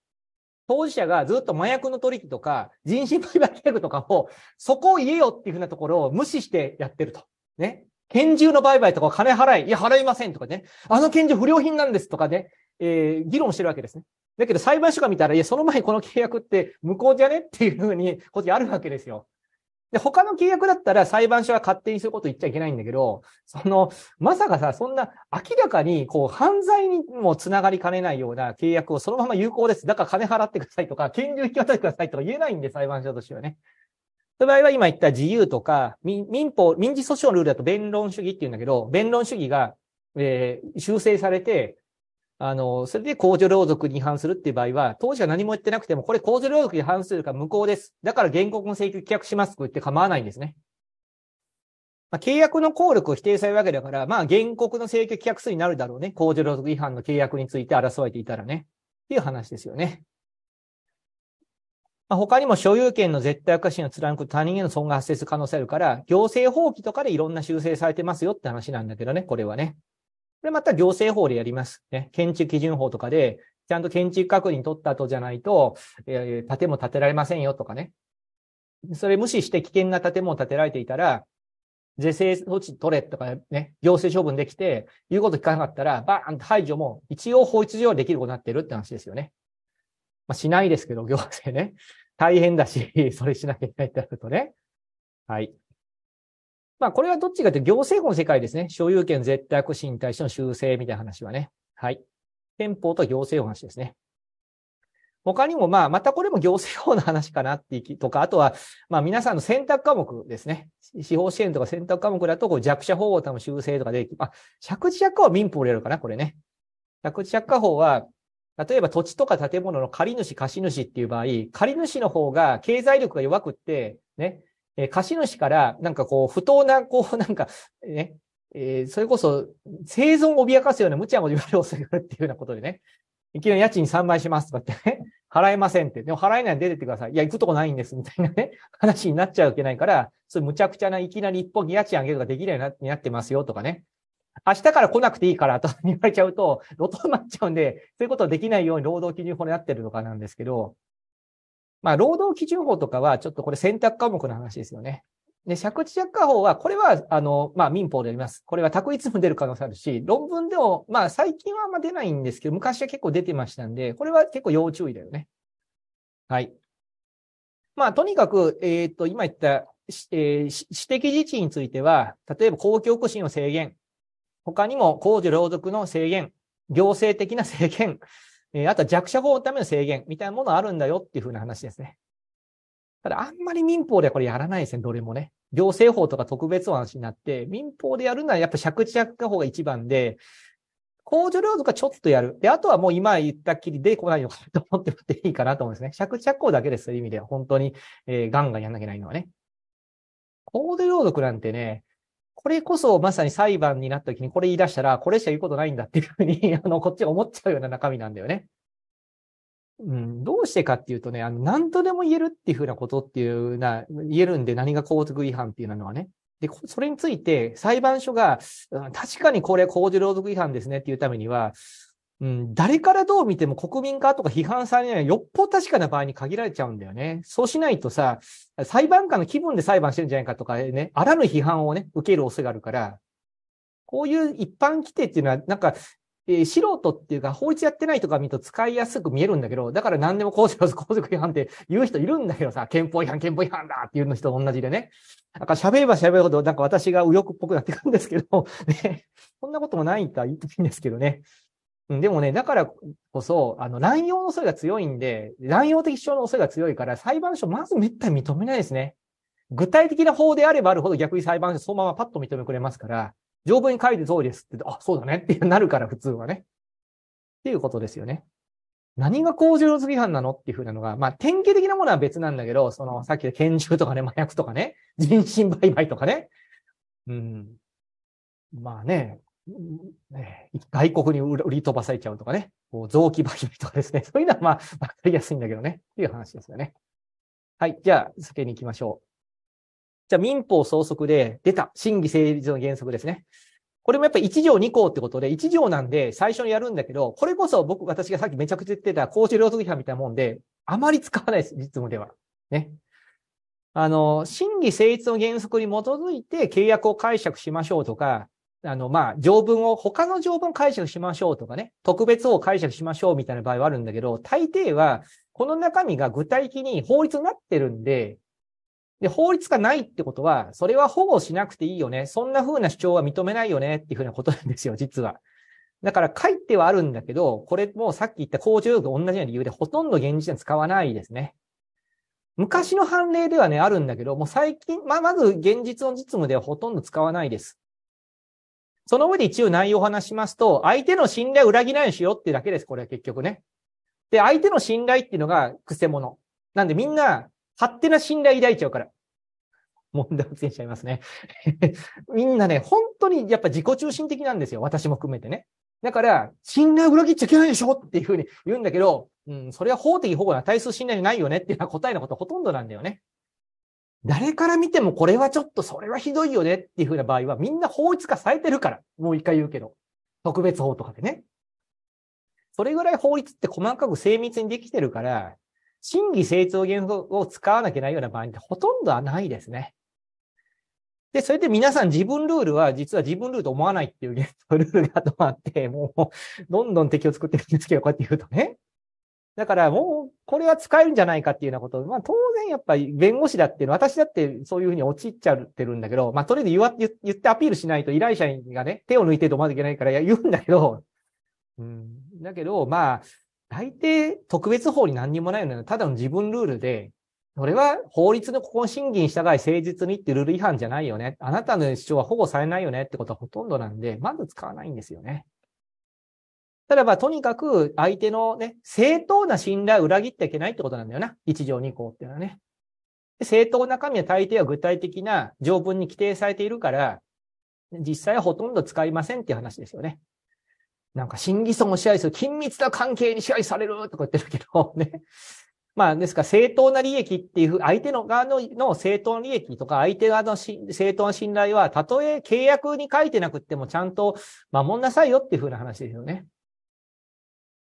当事者がずっと麻薬の取引とか人身売買契約とかを、そこを言えよっていうふうなところを無視してやってると。ね。拳銃の売買とか金払い、いや払いませんとかね。あの拳銃不良品なんですとかね。えー、議論してるわけですね。だけど裁判所が見たら、いや、その前にこの契約って無効じゃねっていうふうに、こっちあるわけですよ。で、他の契約だったら裁判所は勝手にすること言っちゃいけないんだけど、その、まさかさ、そんな明らかに、こう、犯罪にもつながりかねないような契約をそのまま有効です。だから金払ってくださいとか、権利を引き渡してくださいとか言えないんで、裁判所としてはね。その場合は今言った自由とか、民法、民事訴訟のルールだと弁論主義って言うんだけど、弁論主義が、えー、修正されて、あの、それで公序良俗に違反するっていう場合は、当時は何も言ってなくても、これ公序良俗に違反するから無効です。だから原告の請求棄却しますと言って構わないんですね。まあ、契約の効力を否定されるわけだから、まあ原告の請求棄却数になるだろうね。公序良俗違反の契約について争われていたらね。っていう話ですよね。まあ、他にも所有権の絶対悪化心を貫く他人への損害発生する可能性あるから、行政法規とかでいろんな修正されてますよって話なんだけどね、これはね。で、また行政法でやります。ね。建築基準法とかで、ちゃんと建築確認取った後じゃないと、えー、建物建てられませんよとかね。それ無視して危険な建物を建てられていたら、是正措置取れとかね、行政処分できて、言うこと聞かなかったら、バーンと排除も一応法律上できることになってるって話ですよね。まあ、しないですけど、行政ね。大変だし、それしなきゃいけないってなるとね。はい。まあ、これはどっちかというと行政法の世界ですね。所有権絶対悪心に対しての修正みたいな話はね。はい。憲法と行政法の話ですね。他にも、まあ、またこれも行政法の話かなっていき、とか、あとは、まあ、皆さんの選択科目ですね。司法支援とか選択科目だと、弱者法を多分修正とかでき、まあ、借地借家は民法を入れるかな、これね。借地借家法は、例えば土地とか建物の借り主、貸主っていう場合、借り主の方が経済力が弱くって、ね、えー、貸主からなんかこう、不当な、こう、なんか、ね、えー、それこそ生存を脅かすような無茶を言われる恐れがあるっていうようなことでね、いきなり家賃3倍しますとかってね、払えませんって、でも払えないんで出てってください。いや、行くとこないんですみたいなね、話になっちゃいけないから、そういう無茶苦茶ないきなり一本家賃上げるができるようになってますよとかね。明日から来なくていいからと言われちゃうと、路頭になっちゃうんで、そういうことはできないように労働基準法になってるのかなんですけど、まあ、労働基準法とかは、ちょっとこれ選択科目の話ですよね。で、借地借家法は、これは、あの、まあ、民法であります。これは択一も出る可能性あるし、論文でも、まあ、最近はあんま出ないんですけど、昔は結構出てましたんで、これは結構要注意だよね。はい。まあ、とにかく、えっ、と、今言った、えー、私的自治については、例えば公共福心の制限、他にも公序良俗の制限、行政的な制限、えあとは弱者法のための制限みたいなものあるんだよっていうふうな話ですね。ただあんまり民法ではこれやらないですね、どれもね。行政法とか特別話になって、民法でやるのはやっぱ借地薬法が一番で、控除料とかちょっとやる。で、あとはもう今言ったっきりでこないのかなと思ってもっていいかなと思うんですね。借地薬法だけです、よ、意味では。本当に、えー、ガンガンやんなきゃいけないのはね。ーデ朗読なんてね、これこそまさに裁判になった時にこれ言い出したら、これしか言うことないんだっていうふうに あの、こっちが思っちゃうような中身なんだよね。うん、どうしてかっていうとね、あの、何とでも言えるっていうふうなことっていうな、言えるんで何が公則違反っていうのはね。で、それについて裁判所が、うん、確かにこれ公事労働違反ですねっていうためには、うん、誰からどう見ても国民化とか批判されないよっぽど確かな場合に限られちゃうんだよね。そうしないとさ、裁判官の気分で裁判してるんじゃないかとかね、あらぬ批判をね、受ける恐れがあるから、こういう一般規定っていうのは、なんか、えー、素人っていうか、法律やってないとか見ると使いやすく見えるんだけど、だから何でも公職 公職違反って言う人いるんだけどさ、憲法違反、憲法違反だっていうの人と同じでね。なんか喋れば喋るほど、なんか私が右翼っぽくなってくるんですけど、ね、そんなこともないとは言っていいんですけどね。でもね、だからこそ、あの、乱用の恐れが強いんで、乱用的主張の恐れが強いから、裁判所まずめったに認めないですね。具体的な法であればあるほど逆に裁判所そのままパッと認めくれますから、条文に書いてそうですってあ、そうだねってなるから普通はね。っていうことですよね。何が工事の違反なのっていうふうなのが、まあ、典型的なものは別なんだけど、その、さっきの拳銃とかね、麻薬とかね、人身売買とかね。うん。まあね、外国に売り飛ばされちゃうとかね、こう臓器売買とかですね、そういうのはまあ、わかりやすいんだけどね、っていう話ですよね。はい、じゃあ、先に行きましょう。じゃあ、民法総則で出た、審議成立の原則ですね。これもやっぱり1条2項ってことで、1条なんで最初にやるんだけど、これこそ僕、私がさっきめちゃくちゃ言ってた公衆領則批判みたいなもんで、あまり使わないです、実務では。ね。あの、審議成立の原則に基づいて契約を解釈しましょうとか、あの、まあ、条文を、他の条文解釈しましょうとかね、特別を解釈しましょうみたいな場合はあるんだけど、大抵は、この中身が具体的に法律になってるんで、で、法律がないってことは、それは保護しなくていいよね。そんな風な主張は認めないよねっていうふうなことなんですよ、実は。だから書いてはあるんだけど、これもさっき言った工場と同じような理由でほとんど現実には使わないですね。昔の判例ではね、あるんだけど、もう最近、まあ、まず現実の実務ではほとんど使わないです。その上で一応内容を話しますと、相手の信頼を裏切らないようにしようっていうだけです、これは結局ね。で、相手の信頼っていうのが癖者。なんでみんな、勝手な信頼抱いちゃうから。問題発言しちゃいますね。みんなね、本当にやっぱ自己中心的なんですよ。私も含めてね。だから、信頼を裏切っちゃいけないでしょっていうふうに言うんだけど、うん、それは法的保護に値する信頼じゃないよねっていうのは答えのことほとんどなんだよね。誰から見てもこれはちょっとそれはひどいよねっていうふうな場合はみんな法律化されてるから。もう一回言うけど。特別法とかでね。それぐらい法律って細かく精密にできてるから、審議成長原則を使わなきゃいけないような場合ってほとんどはないですね。で、それで皆さん自分ルールは実は自分ルールと思わないっていう原則ルールがあって、もうどんどん敵を作ってるんですけど、こうやって言うとね。だからもうこれは使えるんじゃないかっていうようなことを、まあ当然やっぱり弁護士だっていうのは、私だってそういうふうに陥っちゃってるんだけど、まあとりあえず言わ、言ってアピールしないと依頼者がね、手を抜いてとまずいけないからいや言うんだけど、うん。だけど、まあ、大抵特別法に何にもないので、ただの自分ルールで、それは法律のここを審議に従い誠実にってルール違反じゃないよね。あなたの主張は保護されないよねってことはほとんどなんで、まず使わないんですよね。ただまあ、とにかく相手のね、正当な信頼を裏切ってはいけないってことなんだよな。一条二項っていうのはね。正当な神は大抵は具体的な条文に規定されているから、実際はほとんど使いませんっていう話ですよね。なんか審議損を支配する緊密な関係に支配されるとか言ってるけど、ね。まあ、ですから、正当な利益っていう、相手の側のの正当な利益とか、相手側の正当な信頼は、たとえ契約に書いてなくってもちゃんと守んなさいよっていうふうな話ですよね。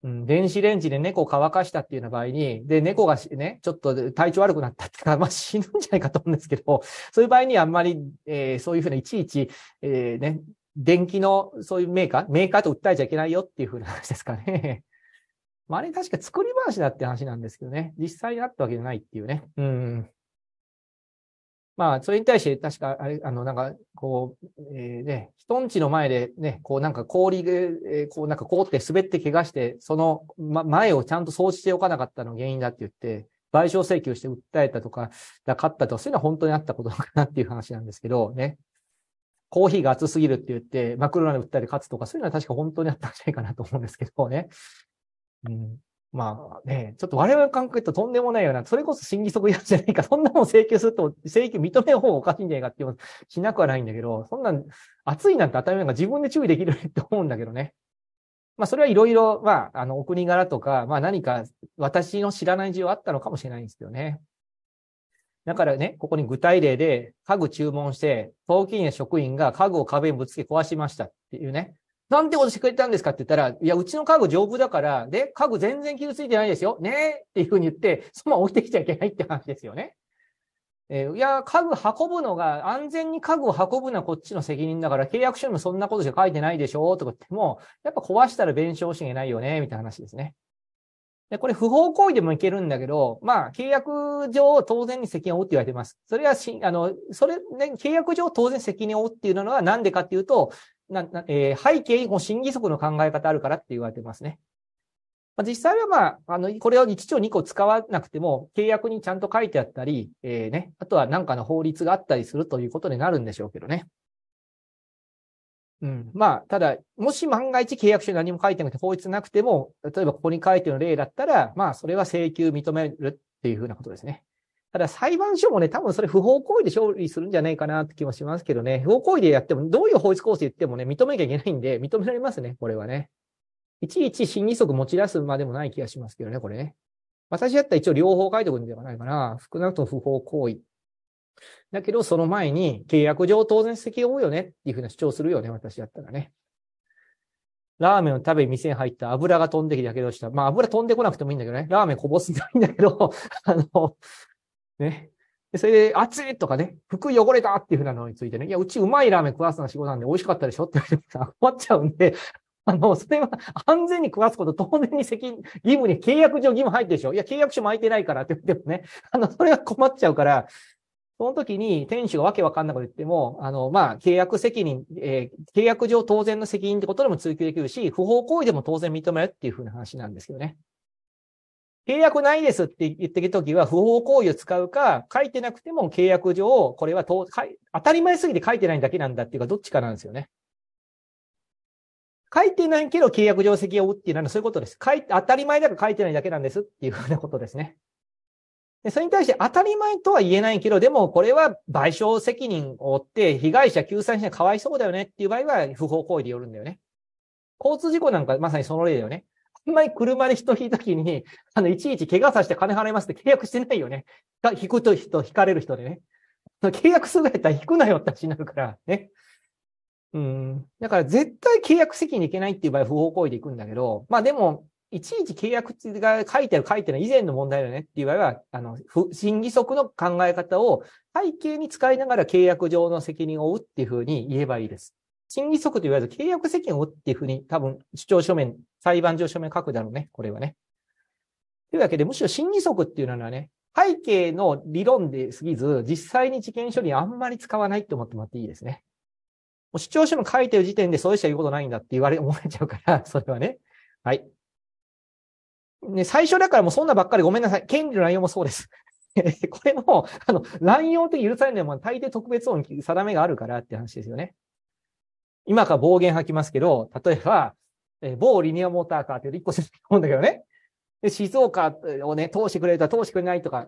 うん、電子レンジで猫を乾かしたっていうような場合に、で、猫がね、ちょっと体調悪くなったってか、まあ死ぬんじゃないかと思うんですけど、そういう場合にあんまり、えー、そういうふうないちいち、えー、ね、電気のそういうメーカー、メーカーと訴えちゃいけないよっていうふうな話ですかね。まあ、あれ確か作り話だって話なんですけどね。実際にあったわけじゃないっていうね。うん。まあ、それに対して、確か、あれ、あの、なんか、こう、えー、ね、人んちの前でね、こう、なんか氷で、えー、こう、なんか凍って滑って怪我して、その、ま、前をちゃんと掃除しておかなかったの原因だって言って、賠償請求して訴えたとか、だ勝ったとか、そういうのは本当にあったことなのかなっていう話なんですけど、ね。コーヒーが熱すぎるって言って、マクロナで訴えて勝つとか、そういうのは確か本当にあったんじゃないかなと思うんですけどね。うん。まあね、ちょっと我々の感覚ととんでもないような、それこそ審議則やじゃないか、そんなもん請求すると、請求認める方がおかしいんじゃないかっていうしなくはないんだけど、そんな熱暑いなんて当たり前が自分で注意できるって思うんだけどね。まあそれはいろいろ、まあ、あの、お国柄とか、まあ何か私の知らない事情あったのかもしれないんですけどね。だからね、ここに具体例で家具注文して、登記院や職員が家具を壁にぶつけ壊しましたっていうね。なんてことしてくれたんですかって言ったら、いや、うちの家具丈夫だから、で、家具全然傷ついてないですよ。ねっていうふうに言って、そのまま置いてきちゃいけないって話ですよね。えー、いや、家具運ぶのが、安全に家具を運ぶのはこっちの責任だから、契約書にもそんなことしか書いてないでしょとか言っても、やっぱ壊したら弁償しげないよねみたいな話ですね。で、これ不法行為でもいけるんだけど、まあ、契約上当然に責任を負うって言われてます。それはし、あの、それ、ね、契約上当然責任を負うっていうのは何でかっていうと、ななえー、背景にこう審議則の考え方あるからって言われてますね。まあ、実際はまあ、あの、これを1兆2個使わなくても、契約にちゃんと書いてあったり、えー、ね、あとは何かの法律があったりするということになるんでしょうけどね。うん。まあ、ただ、もし万が一契約書に何も書いてなくて、法律なくても、例えばここに書いてる例だったら、まあ、それは請求認めるっていうふうなことですね。ただ裁判所もね、多分それ不法行為で勝利するんじゃないかなって気もしますけどね。不法行為でやっても、どういう法律構成言ってもね、認めなきゃいけないんで、認められますね、これはね。いちいち審議則持ち出すまでもない気がしますけどね、これね。私だったら一応両方書いておくんではないかな。少なくとも不法行為。だけど、その前に契約上当然責任を負うよねっていうふうな主張するよね、私だったらね。ラーメンを食べ、店に入った油が飛んできてやけどした。まあ油飛んでこなくてもいいんだけどね。ラーメンこぼすんじゃいいんだけど、あの、ね。それで、暑いとかね、服汚れたっていうふうなのについてね、いや、うちうまいラーメン食わすの仕事なんで美味しかったでしょって言われてさ、困っちゃうんで、あの、それは安全に食わすこと、当然に責任、義務に契約上義務入ってるでしょいや、契約書巻いてないからって言ってもね、あの、それは困っちゃうから、その時に店主がわけわかんなく言っても、あの、まあ、契約責任、えー、契約上当然の責任ってことでも追求できるし、不法行為でも当然認めるっていうふうな話なんですけどね。契約ないですって言ってるときは、不法行為を使うか、書いてなくても契約上、これは当たり前すぎて書いてないだけなんだっていうか、どっちかなんですよね。書いてないけど契約定石を負っているのはそういうことです。書い当たり前だから書いてないだけなんですっていうふうなことですね。でそれに対して当たり前とは言えないけど、でもこれは賠償責任を負って被害者救済者かわいそうだよねっていう場合は不法行為でよるんだよね。交通事故なんかまさにその例だよね。んまり車で人引いた時に、あの、いちいち怪我させて金払いますって契約してないよね。引くと人、引かれる人でね。契約するぐらいだったら引くなよって話になるから、ね。うん。だから絶対契約責任いけないっていう場合は不法行為で行くんだけど、まあでも、いちいち契約が書いてある書いてない以前の問題だよねっていう場合は、あの、審議則の考え方を背景に使いながら契約上の責任を負うっていうふうに言えばいいです。賃議則と言わず契約責任を負っていうふうに多分主張書面、裁判上書面書くだろうね、これはね。というわけで、むしろ審議則っていうのはね、背景の理論で過ぎず、実際に事件処理あんまり使わないって思ってもらっていいですね。もう主張書の書いてる時点でそういう人は言うことないんだって言われ、思われちゃうから、それはね。はい。ね、最初だからもうそんなばっかりごめんなさい。権利の内容もそうです。これも、あの、乱用って許されないのは大抵特別音定めがあるからって話ですよね。今から暴言吐きますけど、例えば、えー、某リニアモーターカーっていう1個しか思うんだけどね。で、静岡をね、通してくれると通してくれないとか、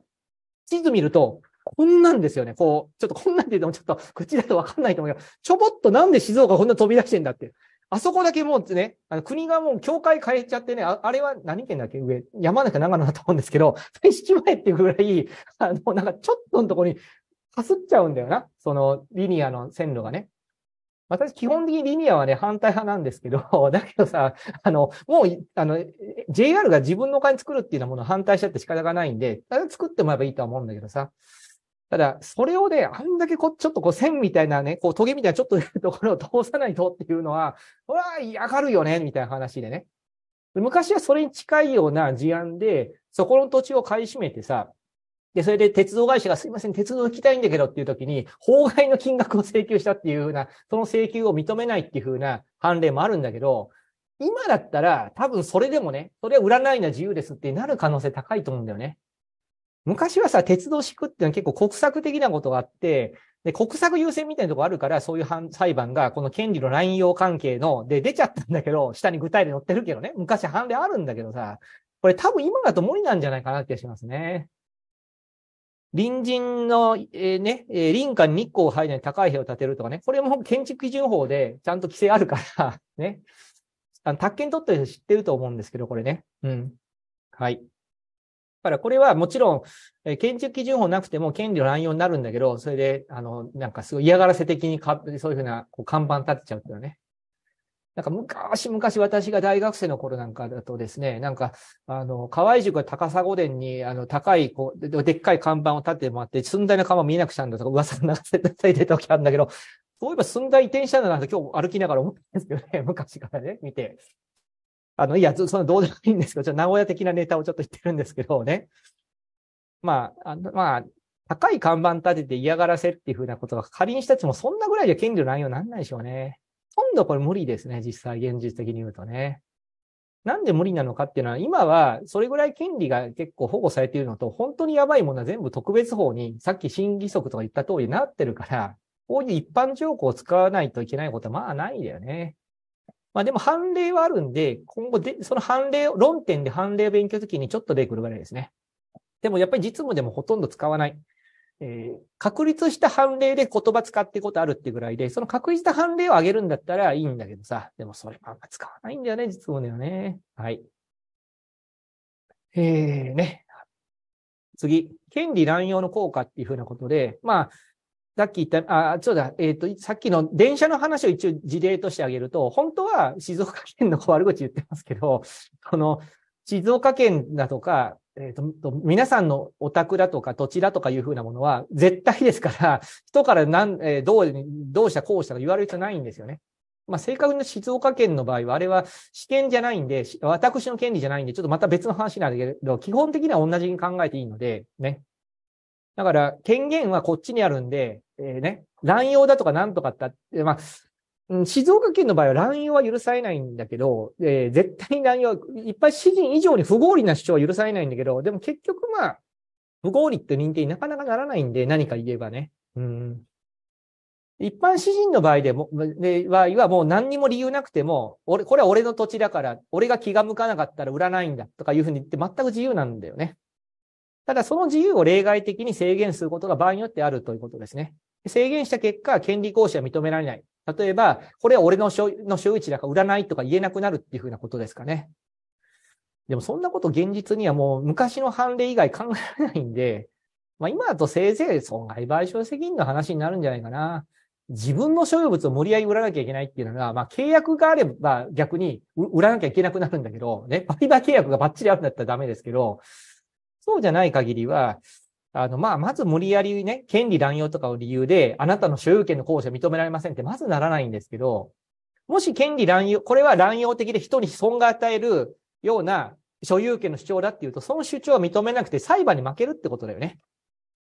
地図見ると、こんなんですよね。こう、ちょっとこんなんで言ってもちょっと口だとわかんないと思うけど、ちょぼっとなんで静岡こんな飛び出してんだって。あそこだけもうね、あの国がもう境界変えちゃってね、ああれは何県だっけ上、山中長野だと思うんですけど、それ引前っていうぐらい、あの、なんかちょっとのとこにかすっちゃうんだよな。そのリニアの線路がね。私、基本的にリニアはね、反対派なんですけど、だけどさ、あの、もう、あの、JR が自分のお金作るっていうようなものを反対しちゃって仕方がないんで、作ってもらえばいいとは思うんだけどさ。ただ、それをね、あんだけこう、ちょっとこう、線みたいなね、こう、棘みたいなちょっというところを通さないとっていうのは、ほら、嫌がるよね、みたいな話でね。昔はそれに近いような事案で、そこの土地を買い占めてさ、で、それで鉄道会社がすいません、鉄道行きたいんだけどっていう時に、法外の金額を請求したっていうふうな、その請求を認めないっていうふうな判例もあるんだけど、今だったら多分それでもね、それは売らない自由ですってなる可能性高いと思うんだよね。昔はさ、鉄道敷くっていうのは結構国策的なことがあって、で、国策優先みたいなとこあるから、そういう裁判が、この権利の乱用関係の、で、出ちゃったんだけど、下に具体で載ってるけどね、昔判例あるんだけどさ、これ多分今だと無理なんじゃないかなってしますね。隣人の、えー、ね、えー、林家に日光入るのに高い部屋を建てるとかね、これも建築基準法でちゃんと規制あるから ね。あの、宅建取ってる人知ってると思うんですけど、これね。うん。はい。だからこれはもちろん、え建築基準法なくても権利の乱用になるんだけど、それで、あの、なんかすごい嫌がらせ的にか、そういうふうなこう看板立てちゃうっていうのはね、なんか昔々私が大学生の頃なんかだとですね、なんか、あの、河合塾は高砂殿に、あの、高い、こう、でっかい看板を立ててもらって、寸大の看板見えなくしたんだとか噂が流せ てた時あるんだけど、そういえば寸大移転したんだなと今日歩きながら思ったんですけどね、昔からね、見て。あの、いや、そのどうでもいいんですけど、ちょっと名古屋的なネタをちょっと言ってるんですけどね。まあ、あのまあ、高い看板立てて嫌がらせっていうふうなことが仮にしたっても、そんなぐらいじゃ権利の乱用なんないでしょうね。ほとんどこれ無理ですね、実際、現実的に言うとね。なんで無理なのかっていうのは、今はそれぐらい権利が結構保護されているのと、本当にやばいものは全部特別法に、さっき審議則とか言った通りになってるから、こういう一般条項を使わないといけないことはまあないんだよね。まあでも判例はあるんで、今後で、その判例、論点で判例を勉強するときにちょっと出てくるぐらいですね。でもやっぱり実務でもほとんど使わない。えー、確立した判例で言葉使ってことあるってぐらいで、その確立した判例を挙げるんだったらいいんだけどさ、でもそれあんま使わないんだよね、実務だよね。はい。えー、ね。次、権利乱用の効果っていうふうなことで、まあ、さっき言った、あ、そうだ、えっ、ー、と、さっきの電車の話を一応事例としてあげると、本当は静岡県の悪口言ってますけど、この、静岡県だとか、えっ、ー、と、皆さんのお宅だとか土地だとかいうふうなものは絶対ですから、人からなん、えー、どう、どうしたこうしたが言われる必要ないんですよね。まあ、正確に静岡県の場合は、あれは試験じゃないんで、私の権利じゃないんで、ちょっとまた別の話なんだけど、基本的には同じに考えていいので、ね。だから、権限はこっちにあるんで、えー、ね、乱用だとかなんとかって、まあ、静岡県の場合は乱用は許されないんだけど、えー、絶対に乱用、いっぱい詩人以上に不合理な主張は許されないんだけど、でも結局まあ、不合理って認定になかなかならないんで、何か言えばね。うん。一般詩人の場合でも、で、場合はもう何にも理由なくても、俺、これは俺の土地だから、俺が気が向かなかったら売らないんだとかいうふうに言って全く自由なんだよね。ただその自由を例外的に制限することが場合によってあるということですね。制限した結果、権利行使は認められない。例えば、これは俺の所の所有地だから売らないとか言えなくなるっていうふうなことですかね。でもそんなこと現実にはもう昔の判例以外考えられないんで、まあ今だとせいぜい損害賠償責任の話になるんじゃないかな。自分の所有物を無理やり売らなきゃいけないっていうのは、まあ契約があれば逆に売らなきゃいけなくなるんだけど、ね、売買契約がバッチリあるんだったらダメですけど、そうじゃない限りは、あの、まあ、まず無理やりね、権利乱用とかを理由で、あなたの所有権の行使は認められませんって、まずならないんですけど、もし権利乱用、これは乱用的で人に損が与えるような所有権の主張だっていうと、その主張は認めなくて裁判に負けるってことだよね。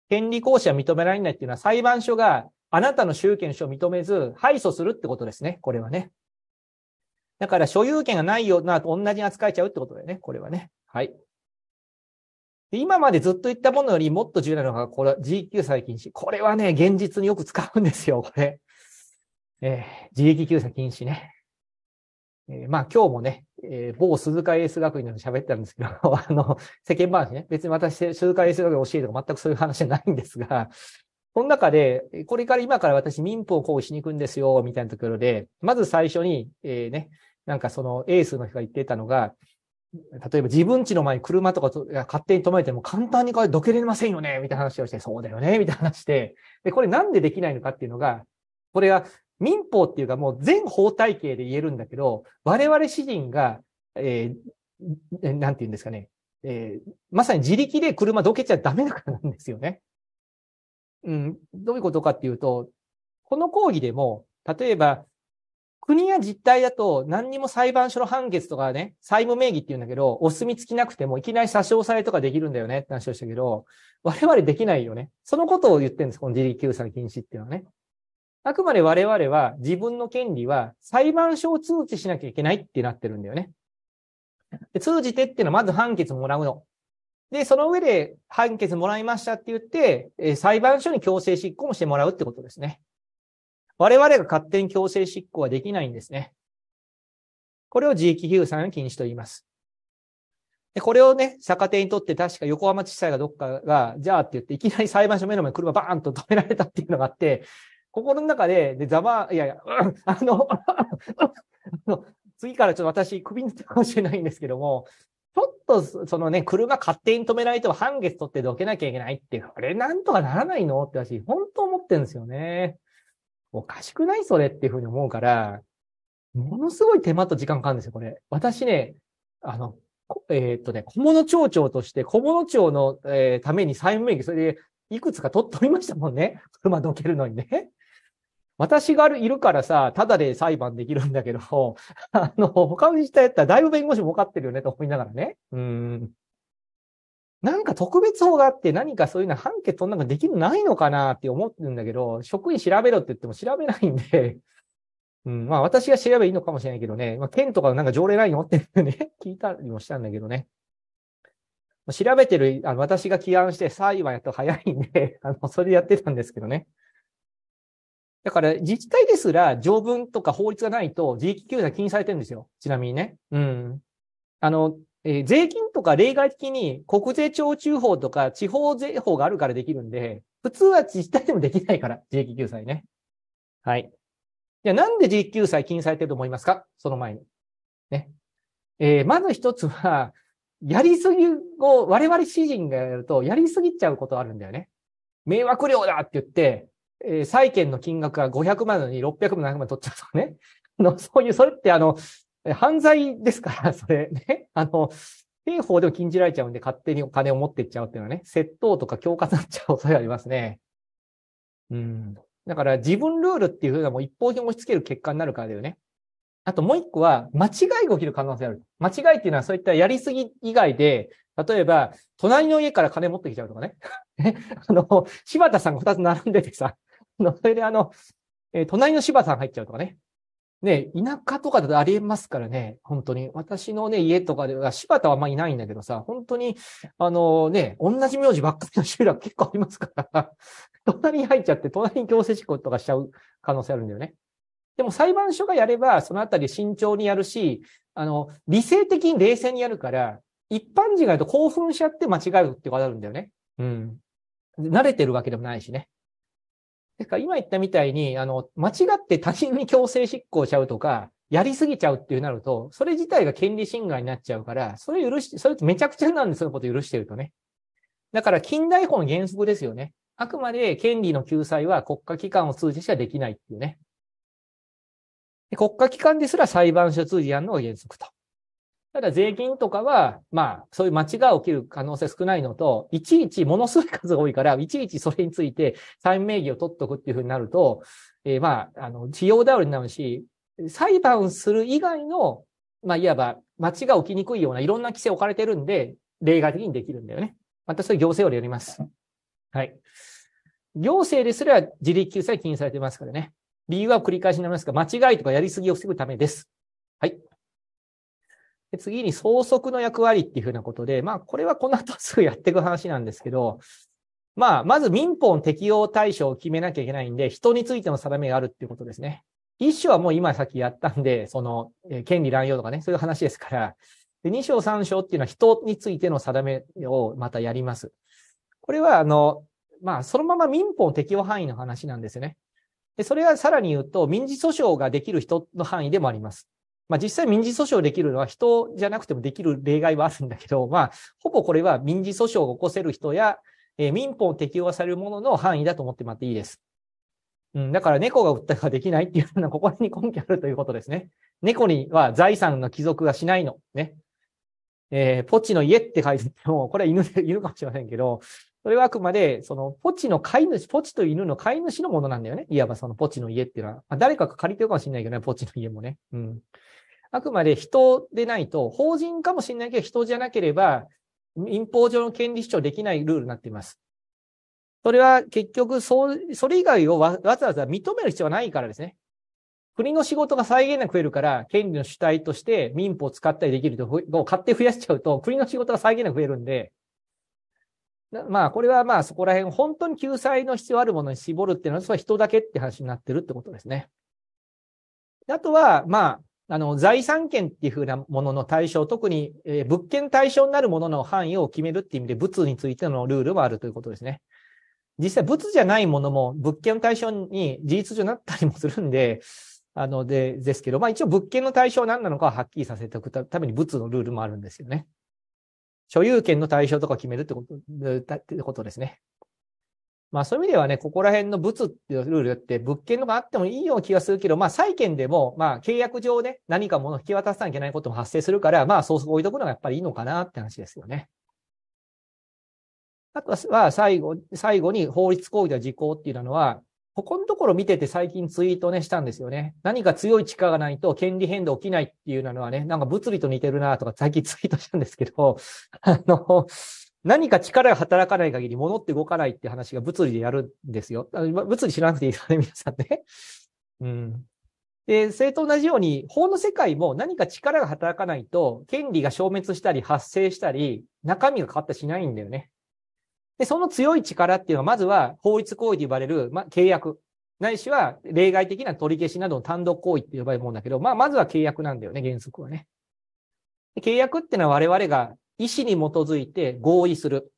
権利行使は認められないっていうのは裁判所があなたの所有権の主張を認めず、敗訴するってことですね。これはね。だから所有権がないようなと同じ扱えちゃうってことだよね。これはね。はい。今までずっと言ったものよりもっと重要なのが、これ、GQ 再禁止。これはね、現実によく使うんですよ、これ。えー、GQ 再禁止ね。えー、まあ今日もね、えー、某鈴鹿エース学院の喋ったんですけど、あの、世間話ね、別に私、鈴鹿エース学院教えとか全くそういう話じゃないんですが、この中で、これから今から私民法を講義しに行くんですよ、みたいなところで、まず最初に、えー、ね、なんかそのエースの人が言ってたのが、例えば自分家の前に車とかと勝手に止めても簡単にこれどけれませんよねみたいな話をして、そうだよねみたいな話して、で、これなんでできないのかっていうのが、これは民法っていうかもう全法体系で言えるんだけど、我々主人が、えー、なんて言うんですかね、えー、まさに自力で車どけちゃダメだからなんですよね。うん、どういうことかっていうと、この講義でも、例えば、国や実態だと何にも裁判所の判決とかね、債務名義って言うんだけど、お墨付きなくてもいきなり差し押さえとかできるんだよねって話をしたけど、我々できないよね。そのことを言ってるんです、この自力救済禁止っていうのはね。あくまで我々は自分の権利は裁判所を通知しなきゃいけないってなってるんだよね。で通じてっていうのはまず判決もらうの。で、その上で判決もらいましたって言って、え裁判所に強制執行もしてもらうってことですね。我々が勝手に強制執行はできないんですね。これを自力給産の禁止と言います。で、これをね、逆手にとって確か横浜地裁がどっかが、じゃあって言って、いきなり裁判所目の前に車バーンと止められたっていうのがあって、心の中で、で、ざま、いやいや、あの、あの、次からちょっと私、首になったかもしれないんですけども、ちょっと、そのね、車勝手に止めないと半月取ってどけなきゃいけないって、あれなんとかならないのって私、本当思ってるんですよね。おかしくないそれっていうふうに思うから、ものすごい手間と時間かかるんですよ、これ。私ね、あの、えー、っとね、小物町長として小物町の、えー、ために債務免許、それでいくつか取っておりましたもんね。車どけるのにね。私がいるからさ、ただで裁判できるんだけど、あの、他の自治体やったらだいぶ弁護士儲かってるよねと思いながらね。うん。なんか特別法があって何かそういうの判決そんなのできるないのかなって思ってるんだけど、職員調べろって言っても調べないんで うん、まあ私が調べばいいのかもしれないけどね、まあ県とかなんか条例ないのってね、聞いたりもしたんだけどね。調べてる、あの私が起案して裁判やったら早いんで あの、それでやってたんですけどね。だから自治体ですら条文とか法律がないと自力救済禁止されてるんですよ。ちなみにね。うん。あの、えー、税金とか例外的に国税徴収法とか地方税法があるからできるんで、普通は自治体でもできないから、自力救済ね。はい。じゃあなんで自力救済禁止されてると思いますかその前に。ね。えー、まず一つは、やりすぎを我々主人がやると、やりすぎちゃうことあるんだよね。迷惑料だって言って、えー、債権の金額が500万なのに600万、700万取っちゃうとかね。の、そういう、それってあの、犯罪ですから、それね。あの、刑法でも禁じられちゃうんで、勝手にお金を持ってっちゃうっていうのはね、窃盗とか恐喝になっちゃう恐れありますね。うん。だから自分ルールっていうのもう一方に押し付ける結果になるからだよね。あともう一個は、間違いが起きる可能性ある。間違いっていうのはそういったやりすぎ以外で、例えば、隣の家から金持ってきちゃうとかね。あの、柴田さんが二つ並んでてさ、それであの、えー、隣の柴田さん入っちゃうとかね。ね、田舎とかだとありえますからね、本当に。私のね、家とかでは、柴田はあんまいないんだけどさ、本当に、あのね、同じ名字ばっかりの集落結構ありますから 隣に入っちゃって、隣に強制事故とかしちゃう可能性あるんだよね。でも裁判所がやれば、そのあたり慎重にやるし、あの、理性的に冷静にやるから、一般人がやると興奮しちゃって間違えるってことあるんだよね。うん。慣れてるわけでもないしね。ですから今言ったみたいに、あの、間違って他人に強制執行しちゃうとか、やりすぎちゃうっていうなると、それ自体が権利侵害になっちゃうから、それ許しそれめちゃくちゃなんでそのこと許してるとね。だから近代法の原則ですよね。あくまで権利の救済は国家機関を通じしかできないっていうね。国家機関ですら裁判所通じやるのが原則と。ただ税金とかは、まあ、そういう間違いが起きる可能性少ないのと、いちいちものすごい数が多いから、いちいちそれについて債務名義を取っとくっていうふうになると、えー、まあ、あの、費用倒れになるし、裁判する以外の、まあ、いわば、間違い起きにくいようないろんな規制置かれてるんで、例外的にできるんだよね。またそれ行政よりやります。はい。行政ですら自力救済禁止されてますからね。理由は繰り返しになりますが、間違いとかやりすぎを防ぐためです。はい。で次に相続の役割っていうふうなことで、まあ、これはこの後すぐやっていく話なんですけど、まあ、まず民法の適用対象を決めなきゃいけないんで、人についての定めがあるっていうことですね。一章はもう今さっきやったんで、その、え権利乱用とかね、そういう話ですから、で章三章っていうのは人についての定めをまたやります。これは、あの、まあ、そのまま民法適用範囲の話なんですよね。でそれはさらに言うと、民事訴訟ができる人の範囲でもあります。まあ実際民事訴訟できるのは人じゃなくてもできる例外はあるんだけど、まあほぼこれは民事訴訟を起こせる人や、えー、民法を適用されるものの範囲だと思ってもらっていいです。うん、だから猫が訴えができないっていうのはここに根拠あるということですね。猫には財産の帰属がしないの。ね。えー、ポチの家って書いてても、これは犬、で、犬かもしれませんけど、それはあくまで、その、ポチの飼い主、ポチと犬の飼い主のものなんだよね。いわばそのポチの家っていうのは。まあ、誰かが借りてるかもしれないけどね、ポチの家もね。うん。あくまで人でないと、法人かもしれないけど人じゃなければ、民法上の権利主張できないルールになっています。それは結局、それ以外をわざわざ認める必要はないからですね。国の仕事が再現なく増えるから、権利の主体として民法を使ったりできると、を勝手増やしちゃうと、国の仕事が再現なく増えるんで、まあ、これはまあ、そこら辺、本当に救済の必要あるものに絞るっていうのは、それは人だけって話になってるってことですね。あとは、まあ、あの、財産権っていうふうなものの対象、特に、えー、物件対象になるものの範囲を決めるっていう意味で、物についてのルールもあるということですね。実際、物じゃないものも物件の対象に事実上なったりもするんで、あの、で、ですけど、まあ一応物件の対象は何なのかははっきりさせておくために物のルールもあるんですよね。所有権の対象とか決めるってこと、ってことですね。まあそういう意味ではね、ここら辺の物っていうルールって物件のがあってもいいような気がするけど、まあ債権でも、まあ契約上ね、何か物を引き渡さなきゃいけないことも発生するから、まあそう置いとくのがやっぱりいいのかなって話ですよね。あとは最後、最後に法律行為は時効っていうのは、ここのところ見てて最近ツイートねしたんですよね。何か強い力がないと権利変動起きないっていうのはね、なんか物理と似てるなとか最近ツイートしたんですけど、あの、何か力が働かない限り物って動かないって話が物理でやるんですよ。物理知らなくていいからね、皆さんね。うん。で、それと同じように、法の世界も何か力が働かないと、権利が消滅したり、発生したり、中身が変わったりしないんだよね。で、その強い力っていうのは、まずは法律行為と呼ばれる、まあ、契約。ないしは、例外的な取り消しなどの単独行為って呼ばれるもんだけど、まあ、まずは契約なんだよね、原則はね。契約ってのは我々が意思に基づいて合意する。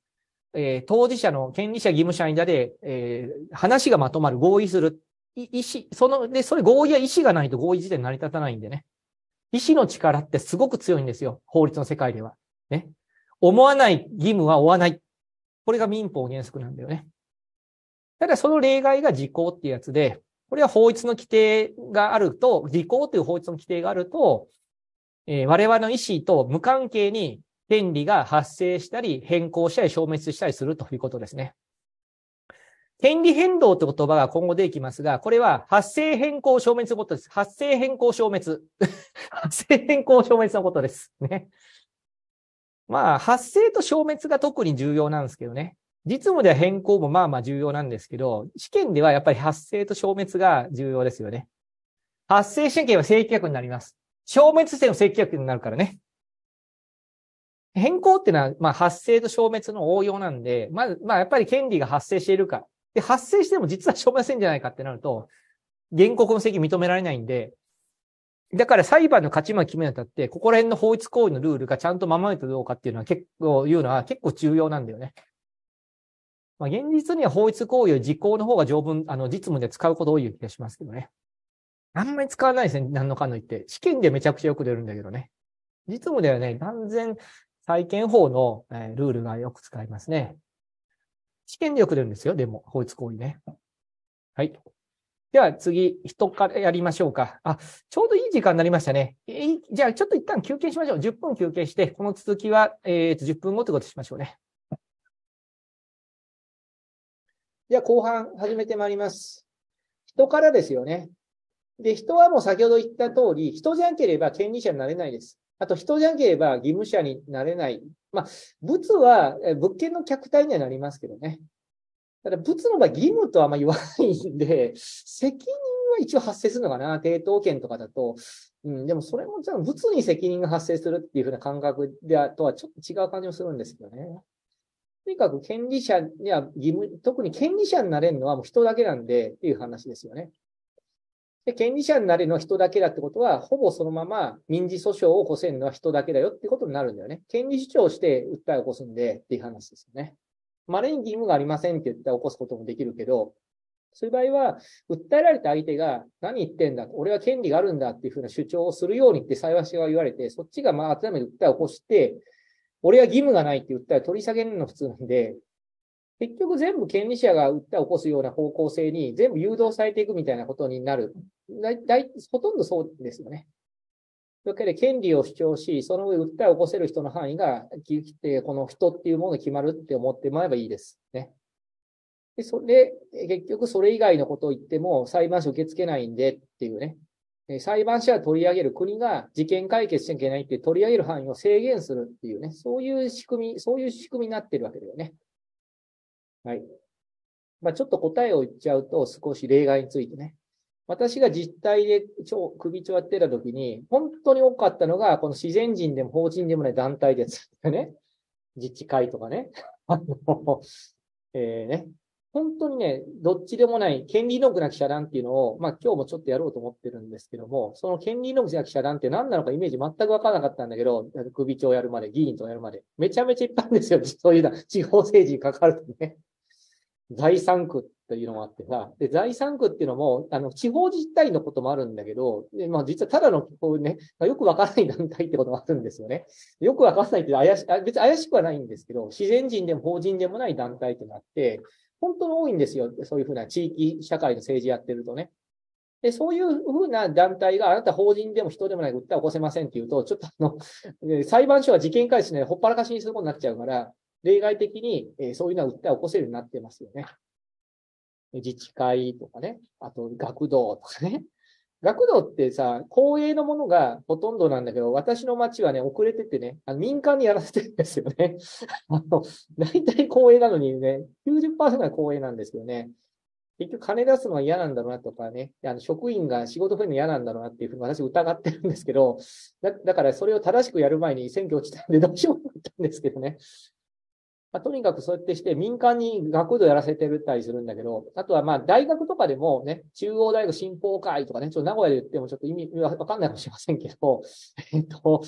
えー、当事者の権利者義務者間で、えー、話がまとまる、合意する。意思、その、で、それ合意は意思がないと合意時点成り立たないんでね。意思の力ってすごく強いんですよ。法律の世界では。ね。思わない義務は負わない。これが民法原則なんだよね。ただその例外が時効っていうやつで、これは法律の規定があると、時効という法律の規定があると、えー、我々の意思と無関係に権利が発生したり、変更したり、消滅したりするということですね。権利変動って言葉が今後できますが、これは発生変更消滅のことです。発生変更消滅。発生変更消滅のことです。ね。まあ、発生と消滅が特に重要なんですけどね。実務では変更もまあまあ重要なんですけど、試験ではやっぱり発生と消滅が重要ですよね。発生試験は正規学になります。消滅しての正規学になるからね。変更っていうのは、まあ、発生と消滅の応用なんで、まず、まあ、やっぱり権利が発生しているか。で、発生しても実は消滅せんじゃないかってなると、原告の責任認められないんで、だから裁判の勝ち負け決めにあたって、ここら辺の法律行為のルールがちゃんと守れてどうかっていうのは結構、いうのは結構重要なんだよね。まあ、現実には法律行為を実行の方が条文、あの、実務で使うこと多い気がしますけどね。あんまり使わないですね、何のかの言って。試験でめちゃくちゃよく出るんだけどね。実務ではね、断然債権法の、えー、ルールがよく使いますね。試験でよく出るんですよ、でも、法律行為ね。はい。では次、人からやりましょうか。あ、ちょうどいい時間になりましたね。えー、じゃあちょっと一旦休憩しましょう。10分休憩して、この続きは、えー、と10分後ということしましょうね。じゃあ後半始めてまいります。人からですよね。で、人はもう先ほど言った通り、人じゃなければ権利者になれないです。あと人じゃなければ義務者になれない。まあ、物は物件の客体にはなりますけどね。ただ物の場合義務とはあんま言わないんで、責任は一応発生するのかな。抵当権とかだと。うん、でもそれもじゃあ物に責任が発生するっていうふうな感覚であとはちょっと違う感じもするんですけどね。とにかく権利者には義務、特に権利者になれるのはもう人だけなんでっていう話ですよね。で、権利者になれの人だけだってことは、ほぼそのまま民事訴訟を起こせるのは人だけだよってことになるんだよね。権利主張して訴えを起こすんでっていう話ですよね。稀に義務がありませんって言ったら起こすこともできるけど、そういう場合は、訴えられた相手が何言ってんだ、俺は権利があるんだっていうふうな主張をするようにって裁判所が言われて、そっちがまあ改めて訴えを起こして、俺は義務がないって訴えを取り下げるの普通なんで、結局全部権利者が訴え起こすような方向性に全部誘導されていくみたいなことになる。だい、だい、ほとんどそうですよね。というわけで、権利を主張し、その上訴えを起こせる人の範囲が、この人っていうものが決まるって思ってもらえばいいですね。で、それ、結局それ以外のことを言っても裁判所受け付けないんでっていうね。裁判所は取り上げる国が事件解決しなきゃいけないって取り上げる範囲を制限するっていうね、そういう仕組み、そういう仕組みになってるわけだよね。はい。まあ、ちょっと答えを言っちゃうと、少し例外についてね。私が実態で首長やってた時に、本当に多かったのが、この自然人でも法人でもない団体です。ね。自治会とかね。あの、えー、ね。本当にね、どっちでもない、権利のくなき社団っていうのを、まあ今日もちょっとやろうと思ってるんですけども、その権利のくなき社団って何なのかイメージ全くわからなかったんだけど、首長やるまで、議員とやるまで。めちゃめちゃいっぱいあるんですよ。そういうな、地方政治に関わるとね。財産区というのもあってさ、で、財産区っていうのも、あの、地方自治体のこともあるんだけど、でまあ実はただの、こうね、よくわからない団体ってこともあるんですよね。よくわからないって怪し、別に怪しくはないんですけど、自然人でも法人でもない団体ってなって、本当に多いんですよ。そういうふうな地域社会の政治やってるとね。で、そういうふうな団体があなた法人でも人でもない訴え起こせませんって言うと、ちょっとあの、裁判所は事件開でね、ほっぱらかしにすることになっちゃうから、例外的に、えそういうのは訴えを起こせるようになってますよね。自治会とかね、あと学童とかね。学童ってさ、公営のものがほとんどなんだけど、私の町はね、遅れててね、あの民間にやらせてるんですよね。あの、大体公営なのにね、90%が公営なんですよね。結局金出すのは嫌なんだろうなとかね、あの職員が仕事増えるの嫌なんだろうなっていうふうに私疑ってるんですけど、だだからそれを正しくやる前に選挙落ちたんでどうしようもなかったんですけどね。まあ、とにかくそうやってして民間に学童やらせてるったりするんだけど、あとはまあ大学とかでもね、中央大学振興会とかね、ちょっと名古屋で言ってもちょっと意味わかんないかもしれませんけど、えっと、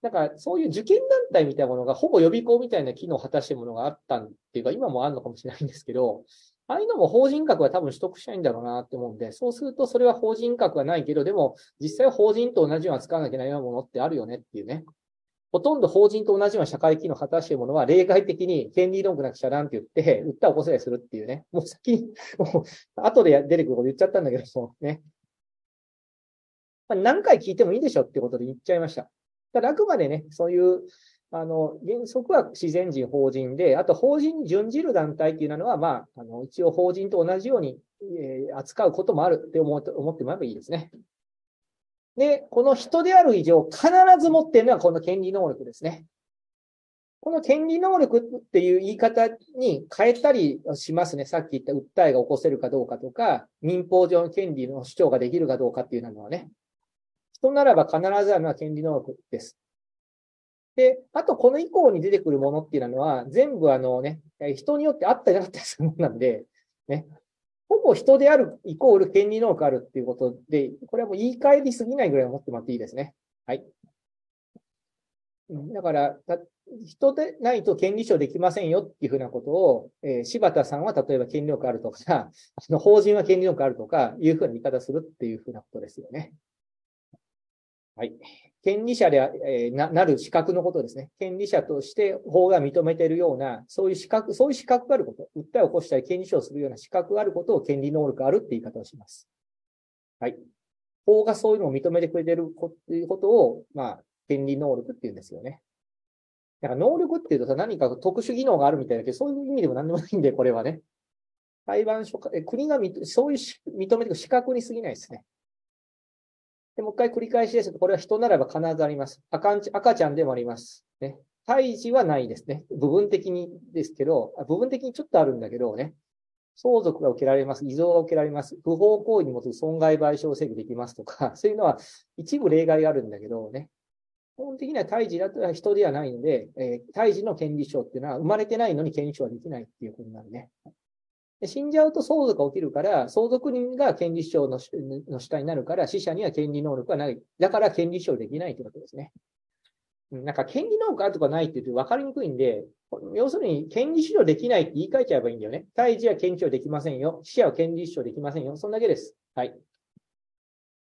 なんかそういう受験団体みたいなものがほぼ予備校みたいな機能を果たしてるものがあったっていうか、今もあるのかもしれないんですけど、ああいうのも法人格は多分取得したいんだろうなって思うんで、そうするとそれは法人格はないけど、でも実際は法人と同じように使わなきゃいけないようなものってあるよねっていうね。ほとんど法人と同じような社会機能を果たしているものは、例外的に権利論具なくゃなって言って、売った起こせたりするっていうね。もう先に、もう、後で出てくること言っちゃったんだけど、そうね。何回聞いてもいいでしょってことで言っちゃいました。だからあくまでね、そういう、あの、原則は自然人、法人で、あと法人に準じる団体っていうのは、まあ、あの、一応法人と同じように、えー、扱うこともあるって思って思ってもらえばいいですね。で、この人である以上、必ず持っているのはこの権利能力ですね。この権利能力っていう言い方に変えたりしますね。さっき言った訴えが起こせるかどうかとか、民法上の権利の主張ができるかどうかっていうのはね。人ならば必ずあるのは権利能力です。で、あとこの以降に出てくるものっていうのは、全部あのね、人によってあったりなかったりするものなんで、ね、ほぼ人であるイコール権利能があるっていうことで、これはもう言い換えに過ぎないぐらい思ってもらっていいですね。はい。だから、人でないと権利書できませんよっていうふうなことを、えー、柴田さんは例えば権利力あるとか、そ の法人は権利力あるとか、いうふうな言い方するっていうふうなことですよね。はい。権利者で、ななる資格のことですね。権利者として法が認めているような、そういう資格、そういう資格があること、訴えを起こしたり権利者をするような資格があることを権利能力あるって言い方をします。はい。法がそういうのを認めてくれてるこということを、まあ、権利能力って言うんですよね。だから能力っていうとさ、何か特殊技能があるみたいだけど、そういう意味でも何でもないんで、これはね。裁判所か、国がそういう認めてる資格に過ぎないですね。で、もう一回繰り返しですと、これは人ならば必ずあります。赤赤ちゃんでもあります。ね。胎児はないですね。部分的にですけど、部分的にちょっとあるんだけどね。相続が受けられます。遺贈が受けられます。不法行為に基づく損害賠償請求できますとか、そういうのは一部例外があるんだけどね。基本的には胎児だったら人ではないので、えー、胎児の権利書っていうのは生まれてないのに権利書はできないっていうことになるね。死んじゃうと相続が起きるから、相続人が権利主張のの主体になるから、死者には権利能力はない。だから権利主張できないということですね。なんか権利能力あるとかないって言うと分かりにくいんで、要するに権利主張できないって言い換えちゃえばいいんだよね。胎児は権利主張できませんよ。死者は権利主張できませんよ。そんだけです。はい。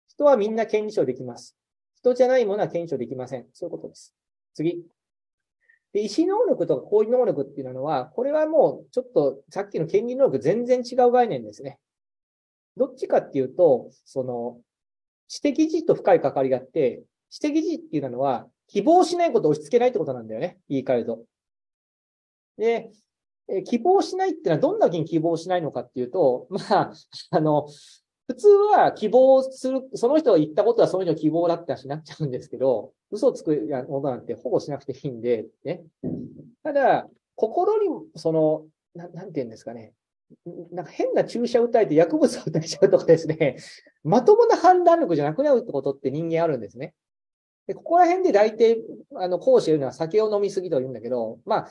人はみんな権利主張できます。人じゃないものは権利主張できません。そういうことです。次。で、意思能力とか行為能力っていうのは、これはもうちょっとさっきの権利能力全然違う概念ですね。どっちかっていうと、その、指的時と深い関わりがあって、指的時っていうのは、希望しないことを押し付けないってことなんだよね。言い換えると。で、え希望しないってのはどんだけ希望しないのかっていうと、まあ、あの、普通は希望する、その人が言ったことはその人の希望だったしなっちゃうんですけど、嘘をつくものなんて保護しなくていいんで、ね。ただ、心に、その、ななんて言うんですかね。なんか変な注射を打たれて薬物を打たれちゃうとかですね、まともな判断力じゃなくなるってことって人間あるんですね。で、ここら辺で大体、あの、講師いうのは酒を飲みすぎと言うんだけど、まあ、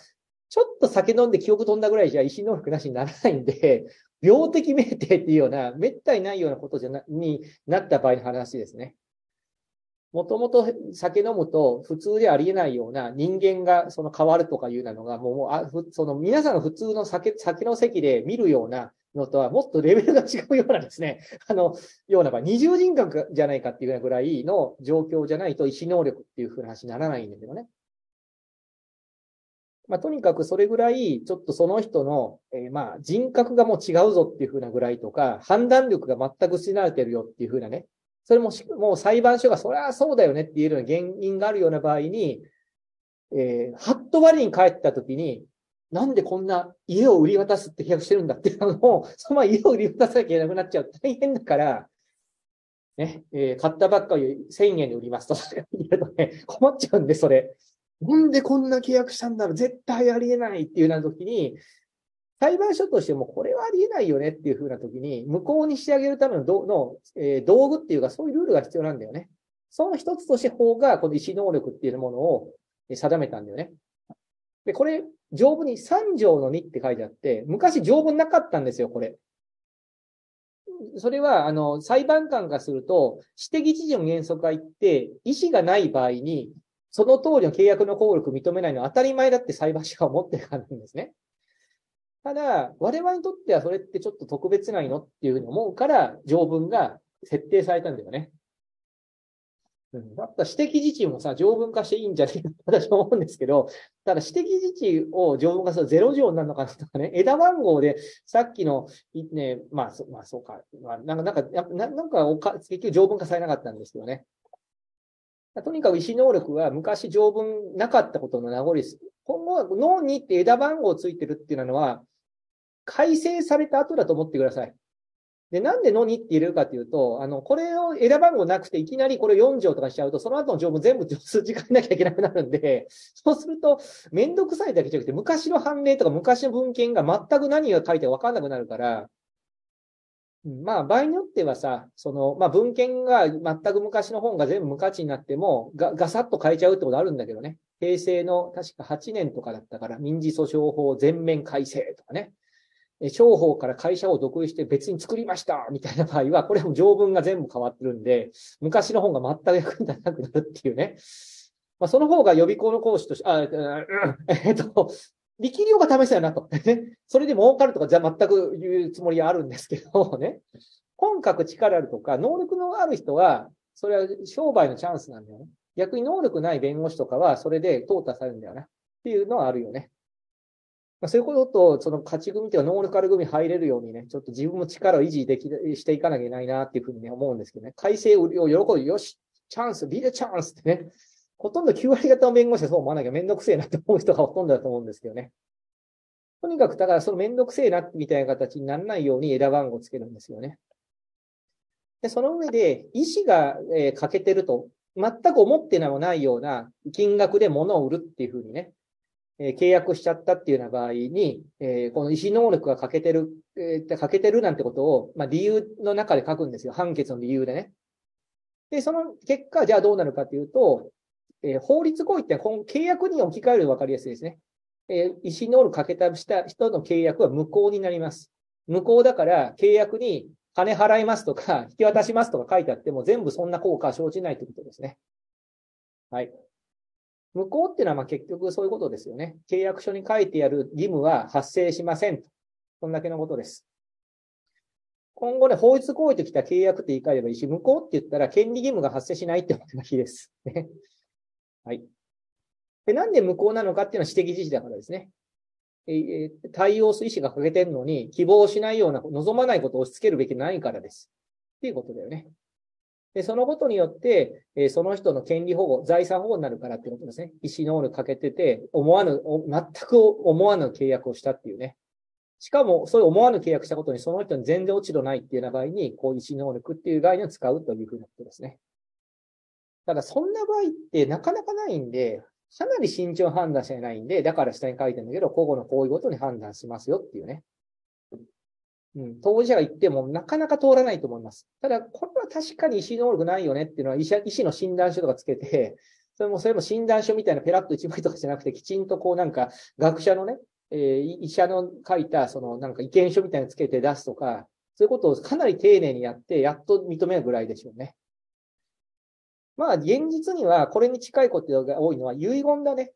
ちょっと酒飲んで記憶飛んだぐらいじゃ石の能力なしにならないんで、病的命定っていうような、滅多にないようなことじゃな、になった場合の話ですね。もともと酒飲むと普通でありえないような人間がその変わるとかいうなのが、もうあ、その皆さんの普通の酒、酒の席で見るようなのとはもっとレベルが違うようなですね、あの、ような場合、二重人格じゃないかっていうぐらいの状況じゃないと意思能力っていうふうな話にならないんだけどね。まあ、とにかくそれぐらい、ちょっとその人の、えー、まあ、人格がもう違うぞっていうふうなぐらいとか、判断力が全く失われてるよっていうふうなね、それも、もう裁判所が、そりゃそうだよねっていうような原因があるような場合に、えー、ットと割に帰った時に、なんでこんな家を売り渡すって契約してるんだっていうのを、そのまま家を売り渡さなきゃいけなくなっちゃう。大変だから、ね、えー、買ったばっかり1000円で売りますと、とね、困っちゃうんで、それ。なんでこんな契約したんだろ絶対ありえないっていうような時に、裁判所としてもこれはありえないよねっていうふうな時に、無効に仕上げるためのの、えー、道具っていうか、そういうルールが必要なんだよね。その一つとして法が、この意思能力っていうものを定めたんだよね。で、これ、条文に3条の2って書いてあって、昔条文なかったんですよ、これ。それは、あの、裁判官がすると、私的知事の原則が言って、意思がない場合に、その通りの契約の効力認めないのは当たり前だって裁判所は思ってるからなんですね。ただ、我々にとってはそれってちょっと特別ないのっていうふうに思うから、条文が設定されたんだよね。うん、だったら私的自治もさ、条文化していいんじゃないか私は思うんですけど、ただ私的自治を条文化すると0条になるのかなとかね、枝番号でさっきの、ね、まあ、そまあ、そうか、まあ、なんか、なんか、なんかおか結局条文化されなかったんですけどね。とにかく意思能力は昔条文なかったことの名残です。今後は脳にって枝番号ついてるっていうのは、改正された後だと思ってください。で、なんでのにって入れるかというと、あの、これを枝番号なくて、いきなりこれ4条とかしちゃうと、その後の条文全部数字変えなきゃいけなくなるんで、そうすると、めんどくさいだけじゃなくて、昔の判例とか昔の文献が全く何が書いてわかんなくなるから、まあ、場合によってはさ、その、まあ、文献が全く昔の本が全部無価値になっても、ガサッと変えちゃうってことあるんだけどね。平成の確か8年とかだったから、民事訴訟法全面改正とかね。商法から会社を独立して別に作りましたみたいな場合は、これも条文が全部変わってるんで、昔の本が全く役に立たなくなるっていうね。まあ、その方が予備校の講師として、あ、えっと、力量が試したよなと。それで儲かるとかじゃ全く言うつもりはあるんですけどね。本格力あるとか、能力のある人は、それは商売のチャンスなんだよね。逆に能力ない弁護士とかは、それで淘汰されるんだよな。っていうのはあるよね。まあ、そういうことと、その勝ち組っていうか、能力ある組入れるようにね、ちょっと自分の力を維持でき、していかなきゃいけないなっていうふうにね、思うんですけどね。改正を喜ぶ、よし、チャンス、ビデチャンスってね。ほとんど9割方の弁護士はそう思わなきゃめんどくせえなと思う人がほとんどだと思うんですけどね。とにかく、だからそのめんどくせえなみたいな形にならないように枝番号をつけるんですよね。でその上で、医師が、え欠けてると、全く思ってもないような金額で物を売るっていうふうにね、え契約しちゃったっていうような場合に、えこの医師能力が欠けてる、え欠けてるなんてことを、まあ、理由の中で書くんですよ。判決の理由でね。で、その結果、じゃあどうなるかというと、えー、法律行為って今契約に置き換える分かりやすいですね。えー、意思能力かけたした人の契約は無効になります。無効だから契約に金払いますとか、引き渡しますとか書いてあっても全部そんな効果は生じないということですね。はい。無効っていうのはま結局そういうことですよね。契約書に書いてある義務は発生しませんと。そんだけのことです。今後ね、法律行為ときた契約って言い換えればいいし、無効って言ったら権利義務が発生しないってわけなけです。ねはい。で、なんで無効なのかっていうのは指摘事実だからですね。え対応する意思が欠けてるのに、希望しないような、望まないことを押し付けるべきないからです。っていうことだよね。で、そのことによって、えその人の権利保護、財産保護になるからってことですね。意思能力欠けてて、思わぬ、全く思わぬ契約をしたっていうね。しかも、そういう思わぬ契約したことにその人に全然落ち度ないっていうような場合に、こう、意思能力っていう概念を使うというふうなことですね。ただ、そんな場合ってなかなかないんで、かなり慎重判断してないんで、だから下に書いてるんだけど、個々の行為ごとに判断しますよっていうね。うん、当事者が言ってもなかなか通らないと思います。ただ、これは確かに意思能力ないよねっていうのは医者、医師の診断書とかつけて、それもそれも診断書みたいなペラッと一枚とかじゃなくて、きちんとこうなんか学者のね、えー、医者の書いたそのなんか意見書みたいなのつけて出すとか、そういうことをかなり丁寧にやって、やっと認めるぐらいでしょうね。まあ、現実にはこれに近いことが多いのは遺言だね。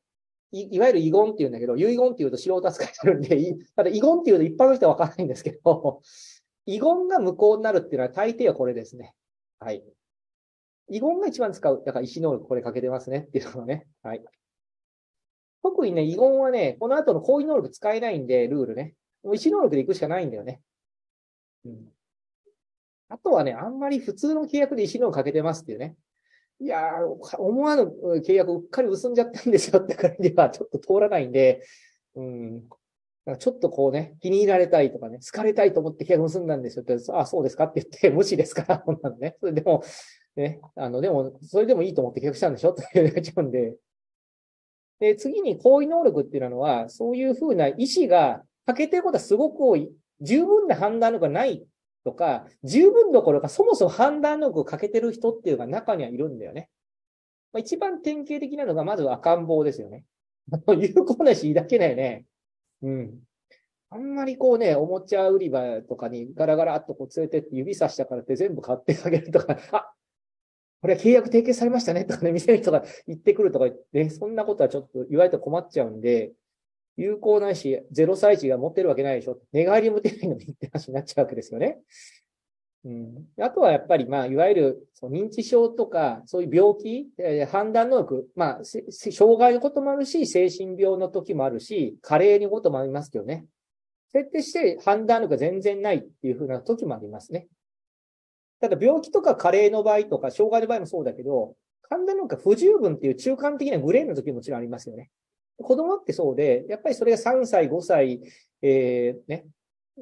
いいわゆる遺言って言うんだけど、遺言って言うと素人扱いするんで、ただ遺言って言うと一般の人はわからないんですけど、遺言が無効になるっていうのは大抵はこれですね。はい。遺言が一番使う。だから意思能力これかけてますねっていうのね。はい。特にね、遺言はね、この後の行為能力使えないんで、ルールね。もう思能力で行くしかないんだよね。うん。あとはね、あんまり普通の契約で意思能力かけてますっていうね。いや思わぬ契約うっかり結んじゃったんですよって感じはちょっと通らないんで、うん、ちょっとこうね、気に入られたいとかね、好かれたいと思って契約結んだんですよって、あ、そうですかって言って、無視ですから、ほんなのね。それでも、ね、あの、でも、それでもいいと思って契約したんでしょって言われちゃうんで。で、次に行為能力っていうのは、そういうふうな意思が欠けてることはすごく多い。十分な判断力がないとか、十分どころかそもそも判断力を欠けてる人っていうのが中にはいるんだよね。まあ、一番典型的なのが、まず赤ん坊ですよね。有効なし抱けないね。うん。あんまりこうね、おもちゃ売り場とかにガラガラっとこう連れてって指さしたからって全部買ってあげるとか、あ、これは契約締結されましたねとかね、店の人が言ってくるとか言って、そんなことはちょっと言われて困っちゃうんで、有効ないし、0歳児が持ってるわけないでしょ。寝返りも打てないのにって話になっちゃうわけですよね。うん、あとはやっぱり、まあ、いわゆるその認知症とか、そういう病気、えー、判断能力、まあ、障害のこともあるし、精神病の時もあるし、加齢のこともありますけどね。設定して判断力が全然ないっていうふうな時もありますね。ただ、病気とか加齢の場合とか、障害の場合もそうだけど、判断力が不十分っていう中間的なグレーの時ももちろんありますよね。子供ってそうで、やっぱりそれが3歳、5歳、えー、ね、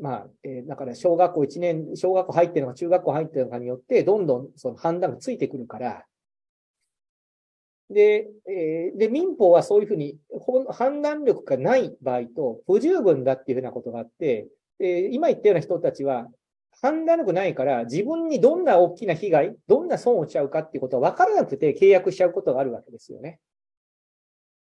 まあ、えー、だから小学校1年、小学校入ってるのか中学校入ってるのかによって、どんどんその判断がついてくるから、で、えー、で、民法はそういうふうに判断力がない場合と不十分だっていうふうなことがあって、えー、今言ったような人たちは判断力ないから自分にどんな大きな被害、どんな損をしちゃうかっていうことは分からなくて契約しちゃうことがあるわけですよね。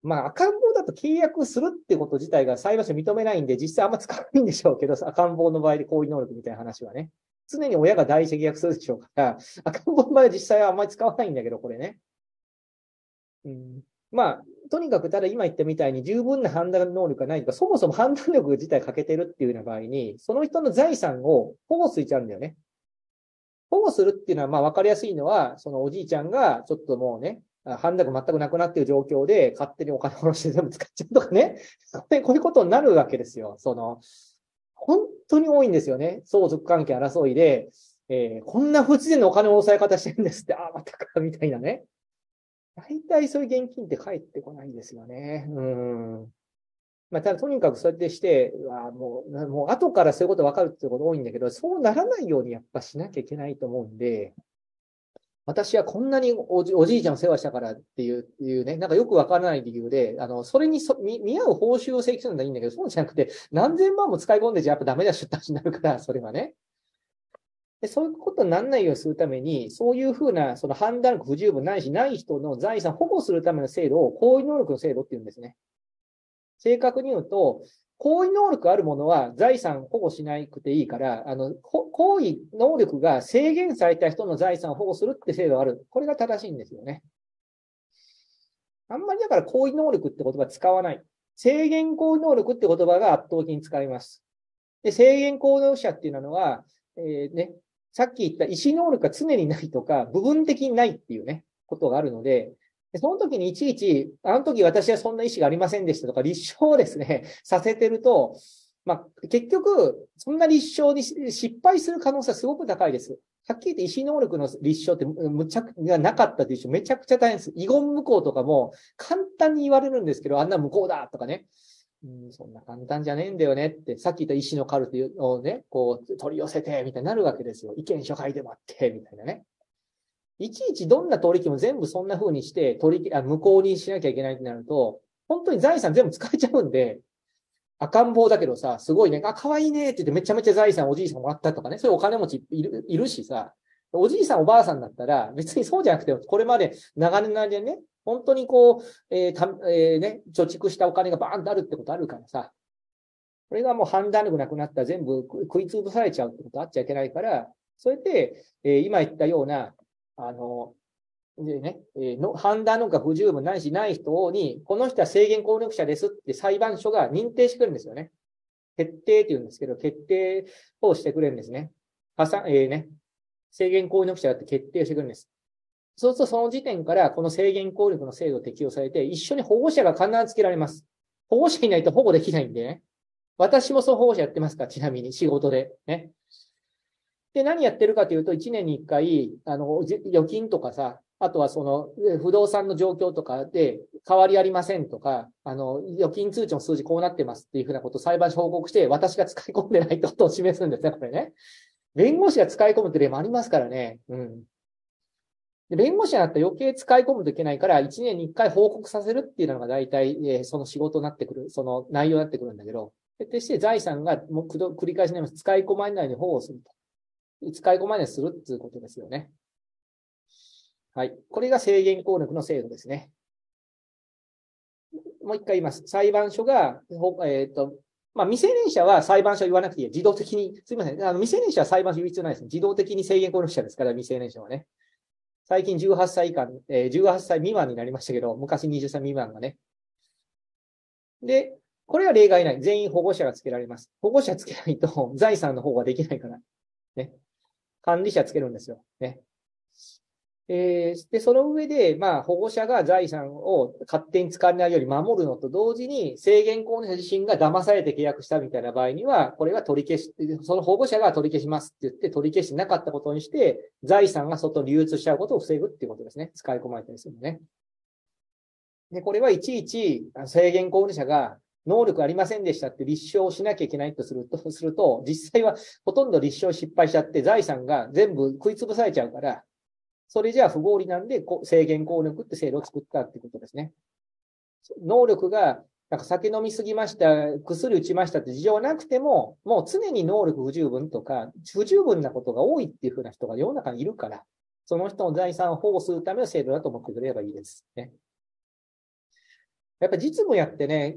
まあ、赤ん坊だと契約するってこと自体が裁判所認めないんで、実際あんま使わないんでしょうけど、赤ん坊の場合で行為能力みたいな話はね。常に親が第一契約するでしょうから、赤ん坊の場合は実際はあんまり使わないんだけど、これね。うん、まあ、とにかくただ今言ったみたいに十分な判断能力がないとか、そもそも判断力自体欠けてるっていうような場合に、その人の財産を保護すちゃうんだよね。保護するっていうのは、まあ分かりやすいのは、そのおじいちゃんがちょっともうね、判断が全くなくなっている状況で、勝手にお金を下ろして全部使っちゃうとかね。こういうことになるわけですよ。その、本当に多いんですよね。相続関係争いで、えー、こんな不自然なお金を抑え方してるんですって、ああ、またか、みたいなね。大体そういう現金って返ってこないんですよね。うん。まあ、ただとにかくそうやってして、あもう、もう後からそういうこと分かるってこと多いんだけど、そうならないようにやっぱしなきゃいけないと思うんで、私はこんなにおじいちゃんを世話したからっていう、いうね、なんかよくわからない理由で、あの、それにそ見見合う報酬を請求するのはいいんだけど、そうじゃなくて、何千万も使い込んでじゃやっぱダメだ、し出話になるから、それはね。でそういうことにならないようにするために、そういうふうなその判断力不十分ないし、ない人の財産保護するための制度を、行為能力の制度っていうんですね。正確に言うと、行為能力あるものは財産保護しなくていいから、あの、行為能力が制限された人の財産を保護するって制度がある。これが正しいんですよね。あんまりだから行為能力って言葉使わない。制限行為能力って言葉が圧倒的に使います。で、制限行動者っていうのは、えー、ね、さっき言った意思能力が常にないとか、部分的にないっていうね、ことがあるので、その時にいちいち、あの時私はそんな意思がありませんでしたとか、立証をですね、させてると、まあ、結局、そんな立証に失敗する可能性はすごく高いです。はっきり言って意思能力の立証ってむちゃくがなかったという人めちゃくちゃ大変です。遺言無効とかも簡単に言われるんですけど、あんな無効だとかね。うん、そんな簡単じゃねえんだよねって、さっき言った意思のカルテをね、こう取り寄せて、みたいになるわけですよ。意見書書いてもらって、みたいなね。いちいちどんな取引も全部そんな風にして、取引、あ無効にしなきゃいけないってなると、本当に財産全部使えちゃうんで、赤ん坊だけどさ、すごいね、あ、可愛いねって言ってめちゃめちゃ財産おじいさんもらったとかね、そういうお金持ちいるいるしさ、おじいさんおばあさんだったら、別にそうじゃなくて、これまで長年の間ね、本当にこう、えーたえー、ね、貯蓄したお金がバーンとあるってことあるからさ、これがもう判断力なくなったら全部食いつぶされちゃうってことあっちゃいけないから、それで、えー、今言ったような、あの、でね、えの判断能力が不十分ないしない人に、この人は制限効力者ですって裁判所が認定してくるんですよね。決定って言うんですけど、決定をしてくれるんですね。破産、えー、ね、制限効力者だって決定してくるんです。そうするとその時点からこの制限効力の制度適用されて、一緒に保護者が必ずつけられます。保護者いないと保護できないんでね。私もそう保護者やってますから、ちなみに仕事で。ね。で、何やってるかというと、1年に1回、あの、預金とかさ、あとはその、不動産の状況とかで、変わりありませんとか、あの、預金通知の数字こうなってますっていうふうなことを裁判所報告して、私が使い込んでないってことを示すんですね、これね。弁護士が使い込むって例もありますからね。うん。で弁護士になったら余計使い込むといけないから、1年に1回報告させるっていうのが大体、えー、その仕事になってくる、その内容になってくるんだけど、徹して財産がもう繰り返しになります。使い込まれないように保護すると。使い込までするっていうことですよね。はい。これが制限効力の制度ですね。もう一回言います。裁判所が、えっ、ー、と、まあ、未成年者は裁判所言わなくていい。自動的に、すみません。あの未成年者は裁判所言う必要ないです。自動的に制限効力者ですから、未成年者はね。最近18歳以下、えー、18歳未満になりましたけど、昔20歳未満がね。で、これは例外ない。全員保護者がつけられます。保護者つけないと財産の方ができないから。ね。管理者つけるんですよ。ね。えー、で、その上で、まあ、保護者が財産を勝手に使わないように守るのと同時に、制限購入者自身が騙されて契約したみたいな場合には、これは取り消し、その保護者が取り消しますって言って取り消しなかったことにして、財産が外に流通しちゃうことを防ぐっていうことですね。使い込まれたりするのね。で、これはいちいち制限購入者が能力ありませんでしたって立証しなきゃいけないとすると、すると、実際はほとんど立証失敗しちゃって財産が全部食い潰されちゃうから、それじゃあ不合理なんで、制限効力って制度を作ったってことですね。能力が、なんか酒飲みすぎました、薬打ちましたって事情なくても、もう常に能力不十分とか、不十分なことが多いっていうふうな人が世の中にいるから、その人の財産を保護するための制度だと思ってくれればいいですね。やっぱ実務やってね、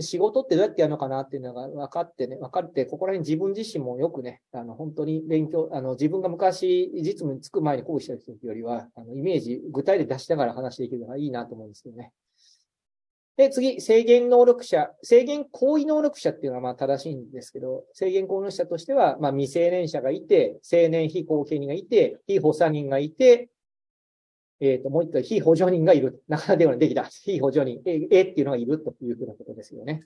仕事ってどうやってやるのかなっていうのが分かってね、分かって、ここら辺自分自身もよくね、あの、本当に勉強、あの、自分が昔実務につく前に講義した時よりは、あの、イメージ、具体で出しながら話できるのがいいなと思うんですけどね。で、次、制限能力者。制限行為能力者っていうのはまあ正しいんですけど、制限行為能力者としては、まあ未成年者がいて、成年非後見人がいて、非補佐人がいて、えっ、ー、と、もう一回、非補助人がいる。なかなかではきた。非補助人、A, A っていうのがいるというふうなことですよね。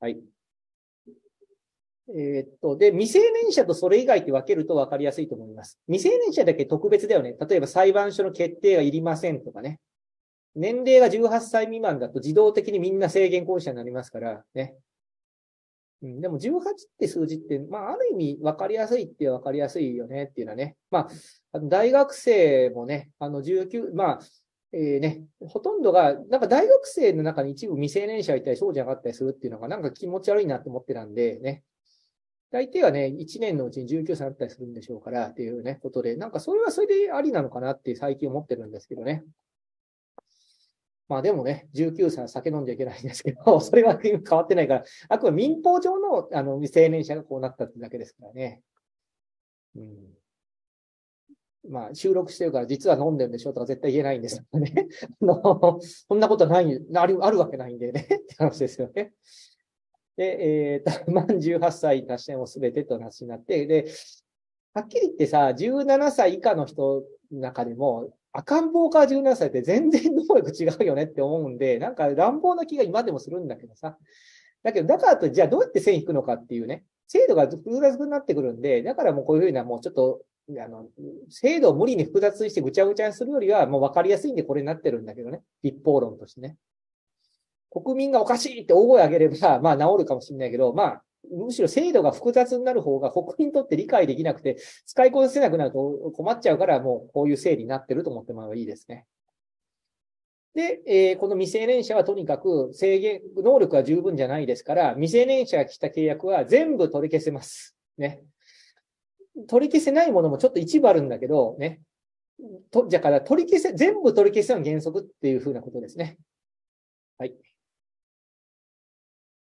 はい。えー、っと、で、未成年者とそれ以外って分けると分かりやすいと思います。未成年者だけ特別だよね。例えば裁判所の決定がいりませんとかね。年齢が18歳未満だと自動的にみんな制限行使者になりますから、ね。うん、でも18って数字って、まあ、ある意味分かりやすいって分かりやすいよねっていうのはね。まあ、大学生もね、あの19、まあ、えー、ね、ほとんどが、なんか大学生の中に一部未成年者いたりそうじゃなかったりするっていうのがなんか気持ち悪いなって思ってたんでね。大抵はね、1年のうちに19歳だったりするんでしょうからっていうね、ことで、なんかそれはそれでありなのかなって最近思ってるんですけどね。まあでもね、19歳は酒飲んじゃいけないんですけど、それは変わってないから、あくまで民法上のあの未成年者がこうなったってだけですからね。うん。まあ、収録してるから実は飲んでるんでしょとか絶対言えないんですからね。あの、そんなことない、ある、あるわけないんでねって話ですよね。で、えー、た満18歳達ても全てとしになって、で、はっきり言ってさ、17歳以下の人の中でも、赤ん坊から17歳って全然能力違うよねって思うんで、なんか乱暴な気が今でもするんだけどさ。だけど、だからと、じゃあどうやって線引くのかっていうね、制度が複雑になってくるんで、だからもうこういうふうな、もうちょっと、あの、制度を無理に複雑にしてぐちゃぐちゃにするよりは、もう分かりやすいんでこれになってるんだけどね。立法論としてね。国民がおかしいって大声上げれば、まあ治るかもしれないけど、まあ、むしろ制度が複雑になる方が、国民にとって理解できなくて、使いこなせなくなると困っちゃうから、もうこういう整理になってると思ってもらえばいいですね。で、えー、この未成年者はとにかく制限、能力は十分じゃないですから、未成年者が来た契約は全部取り消せます。ね。取り消せないものもちょっと一部あるんだけど、ね。と、じゃから取り消せ、全部取り消せの原則っていうふうなことですね。はい。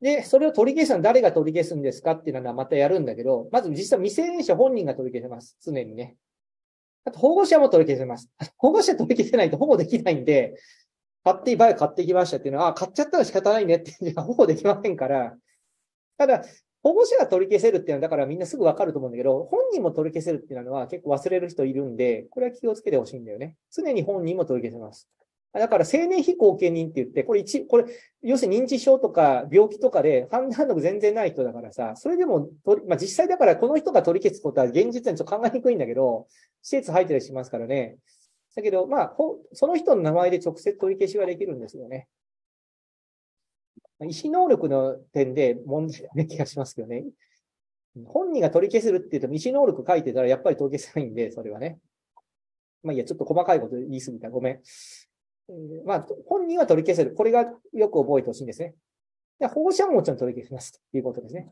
で、それを取り消すのは誰が取り消すんですかっていうのはまたやるんだけど、まず実は未成年者本人が取り消せます。常にね。あと保護者も取り消せます。保護者取り消せないと保護できないんで、買っていいバイ買ってきましたっていうのは、あ、買っちゃったら仕方ないねっていうのは 保護できませんから。ただ、保護者が取り消せるっていうのは、だからみんなすぐわかると思うんだけど、本人も取り消せるっていうのは結構忘れる人いるんで、これは気をつけてほしいんだよね。常に本人も取り消せます。だから青年非後見人って言って、これ一、これ、要するに認知症とか病気とかで判断力全然ない人だからさ、それでも、まあ、実際だからこの人が取り消すことは現実にちょっと考えにくいんだけど、施設入ったりしますからね。だけど、まあ、その人の名前で直接取り消しはできるんですよね。意思能力の点で問題な気がしますけどね。本人が取り消せるって言うと、意思能力書いてたらやっぱり取り消せないんで、それはね。まあいいや、ちょっと細かいこと言い過ぎた。ごめん。まあ、本人は取り消せる。これがよく覚えてほしいんですね。で保護者ももちろん取り消しますということですね。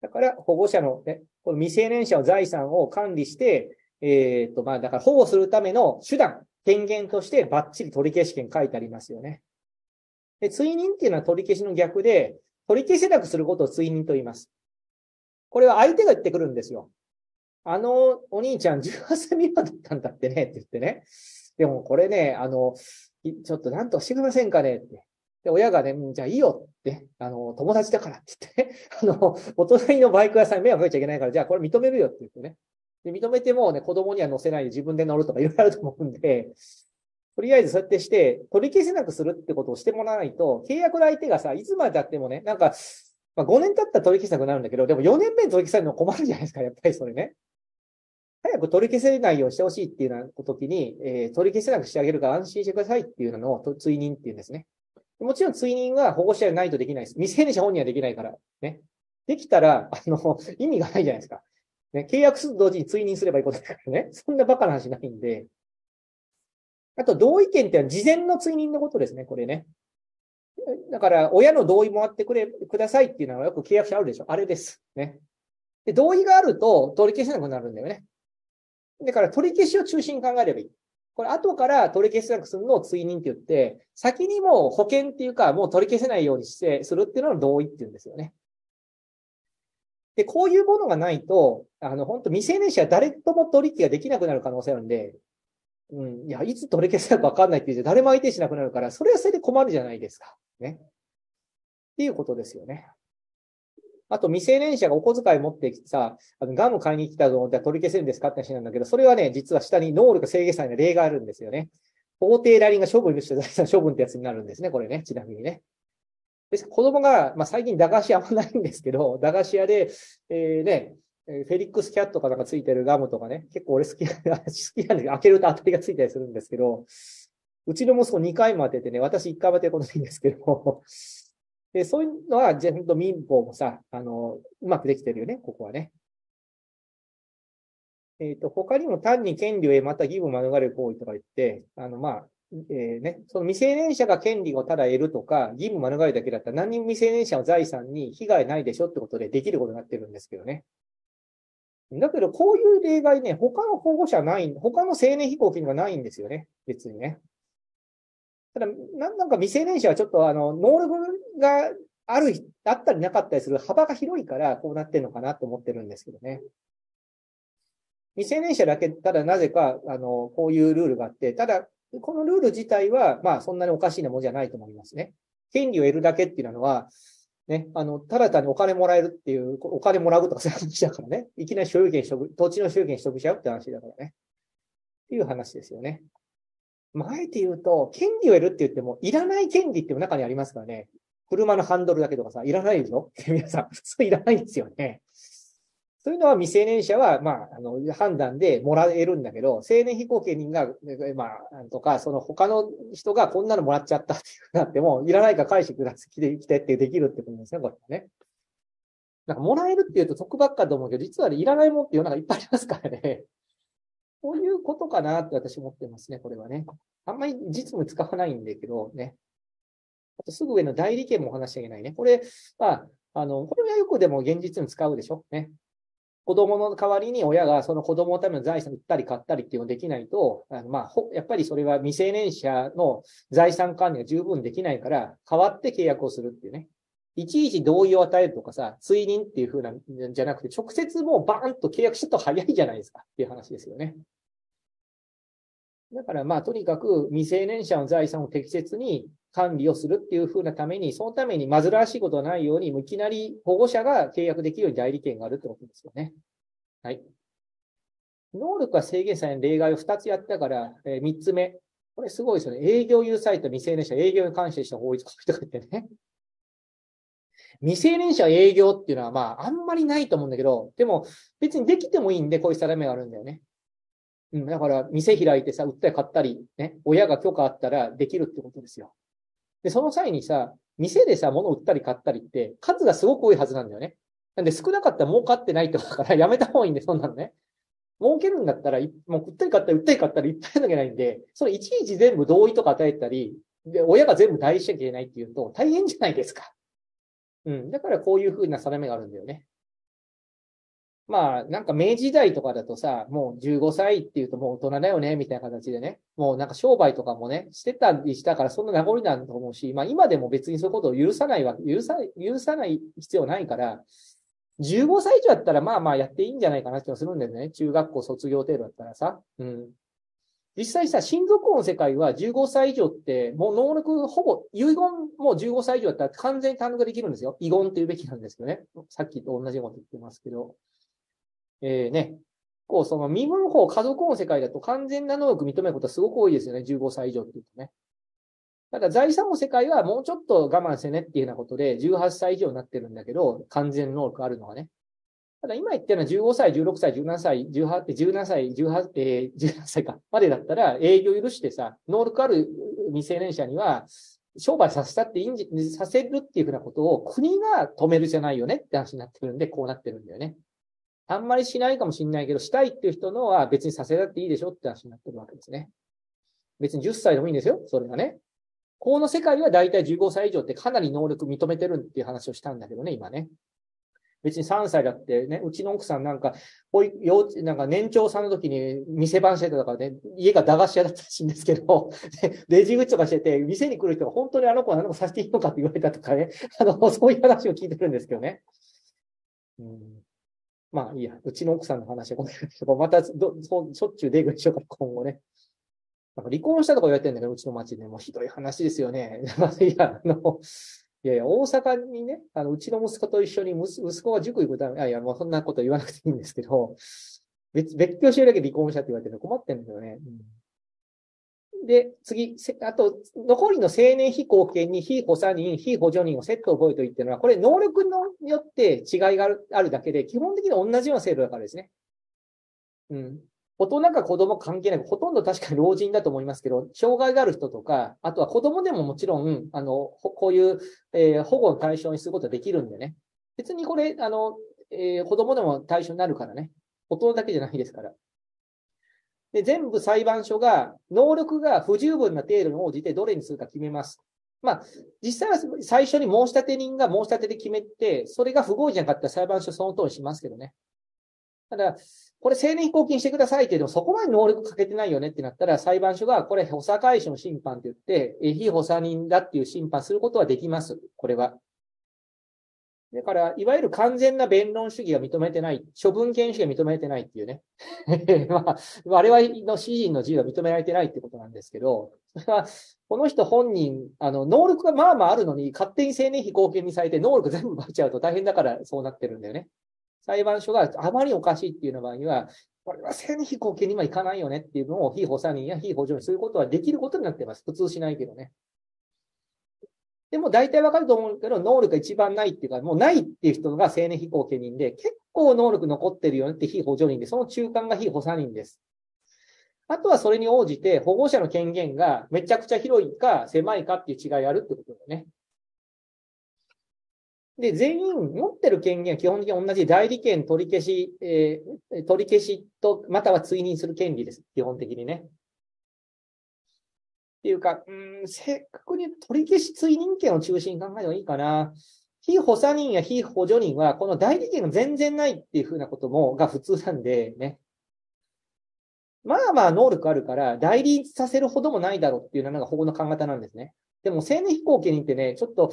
だから、保護者の、ね、この未成年者の財産を管理して、えっ、ー、と、まあ、だから保護するための手段、権限としてバッチリ取り消し権書いてありますよね。で、追認っていうのは取り消しの逆で、取り消せなくすることを追認と言います。これは相手が言ってくるんですよ。あのお兄ちゃん18歳未満だったんだってねって言ってね。でもこれね、あの、ちょっとなんとしてくれませんかねって。で、親がね、じゃあいいよって、あの、友達だからって言って、ね、あの、お隣のバイク屋さんに迷惑かけちゃいけないから、じゃあこれ認めるよって言ってね。で、認めてもね、子供には乗せないで自分で乗るとかいろいろあると思うんで、とりあえずそうやってして、取り消せなくするってことをしてもらわないと、契約の相手がさ、いつまでたってもね、なんか、まあ、5年経ったら取り消せなくなるんだけど、でも4年目に取り消されるの困るじゃないですか、やっぱりそれね。早く取り消せないようにしてほしいっていうような時に、えー、取り消せなくしてあげるから安心してくださいっていうのを追認っていうんですね。もちろん追認は保護者がないとできないです。未成年者本人はできないから。ね。できたら、あの、意味がないじゃないですか。ね、契約すると同時に追認すればいいことだからね。そんなバカな話ないんで。あと、同意見ってのは事前の追認のことですね、これね。だから、親の同意もあってくれ、くださいっていうのはよく契約書あるでしょ。あれです。ね。で、同意があると取り消せなくなるんだよね。だから取り消しを中心に考えればいい。これ後から取り消せなくするのを追認って言って、先にもう保険っていうか、もう取り消せないようにして、するっていうのを同意って言うんですよね。で、こういうものがないと、あの、本当未成年者は誰とも取引ができなくなる可能性あるんで、うん、いや、いつ取り消せるかわかんないって言って、誰も相手しなくなるから、それはそれで困るじゃないですか。ね。っていうことですよね。あと未成年者がお小遣い持ってきてさ、あのガム買いに来たと思ったら取り消せるんですかって話なんだけど、それはね、実は下に能力制限される例があるんですよね。法定リンが処分して財産処分ってやつになるんですね、これね、ちなみにね。で子供が、まあ、最近駄菓子屋もないんですけど、駄菓子屋で、えー、ね、フェリックスキャットかなんかついてるガムとかね、結構俺好きな、好きなんで開けると当たりがついたりするんですけど、うちの息子2回も当ててね、私1回も当てることないんですけど、でそういうのは、じゃ民法もさ、あの、うまくできてるよね、ここはね。えっ、ー、と、他にも単に権利を得、また義務を免れる行為とか言って、あの、まあ、えー、ね、その未成年者が権利をただ得るとか、義務を免れるだけだったら、何人未成年者の財産に被害ないでしょってことでできることになってるんですけどね。だけど、こういう例外ね、他の保護者ない、他の青年飛行機にはないんですよね、別にね。ただな、なんか未成年者はちょっと、あの、能力がある、あったりなかったりする幅が広いから、こうなってるのかなと思ってるんですけどね。未成年者だけ、ただなぜか、あの、こういうルールがあって、ただ、このルール自体は、まあ、そんなにおかしいなもんじゃないと思いますね。権利を得るだけっていうのは、ね、あの、ただ単にお金もらえるっていう、お金もらうとかそういう話だからね。いきなり所有権取得、土地の所有権取得しちゃうって話だからね。っていう話ですよね。まあ、あえて言うと、権利を得るって言っても、いらない権利って中にありますからね。車のハンドルだけとかさ、いらないでしょ 皆さん、普通いらないですよね。そういうのは未成年者は、まあ、あの、判断でもらえるんだけど、成年飛行権人が、まあ、とか、その他の人がこんなのもらっちゃったってなっても、いらないか返してください、来て、来てってできるってことですね、これはね。なんか、もらえるっていうと得ばっかと思うけど、実は、ね、いらないもんって世の中いっぱいありますからね。こういうことかなって私思ってますね、これはね。あんまり実務使わないんだけどね。あとすぐ上の代理権もお話しちゃいけないね。これ、まあ、あの、これはよくでも現実に使うでしょね。子供の代わりに親がその子供のための財産売ったり買ったりっていうのできないと、あのまあ、やっぱりそれは未成年者の財産管理が十分できないから、代わって契約をするっていうね。いちいち同意を与えるとかさ、追認っていう風なんじゃなくて、直接もうバーンと契約しちゃった早いじゃないですかっていう話ですよね。だからまあ、とにかく未成年者の財産を適切に管理をするっていう風なために、そのために煩わしいことがないように、いきなり保護者が契約できるように代理権があるってことですよね。はい。能力は制限される例外を2つやったから、えー、3つ目。これすごいですよね。営業有サイト未成年者、営業に関してした法律書いてね。未成年者営業っていうのは、まあ、あんまりないと思うんだけど、でも、別にできてもいいんで、こういう定めがあるんだよね。うん、だから、店開いてさ、売ったり買ったり、ね、親が許可あったらできるってことですよ。で、その際にさ、店でさ、物売ったり買ったりって、数がすごく多いはずなんだよね。なんで、少なかったら儲かってないってことだから、やめた方がいいんで、そんなのね。儲けるんだったら、もう売ったり買ったり、売ったり買ったり、いっぱいなきゃいけないんで、それいちいち全部同意とか与えたり、で、親が全部大理しなきゃいけないっていうと、大変じゃないですか。うん。だからこういうふうな定めがあるんだよね。まあ、なんか明治時代とかだとさ、もう15歳っていうともう大人だよね、みたいな形でね。もうなんか商売とかもね、してたりしたからそんな名残なんだと思うし、まあ今でも別にそういうことを許さないわ、許さ、許さない必要ないから、15歳以上だったらまあまあやっていいんじゃないかなって気がするんだよね。中学校卒業程度だったらさ。うん。実際さ、親族の世界は15歳以上って、もう能力ほぼ、遺言も15歳以上だったら完全に単独できるんですよ。遺言っていうべきなんですけどね。さっきと同じようこと言ってますけど。えー、ね。こう、その身分法、家族の世界だと完全な能力認めることはすごく多いですよね。15歳以上って言うとね。ただ財産の世界はもうちょっと我慢せねっていうようなことで、18歳以上になってるんだけど、完全能力あるのはね。ただ今言ったような15歳、16歳、17歳、18、17歳、18、えー、17歳か、までだったら営業許してさ、能力ある未成年者には商売させたっていいさせるっていうふうなことを国が止めるじゃないよねって話になってくるんで、こうなってるんだよね。あんまりしないかもしんないけど、したいっていう人のは別にさせたっていいでしょって話になってるわけですね。別に10歳でもいいんですよ、それがね。この世界はだいたい15歳以上ってかなり能力認めてるっていう話をしたんだけどね、今ね。別に3歳だってね、うちの奥さんなんか、保う、幼稚、なんか年長さんの時に店番してたからね、家が駄菓子屋だったらしいんですけど、レジ口とかしてて、店に来る人が本当にあの子は何もさせていいのかって言われたとかね、あの、そういう話を聞いてるんですけどね。うん、まあいいや、うちの奥さんの話はこのまたどそ、しょっちゅう出口しようから、今後ね。なんか離婚したとか言われてるんだけど、うちの町で、もうひどい話ですよね。いや、あの、いやいや、大阪にね、あの、うちの息子と一緒に、息子が塾行くため、いやいや、もうそんなこと言わなくていいんですけど、別、別居してるだけ離婚したって言われてるの困ってるんだよね。うん、で、次、あと、残りの青年非貢献に非補佐人、非補助人をセット覚えといってのは、これ能力のによって違いがあるあるだけで、基本的に同じような制度だからですね。うん。大人か子供関係なく、ほとんど確かに老人だと思いますけど、障害がある人とか、あとは子供でももちろん、あの、こういう、えー、保護の対象にすることはできるんでね。別にこれ、あの、えー、子供でも対象になるからね。大人だけじゃないですから。で、全部裁判所が、能力が不十分な程度に応じてどれにするか決めます。まあ、実際は最初に申立人が申し立てで決めて、それが不合意じゃなかったら裁判所その通りしますけどね。ただ、これ青年被公金してくださいって言も、そこまで能力かけてないよねってなったら、裁判所がこれ補佐会社の審判って言って、え非補佐人だっていう審判することはできます。これは。だから、いわゆる完全な弁論主義が認めてない、処分権主義が認めてないっていうね。まあ、我々の指人の自由は認められてないってことなんですけど、それは、この人本人、あの、能力がまあまああるのに、勝手に青年被貢献にされて、能力全部ばっちゃうと大変だからそうなってるんだよね。裁判所があまりおかしいっていうの場合には、これは年非公権にはいかないよねっていうのを非補佐人や非補助にすることはできることになってます。普通しないけどね。でも大体わかると思うけど、能力が一番ないっていうか、もうないっていう人が青年非行権人で、結構能力残ってるよねって非補助人で、その中間が非補佐人です。あとはそれに応じて保護者の権限がめちゃくちゃ広いか狭いかっていう違いあるってことだよね。で、全員持ってる権限は基本的に同じ代理権取り消し、えー、取り消しと、または追認する権利です。基本的にね。っていうか、うん、せっかくに取り消し追認権を中心に考えてもいいかな。非補佐人や非補助人は、この代理権が全然ないっていうふうなことも、が普通なんでね。まあまあ能力あるから、代理させるほどもないだろうっていうのが法の考え方なんですね。でも、青年飛行権にってね、ちょっと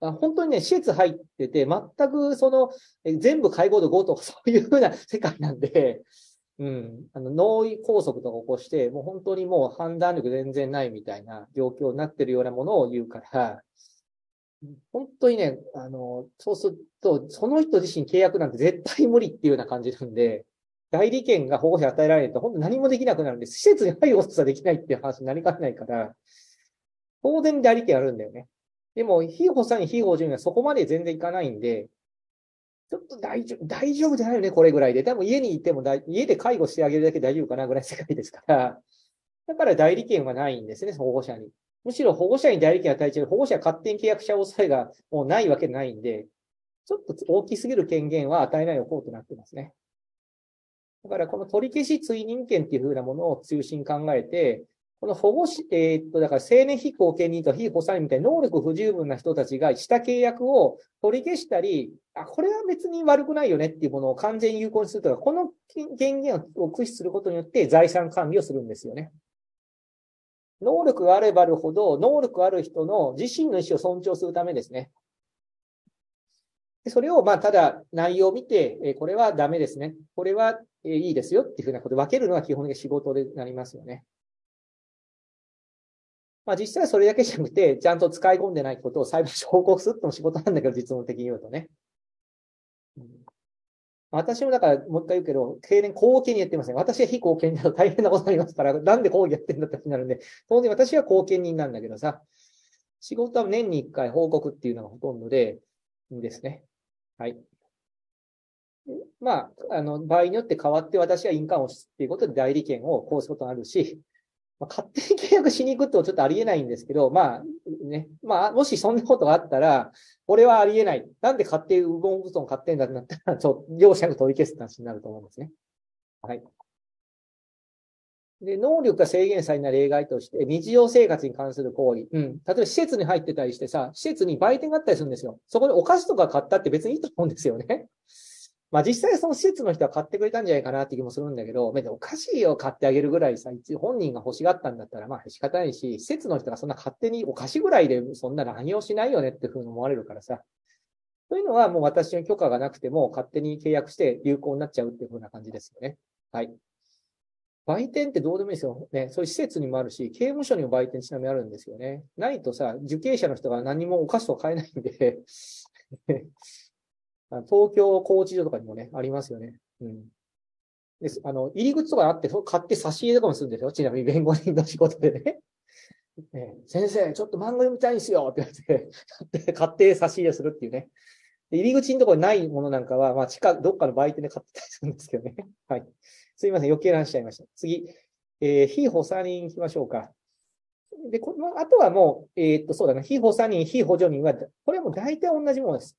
本当にね、施設入ってて、全くその、全部解剖度5とかそういうふうな世界なんで、うん、あの脳拘束とか起こして、もう本当にもう判断力全然ないみたいな状況になってるようなものを言うから、本当にね、あの、そうすると、その人自身契約なんて絶対無理っていうような感じなんで、代理権が保護者与えられると、本当何もできなくなるんです、施設に入ることすらできないっていう話になりかねないから、当然代理権あるんだよね。でも、非補佐に非保順にはそこまで全然いかないんで、ちょっと大丈夫、大丈夫じゃないよね、これぐらいで。多分家にいても家で介護してあげるだけ大丈夫かなぐらい世界ですから。だから代理権はないんですね、保護者に。むしろ保護者に代理権を与えちゃう、保護者は勝手に契約者抑えがもうないわけないんで、ちょっと大きすぎる権限は与えないおこうとなってますね。だからこの取り消し追認権っていうふうなものを中心に考えて、この保護し、えー、っと、だから青年非後見人と非補佐員みたいな能力不十分な人たちがした契約を取り消したり、あ、これは別に悪くないよねっていうものを完全有効にするとか、この権限を駆使することによって財産管理をするんですよね。能力があればあるほど、能力ある人の自身の意思を尊重するためですね。それを、まあ、ただ内容を見て、えこれはダメですね。これは、えいいですよっていうふうなこと分けるのが基本的に仕事でなりますよね。まあ、実際それだけじゃなくて、ちゃんと使い込んでないことを裁判所報告するっても仕事なんだけど、実務的に言うとね。私もだから、もう一回言うけど、経年後見にやってません。私は非後見だと大変なことになりますから、なんで講義やってんだってなるんで、当然私は後見人なんだけどさ、仕事は年に一回報告っていうのがほとんどで、ですね。はい。まあ、あの、場合によって変わって私は印鑑をすっていうことで代理権をうすことがあるし、まあ、勝手に契約しに行くってとちょっとありえないんですけど、まあね、まあもしそんなことがあったら、俺はありえない。なんで勝手にウゴンブソン買ってんだってなったら、ちょっと両者が取り消すって話になると思うんですね。はい。で、能力が制限されない例外として、日常生活に関する行為。うん。例えば施設に入ってたりしてさ、施設に売店があったりするんですよ。そこでお菓子とか買ったって別にいいと思うんですよね。まあ実際その施設の人は買ってくれたんじゃないかなって気もするんだけど、おかしいよ、買ってあげるぐらいさ、本人が欲しがったんだったら、まあ仕方ないし、施設の人がそんな勝手にお菓子ぐらいでそんな乱用しないよねっていうふうに思われるからさ。というのはもう私の許可がなくても勝手に契約して有効になっちゃうっていうふうな感じですよね。はい。売店ってどうでもいいですよ。ね。そういう施設にもあるし、刑務所にも売店ちなみにあるんですよね。ないとさ、受刑者の人が何もお菓子を買えないんで東京高知所とかにもね、ありますよね。うん。です。あの、入り口とかあって、買って差し入れとかもするんですよ。ちなみに弁護人の仕事でね。ね 先生、ちょっと漫画読みたいんですよって言われて、買って差し入れするっていうね。入り口のところにないものなんかは、まあ、近、どっかの売店で買ってたりするんですけどね。はい。すいません。余計な話しちゃいました。次。えー、非補佐人行きましょうか。で、この、あとはもう、えー、っと、そうだな、非補佐人、非補助人は、これはもう大体同じものです。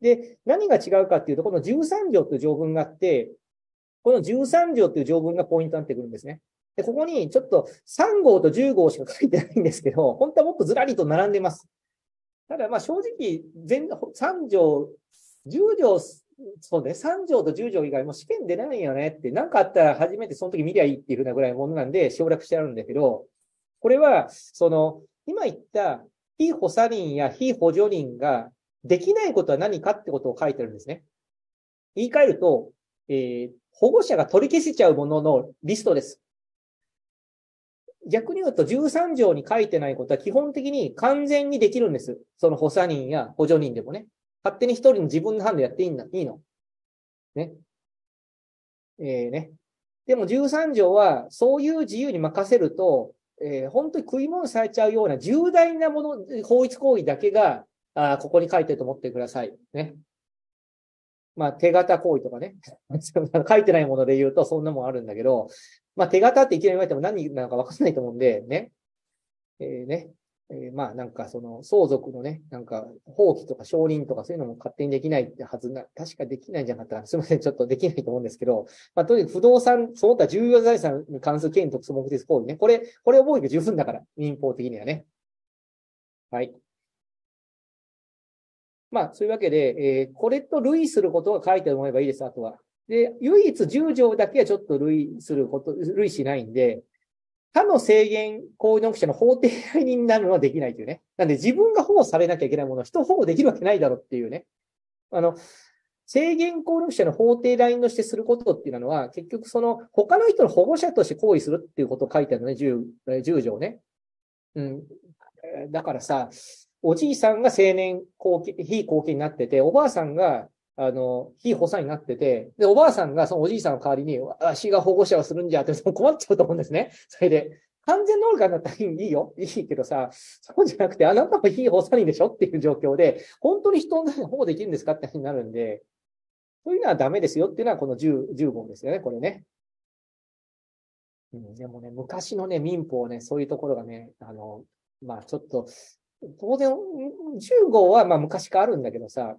で、何が違うかっていうと、この13条という条文があって、この13条という条文がポイントになってくるんですね。で、ここにちょっと3号と10号しか書いてないんですけど、本当はもっとずらりと並んでます。ただ、まあ正直、全、3条、10条、そうね、3条と10条以外も試験出ないよねって、なんかあったら初めてその時見りゃいいっていうふうなぐらいのものなんで省略してあるんだけど、これは、その、今言った非補佐林や非補助林ができないことは何かってことを書いてるんですね。言い換えると、えー、保護者が取り消せちゃうもののリストです。逆に言うと13条に書いてないことは基本的に完全にできるんです。その補佐人や補助人でもね。勝手に一人の自分の判断やっていいんだ、いいの。ね。えー、ね。でも13条はそういう自由に任せると、えー、本当に食い物されちゃうような重大なもの、法律行為だけがあここに書いてると思ってください。ね。まあ、手形行為とかね。書いてないもので言うと、そんなもんあるんだけど、まあ、手形っていきなり言われても何なのか分かんないと思うんで、ね。えー、ね。えー、まあ、なんかその、相続のね、なんか、放棄とか承認とかそういうのも勝手にできないってはずな、確かできないんじゃなかったかすいません、ちょっとできないと思うんですけど、まあ、とにかく不動産、その他重要財産に関する権利特措目的行為ね。これ、これ覚えて十分だから、民法的にはね。はい。まあ、そういうわけで、えー、これと類することが書いてもらえばいいです、あとは。で、唯一10条だけはちょっと類すること、類しないんで、他の制限行為者の法定代理になるのはできないというね。なんで自分が保護されなきゃいけないもの、人保護できるわけないだろうっていうね。あの、制限公為者の法定代理としてすることっていうのは、結局その他の人の保護者として行為するっていうことを書いてあるのね、10, 10条ね。うん。だからさ、おじいさんが青年後期、非後期になってて、おばあさんが、あの、非補佐になってて、で、おばあさんがそのおじいさんの代わりに、わしが保護者をするんじゃって、困っちゃうと思うんですね。それで、完全能力になったらいいよ。いいけどさ、そうじゃなくて、あなたも非補佐人でしょっていう状況で、本当に人の保護できるんですかって話になるんで、そういうのはダメですよっていうのはこの10、10号ですよね、これね。うん、でもね、昔のね、民法ね、そういうところがね、あの、まあちょっと、当然、10号はまあ昔からあるんだけどさ、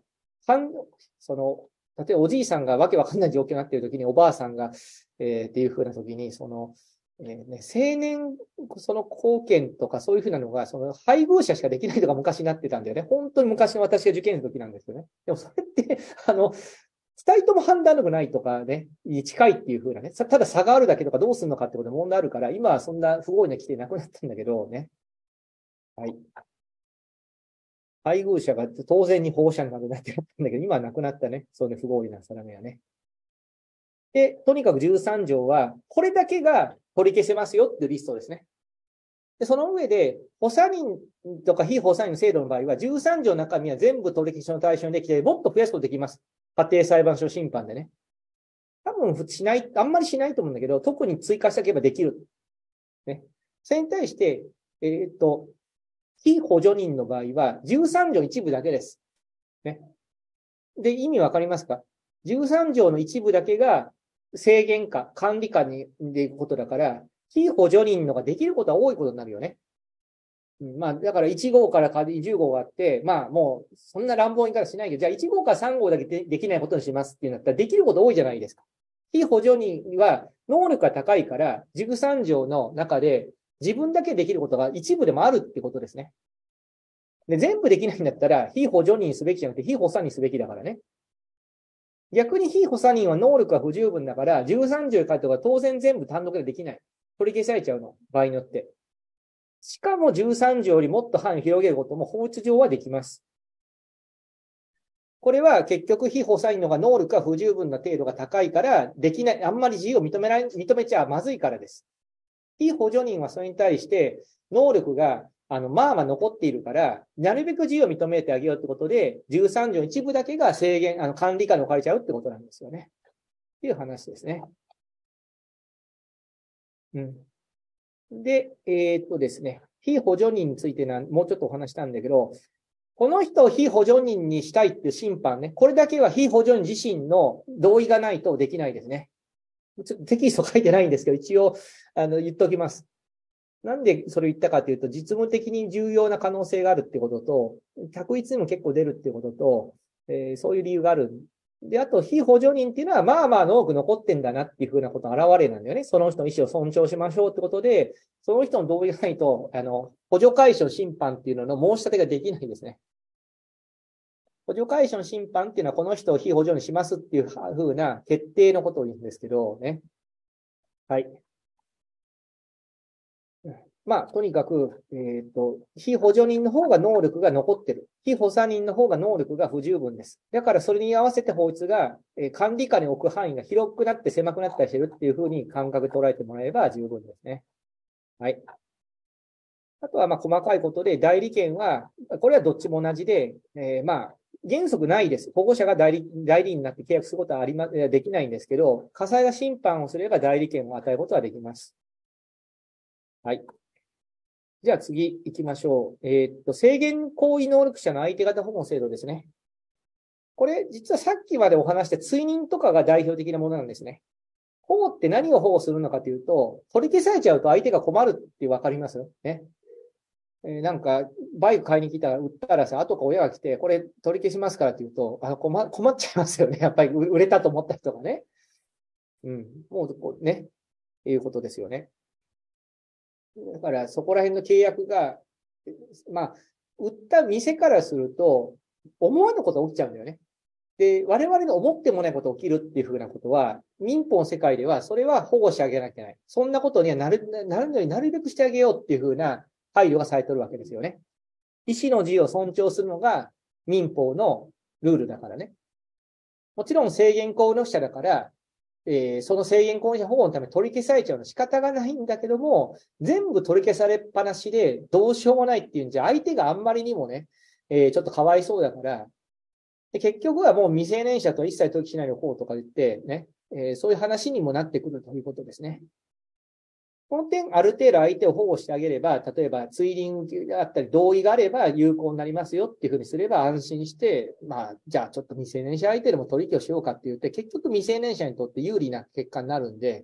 その、例えばおじいさんがわけわかんない状況になっている時に、おばあさんが、えー、っていうふうな時に、その、えー、ね、青年、その貢献とかそういうふうなのが、その配偶者しかできないとか昔になってたんだよね。本当に昔の私が受験の時なんですよね。でもそれってあの、二人とも判断力ないとかね、近いっていうふうなね、ただ差があるだけとかどうするのかってことも問題あるから、今はそんな不合意な規定なくなったんだけどね。はい。配偶者が当然に保護者になるなってったんだけど、今はなくなったね。そうね、不合理な定めはね。で、とにかく13条は、これだけが取り消せますよっていうリストですね。で、その上で、補佐人とか非補佐人の制度の場合は、13条の中身は全部取り消しの対象にできて、もっと増やすことできます。家庭裁判所審判でね。多分、しない、あんまりしないと思うんだけど、特に追加しておけばできる。ね。それに対して、えー、っと、非補助人の場合は、13条一部だけです。ね。で、意味わかりますか ?13 条の一部だけが制限下、管理下にでいくことだから、非補助人のができることは多いことになるよね。まあ、だから1号から10号があって、まあもう、そんな乱暴にからしないけど、じゃあ1号から3号だけでできないことにしますってなったら、できること多いじゃないですか。非補助人は能力が高いから、13条の中で自分だけできることが一部でもあるってことですね。で、全部できないんだったら、非補助人すべきじゃなくて、非補佐人すべきだからね。逆に非補佐人は能力が不十分だから、13条回答が当然全部単独でできない。取り消されちゃうの。場合によって。しかも13条よりもっと範囲を広げることも法律上はできます。これは結局非補佐員のが能力が不十分な程度が高いから、できない、あんまり自由を認められ、認めちゃまずいからです。非補助人はそれに対して、能力が、あの、まあまあ残っているから、なるべく自由を認めてあげようってことで、13条一部だけが制限、あの、管理下に置かれちゃうってことなんですよね。っていう話ですね。うん。で、えー、っとですね、非補助人についてなん、もうちょっとお話したんだけど、この人を非補助人にしたいっていう審判ね、これだけは非補助人自身の同意がないとできないですね。ちょっとテキスト書いてないんですけど、一応、あの、言っておきます。なんでそれを言ったかというと、実務的に重要な可能性があるってことと、客室にも結構出るってことと、えー、そういう理由がある。で、あと、非補助人っていうのは、まあまあの多く残ってんだなっていうふうなことの表れなんだよね。その人の意思を尊重しましょうってことで、その人の同意がないと、あの、補助解消審判っていうのの申し立てができないんですね。補助会社の審判っていうのは、この人を非補助にしますっていうふうな決定のことを言うんですけどね。はい。まあ、とにかく、えっ、ー、と、非補助人の方が能力が残ってる。非補佐人の方が能力が不十分です。だからそれに合わせて法律が、え管理下に置く範囲が広くなって狭くなったりしてるっていうふうに感覚捉えてもらえば十分ですね。はい。あとは、まあ、細かいことで、代理権は、これはどっちも同じで、えー、まあ、原則ないです。保護者が代理代理になって契約することはありま、できないんですけど、火災が審判をすれば代理権を与えることはできます。はい。じゃあ次行きましょう。えー、っと、制限行為能力者の相手方保護制度ですね。これ、実はさっきまでお話した追認とかが代表的なものなんですね。保護って何を保護するのかというと、取り消されちゃうと相手が困るって分かりますね。えなんか、バイク買いに来たら、売ったらさ、後か親が来て、これ取り消しますからって言うと、あ困困っちゃいますよね。やっぱり売れたと思った人がね。うん。もう、こうね、いうことですよね。だから、そこら辺の契約が、まあ、売った店からすると、思わぬこと起きちゃうんだよね。で、我々の思ってもないこと起きるっていうふうなことは、民法の世界では、それは保護してあげなきゃいけない。そんなことにはなる、なるのになるべくしてあげようっていうふうな配慮がされてるわけですよね。意思の自由を尊重するのが民法のルールだからね。もちろん制限行為者だから、えー、その制限行為者保護のため取り消されちゃうの仕方がないんだけども、全部取り消されっぱなしでどうしようもないっていうんじゃ、相手があんまりにもね、えー、ちょっとかわいそうだから、で結局はもう未成年者と一切取り消しない旅行とか言ってね、えー、そういう話にもなってくるということですね。この点、ある程度相手を保護してあげれば、例えば、ツイリングったり、同意があれば有効になりますよっていうふうにすれば安心して、まあ、じゃあちょっと未成年者相手でも取引をしようかって言って、結局未成年者にとって有利な結果になるんで、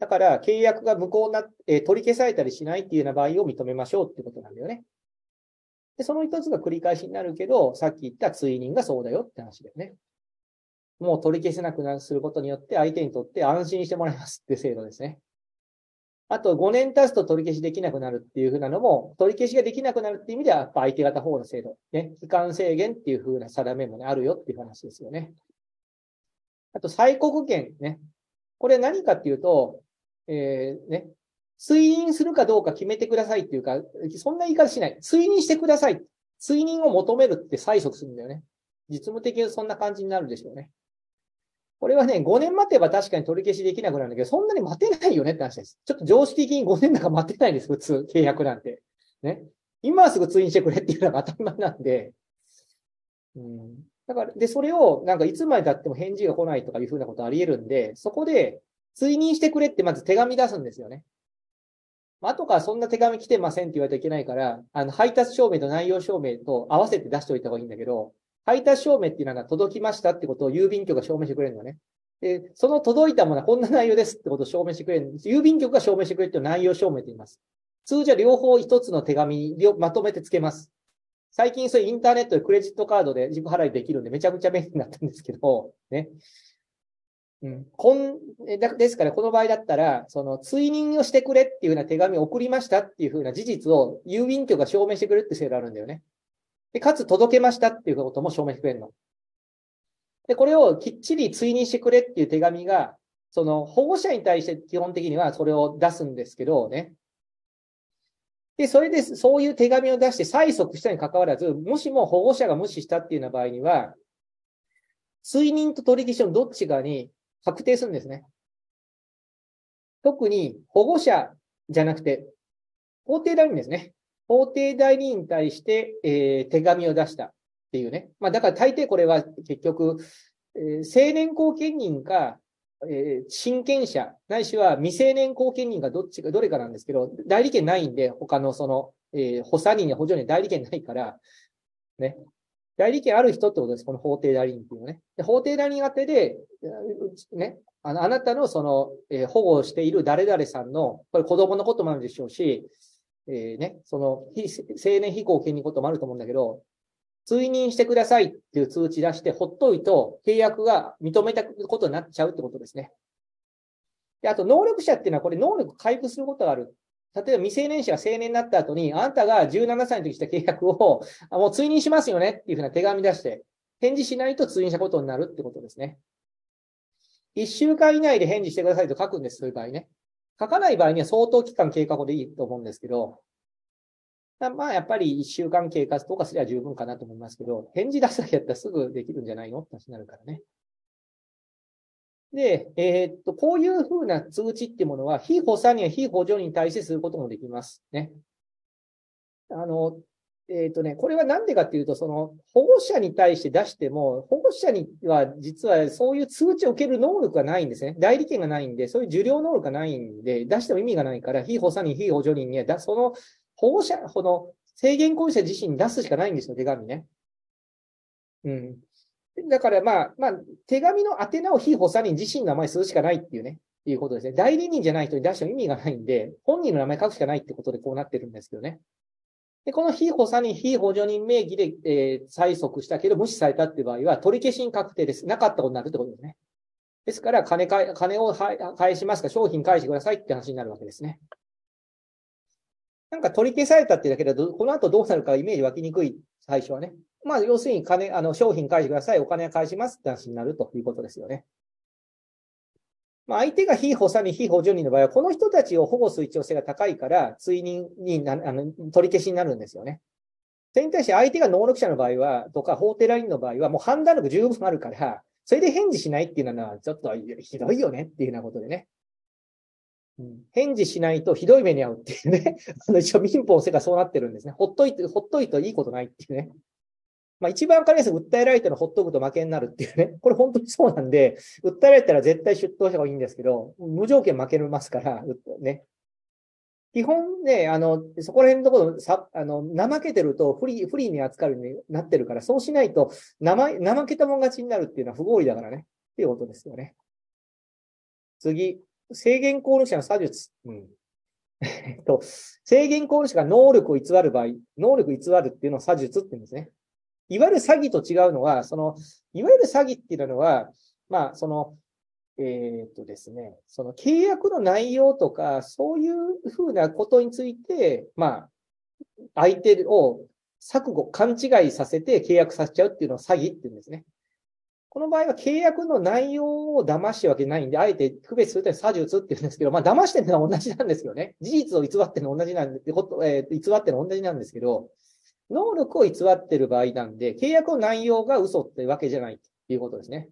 だから契約が無効な、え取り消されたりしないっていうような場合を認めましょうってことなんだよね。で、その一つが繰り返しになるけど、さっき言ったツイリングがそうだよって話だよね。もう取り消せなくなるすることによって相手にとって安心してもらいますって制度ですね。あと5年経つと取り消しできなくなるっていうふうなのも、取り消しができなくなるっていう意味では、やっぱ相手方法の制度、ね、期間制限っていうふうな定めもね、あるよっていう話ですよね。あと、催告権ね。これ何かっていうと、えー、ね、推認するかどうか決めてくださいっていうか、そんな言い方しない。推認してください。推認を求めるって催促するんだよね。実務的にそんな感じになるでしょうね。これはね、5年待てば確かに取り消しできなくなるんだけど、そんなに待てないよねって話です。ちょっと常識的に5年なんか待てないんです、普通、契約なんて。ね。今すぐ通院してくれっていうのが当たり前なんで。うん。だから、で、それを、なんかいつまで経っても返事が来ないとかいうふうなことあり得るんで、そこで、追認してくれってまず手紙出すんですよね。まあ、とからそんな手紙来てませんって言われてゃいけないから、あの、配達証明と内容証明と合わせて出しておいた方がいいんだけど、配達証明っていうのは届きましたってことを郵便局が証明してくれるのね。で、その届いたものはこんな内容ですってことを証明してくれる。郵便局が証明してくれるっていう内容証明て言います。通常両方一つの手紙にまとめてつけます。最近そういうインターネットでクレジットカードで自己払いできるんでめちゃくちゃ便利になったんですけど、ね。うん、こんですから、この場合だったら、その、追認をしてくれっていうような手紙を送りましたっていうふうな事実を郵便局が証明してくれるって制度あるんだよね。で、かつ届けましたっていうことも証明してくれるの。で、これをきっちり追認してくれっていう手紙が、その保護者に対して基本的にはそれを出すんですけどね。で、それで、そういう手紙を出して催促したに関わらず、もしも保護者が無視したっていうような場合には、追認と取り消しのどっちかに確定するんですね。特に保護者じゃなくて、法あ代んですね。法廷代理人に対して、えー、手紙を出したっていうね。まあ、だから大抵これは結局、えー、青年後見人か、えー、親権者、ないしは未成年後見人がどっちか、どれかなんですけど、代理権ないんで、他のその、えー、補佐人や補助人代理権ないから、ね。代理権ある人ってことです、この法廷代理人っていうのね。法廷代理人宛てで、ね、あの、あなたのその、えー、保護している誰々さんの、これ子供のこともあるでしょうし、えー、ね、その、青年非行権任こともあると思うんだけど、追認してくださいっていう通知出して、ほっといと契約が認めたことになっちゃうってことですね。で、あと、能力者っていうのは、これ能力回復することがある。例えば未成年者が成年になった後に、あんたが17歳の時した契約を、もう追認しますよねっていうふうな手紙出して、返事しないと追認したことになるってことですね。1週間以内で返事してくださいと書くんです、そういう場合ね。書かない場合には相当期間経過後でいいと思うんですけど、まあ、やっぱり一週間経過とかすれば十分かなと思いますけど、返事出すだけやったらすぐできるんじゃないのって話になるからね。で、えー、っと、こういうふうな通知っていうものは、非補佐には非補助に対してすることもできます。ね。あの、えっ、ー、とね、これはなんでかっていうと、その保護者に対して出しても、保護者には実はそういう通知を受ける能力がないんですね。代理権がないんで、そういう受領能力がないんで、出しても意味がないから、非補佐人、非補助人にはだ、その保護者、この制限行為者自身に出すしかないんですよ、手紙ね。うん。だからまあ、まあ、手紙の宛名を非補佐人自身の名前するしかないっていうね、いうことですね。代理人じゃない人に出しても意味がないんで、本人の名前書くしかないってことでこうなってるんですけどね。で、この非補佐人、非補助人名義で、えー、催促したけど無視されたっていう場合は、取り消しに確定です。なかったことになるってことですね。ですから、金か、金を返しますか、商品返してくださいって話になるわけですね。なんか取り消されたってだけだと、この後どうなるかイメージ湧きにくい、最初はね。まあ、要するに金、あの、商品返してください、お金返しますって話になるということですよね。まあ、相手が非補佐に非補助人の場合は、この人たちを保護する必要性が高いから、追認にあの取り消しになるんですよね。それに対して相手が能力者の場合は、とか法廷ラインの場合は、もう判断力十分あるから、それで返事しないっていうのは、ちょっとひどいよねっていうようなことでね。うん、返事しないとひどい目に遭うっていうね。あの一応民法世界そうなってるんですね。ほっといて、ほっといていいことないっていうね。まあ、一番彼氏訴えられたのほっとくと負けになるっていうね。これ本当にそうなんで、訴えられたら絶対出頭した方がいいんですけど、無条件負けますから、ね。基本ね、あの、そこら辺のところ、さ、あの、怠けてると不利、不利に扱うようになってるから、そうしないと、怠、怠けたもん勝ちになるっていうのは不合理だからね。っていうことですよね。次、制限功能者の差術。うん。えっと、制限功能者が能力を偽る場合、能力偽るっていうのを差術って言うんですね。いわゆる詐欺と違うのは、その、いわゆる詐欺っていうのは、まあ、その、えっ、とですね、その契約の内容とか、そういうふうなことについて、まあ、相手を錯誤、勘違いさせて契約させちゃうっていうのを詐欺っていうんですね。この場合は契約の内容を騙してるわけないんで、あえて区別するというのは詐術って言うんですけど、まあ騙してるのは同じなんですけどね。事実を偽ってるの同じなんで、えー、偽ってるの同じなんですけど、能力を偽ってる場合なんで、契約の内容が嘘ってわけじゃないということですね。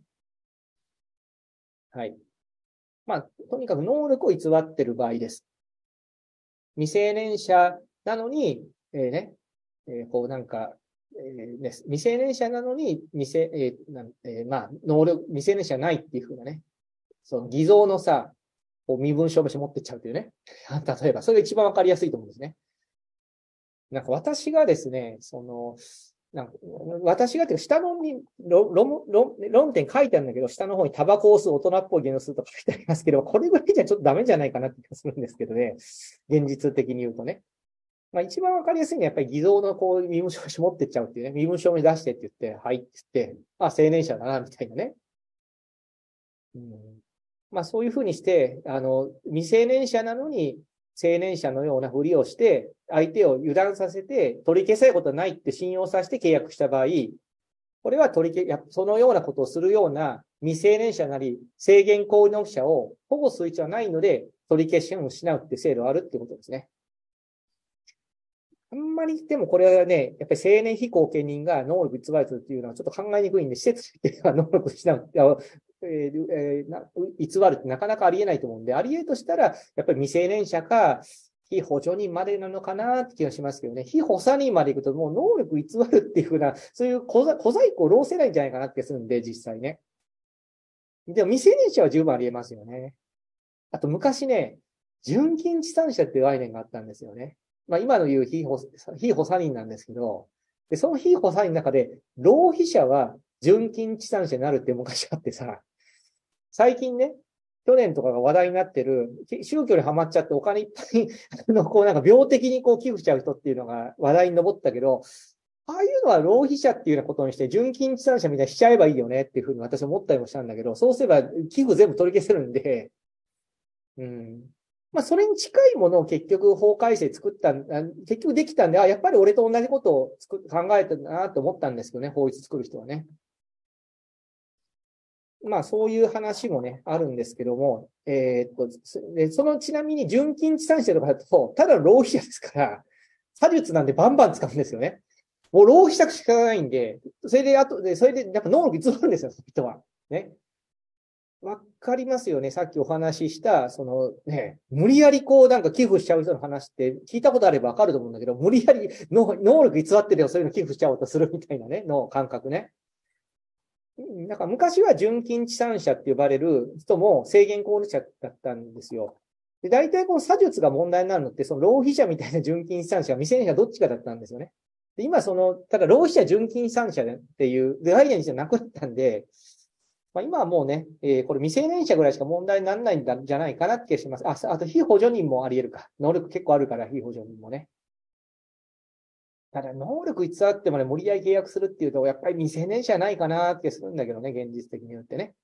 はい。まあ、とにかく能力を偽ってる場合です。未成年者なのに、えー、ね、えー、こうなんか、えーね、未成年者なのに、未成、えーなえー、まあ、能力、未成年者ないっていうふうなね、その偽造のさ、こう身分証明書持ってっちゃうっていうね。例えば、それが一番わかりやすいと思うんですね。なんか私がですね、その、なんか私がっていうか、下のに論論論点書いてあるんだけど、下の方にタバコを吸う大人っぽい芸能するとか書いてありますけど、これぐらいじゃちょっとダメじゃないかなって気がするんですけどね。現実的に言うとね。まあ一番わかりやすいのはやっぱり偽造のこう身分証を持ってっちゃうっていうね。身分証を出してって言って、はいって言って、あ、青年者だな、みたいなね。うん、まあそういうふうにして、あの、未成年者なのに青年者のようなふりをして、相手を油断させて、取り消せることはないって信用させて契約した場合、これは取り消、そのようなことをするような未成年者なり、制限行為の者を保護する必要はないので、取り消しを失うって制度あるってことですね。あんまり、ってもこれはね、やっぱり青年非公権人が能力偽売するっていうのはちょっと考えにくいんで、施設では能力失う、えーえー、な偽るってなかなかありえないと思うんで、ありえとしたら、やっぱり未成年者か、非補助人までなのかなって気がしますけどね。非補佐人まで行くと、もう能力偽るっていうふうな、そういう小小細工を労せないんじゃないかなってするんで、実際ね。でも未成年者は十分あり得ますよね。あと昔ね、純金地産者っていう概念があったんですよね。まあ今の言う非補非補佐人なんですけど、でその非補佐人の中で、浪費者は純金地産者になるって昔あってさ、最近ね、去年とかが話題になってる、宗教にハマっちゃってお金いっぱい の、こうなんか病的にこう寄付しちゃう人っていうのが話題に上ったけど、ああいうのは浪費者っていうようなことにして、純金地産者みたいにしちゃえばいいよねっていうふうに私は思ったりもしたんだけど、そうすれば寄付全部取り消せるんで、うん。まあ、それに近いものを結局法改正作ったん、結局できたんで、あ、やっぱり俺と同じことを考えたなと思ったんですけどね、法律作る人はね。まあそういう話もね、あるんですけども、えー、っと、そのちなみに純金地産者とかだと、ただ浪費者ですから、差術なんでバンバン使うんですよね。もう浪費したくしかないんで、それで、あとで、それで、やっぱ能力偽るんですよ、その人は。ね。わかりますよね。さっきお話しした、そのね、無理やりこうなんか寄付しちゃう人の話って聞いたことあればわかると思うんだけど、無理やり能力偽ってでよ、そういうの寄付しちゃおうとするみたいなね、の感覚ね。なんか昔は純金地産者って呼ばれる人も制限購入者だったんですよ。で、大体この差術が問題になるのって、その浪費者みたいな純金資産者、未成年者どっちかだったんですよね。で、今その、ただ浪費者純金資産者っていう、で、概ンじゃなくなったんで、まあ今はもうね、えー、これ未成年者ぐらいしか問題にならないんじゃないかなって気がします。あ、あと非補助人もあり得るか。能力結構あるから、非補助人もね。ただ、能力いつあってもね、無理やり契約するっていうと、やっぱり未成年者ないかなってするんだけどね、現実的に言ってね。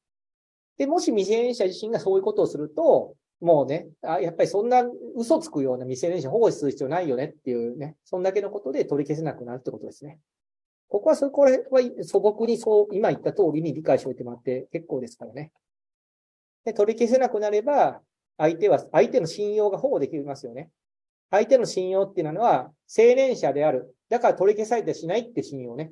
で、もし未成年者自身がそういうことをすると、もうね、あやっぱりそんな嘘つくような未成年者保護する必要ないよねっていうね、そんだけのことで取り消せなくなるってことですね。ここはそ、これは素朴にそう、今言った通りに理解しておいてもらって結構ですからね。で、取り消せなくなれば、相手は、相手の信用が保護できますよね。相手の信用っていうのは、青年者である。だから取り消されてしないって信用ね。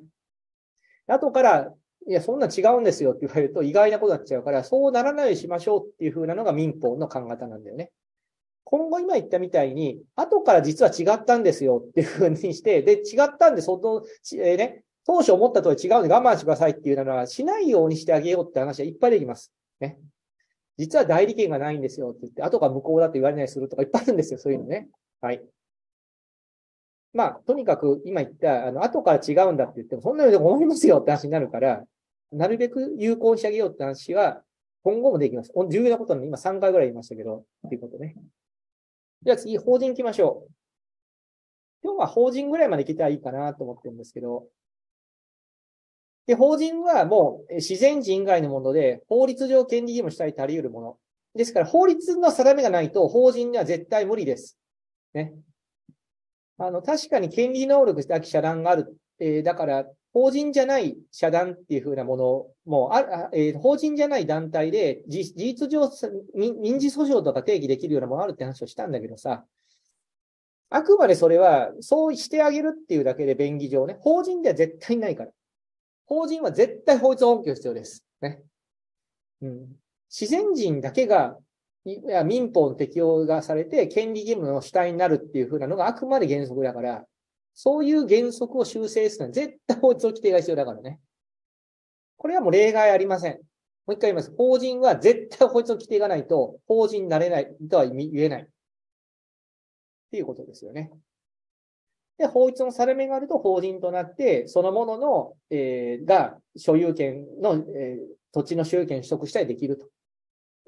後から、いや、そんな違うんですよって言われると意外なことになっちゃうから、そうならないようにしましょうっていう風なのが民法の考え方なんだよね。今後今言ったみたいに、後から実は違ったんですよっていう風にして、で、違ったんで、その、えー、ね、当初思った通り違うんで我慢してくださいっていうのは、しないようにしてあげようって話はいっぱいできます。ね。実は代理権がないんですよって言って、後が無効だと言われないするとかいっぱいあるんですよ、そういうのね。はい。まあ、とにかく今言った、あの、後から違うんだって言っても、そんなの思いますよって話になるから、なるべく有効にしてあげようって話は、今後もできます。重要なことなの今3回ぐらい言いましたけど、っていうことね。じゃあ次、法人行きましょう。今日は法人ぐらいまで来たらいいかなと思ってるんですけど、で、法人はもう自然人以外のもので、法律上権利義務したり足り得るもの。ですから、法律の定めがないと、法人には絶対無理です。ね。あの、確かに権利能力だけ遮断がある。えー、だから、法人じゃない遮断っていうふうなものも、あえー、法人じゃない団体で事、実上民事訴訟とか定義できるようなものあるって話をしたんだけどさ、あくまでそれは、そうしてあげるっていうだけで便宜上ね、法人では絶対ないから。法人は絶対法律を本拠必要です。ね。うん。自然人だけがや民法の適用がされて、権利義務の主体になるっていうふうなのがあくまで原則だから、そういう原則を修正するのは絶対法律の規定が必要だからね。これはもう例外ありません。もう一回言います。法人は絶対法律の規定がないと、法人になれないとは言えない。っていうことですよね。で、法律の定めがあると法人となって、そのものの、えー、が所有権の、えー、土地の所有権取得したりできると。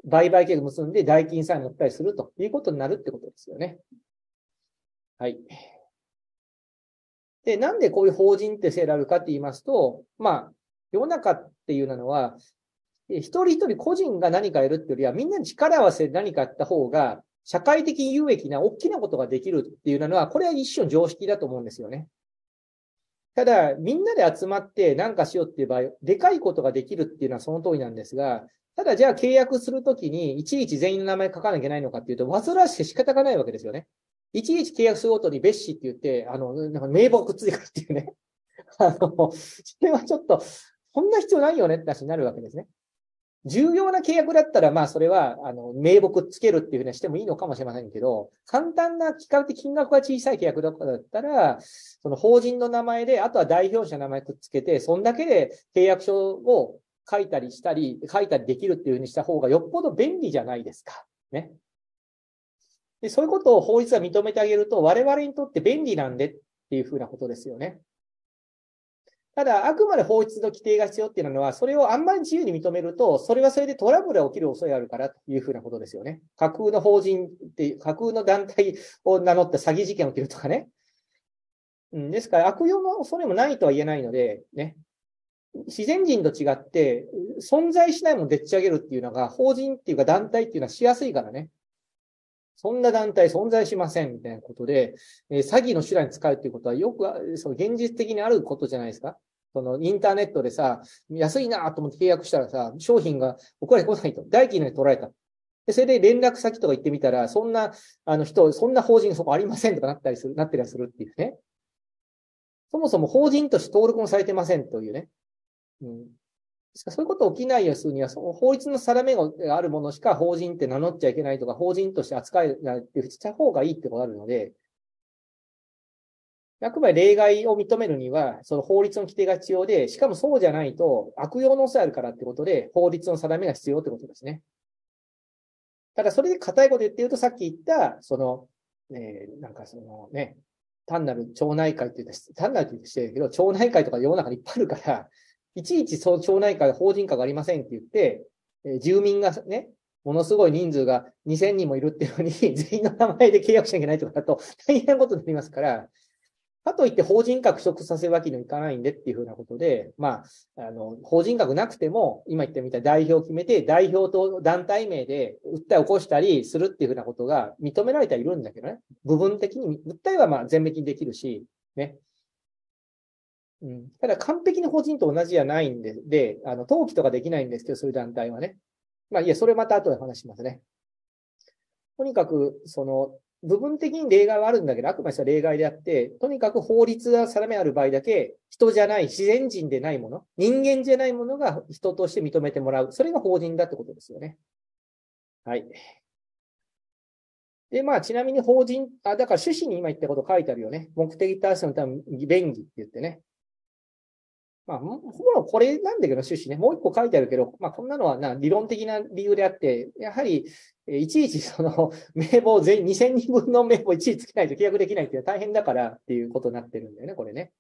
売買契約結んで代金さえ乗ったりするということになるってことですよね。はい。で、なんでこういう法人って選ぶかって言いますと、まあ、世の中っていうのは、一人一人個人が何かやるっていうよりは、みんなに力を合わせて何かやった方が、社会的有益な大きなことができるっていうのは、これは一種の常識だと思うんですよね。ただ、みんなで集まって何かしようっていう場合、でかいことができるっていうのはその通りなんですが、ただじゃあ契約するときに、いちいち全員の名前書かなきゃいけないのかっていうと、煩わしく仕方がないわけですよね。いちいち契約するごとに別紙って言って、あの、なんか名簿くっついてくるっていうね。あの、それはちょっと、こんな必要ないよねって話になるわけですね。重要な契約だったら、まあ、それは、あの、名簿くっつけるっていうふうにしてもいいのかもしれませんけど、簡単な企画的金額が小さい契約だったら、その法人の名前で、あとは代表者の名前くっつけて、そんだけで契約書を書いたりしたり、書いたりできるっていうふうにした方がよっぽど便利じゃないですか。ね。でそういうことを法律は認めてあげると、我々にとって便利なんでっていうふうなことですよね。ただ、あくまで法律の規定が必要っていうのは、それをあんまり自由に認めると、それはそれでトラブルが起きる恐れがあるからというふうなことですよね。架空の法人って、いう、架空の団体を名乗った詐欺事件を起きるとかね。うん、ですから、悪用の恐れもないとは言えないので、ね。自然人と違って、存在しないもんでっち上げるっていうのが、法人っていうか団体っていうのはしやすいからね。そんな団体存在しませんみたいなことで、えー、詐欺の手段に使うということはよく、そう現実的にあることじゃないですか。そのインターネットでさ、安いなと思って契約したらさ、商品が送られてこないと。代金で取られた。で、それで連絡先とか行ってみたら、そんな、あの人、そんな法人そこありませんとかなったりする、なってりするっていうね。そもそも法人として登録もされてませんというね。うん。しかそういうこと起きないようにするには、その法律の定めがあるものしか法人って名乗っちゃいけないとか、法人として扱えないってした方がいいってことあるので、あくまで例外を認めるには、その法律の規定が必要で、しかもそうじゃないと悪用の恐れあるからってことで、法律の定めが必要ってことですね。ただ、それで固いこと言ってると、さっき言った、その、えー、なんかそのね、単なる町内会って言った、単なるって言ってるけど、町内会とか世の中にいっぱいあるから、いちいちその町内会、法人化がありませんって言って、えー、住民がね、ものすごい人数が2000人もいるっていうのに、全員の名前で契約しなきゃいけないとかだと大変なことになりますから、かといって法人格取得させるわけにはいかないんでっていうふうなことで、まあ、あの、法人格なくても、今言ったみたいに代表を決めて、代表と団体名で訴えを起こしたりするっていうふうなことが認められてはいるんだけどね。部分的に、訴えはまあ全面的にできるし、ね。うん。ただ完璧に法人と同じじゃないんで、で、あの、登記とかできないんですけど、そういう団体はね。まあ、いや、それまた後で話しますね。とにかく、その、部分的に例外はあるんだけど、あくまで例外であって、とにかく法律が定めある場合だけ、人じゃない、自然人でないもの、人間じゃないものが人として認めてもらう。それが法人だってことですよね。はい。で、まあ、ちなみに法人、あ、だから趣旨に今言ったこと書いてあるよね。目的達成のために便宜って言ってね。まあ、ほぼこれなんだけど、趣旨ね。もう一個書いてあるけど、まあ、こんなのはな、理論的な理由であって、やはり、いちいちその 名簿全、2000人分の名簿いちいちつけないと契約できないっていうのは大変だからっていうことになってるんだよね、これね。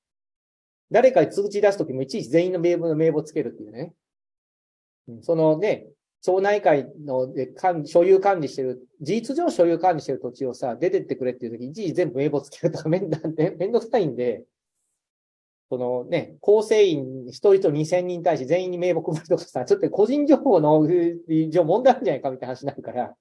誰かに通知出すときもいちいち全員の名簿の名簿つけるっていうね。そのね、町内会ので管所有管理してる、事実上所有管理してる土地をさ、出てってくれっていうとき、いちいち全部名簿つけるとかめんだってめんどくさいんで、そのね、構成員一人と二千人に対して全員に名簿配るとかさ、ちょっと個人情報の上問題あるんじゃないかみたいな話になるから、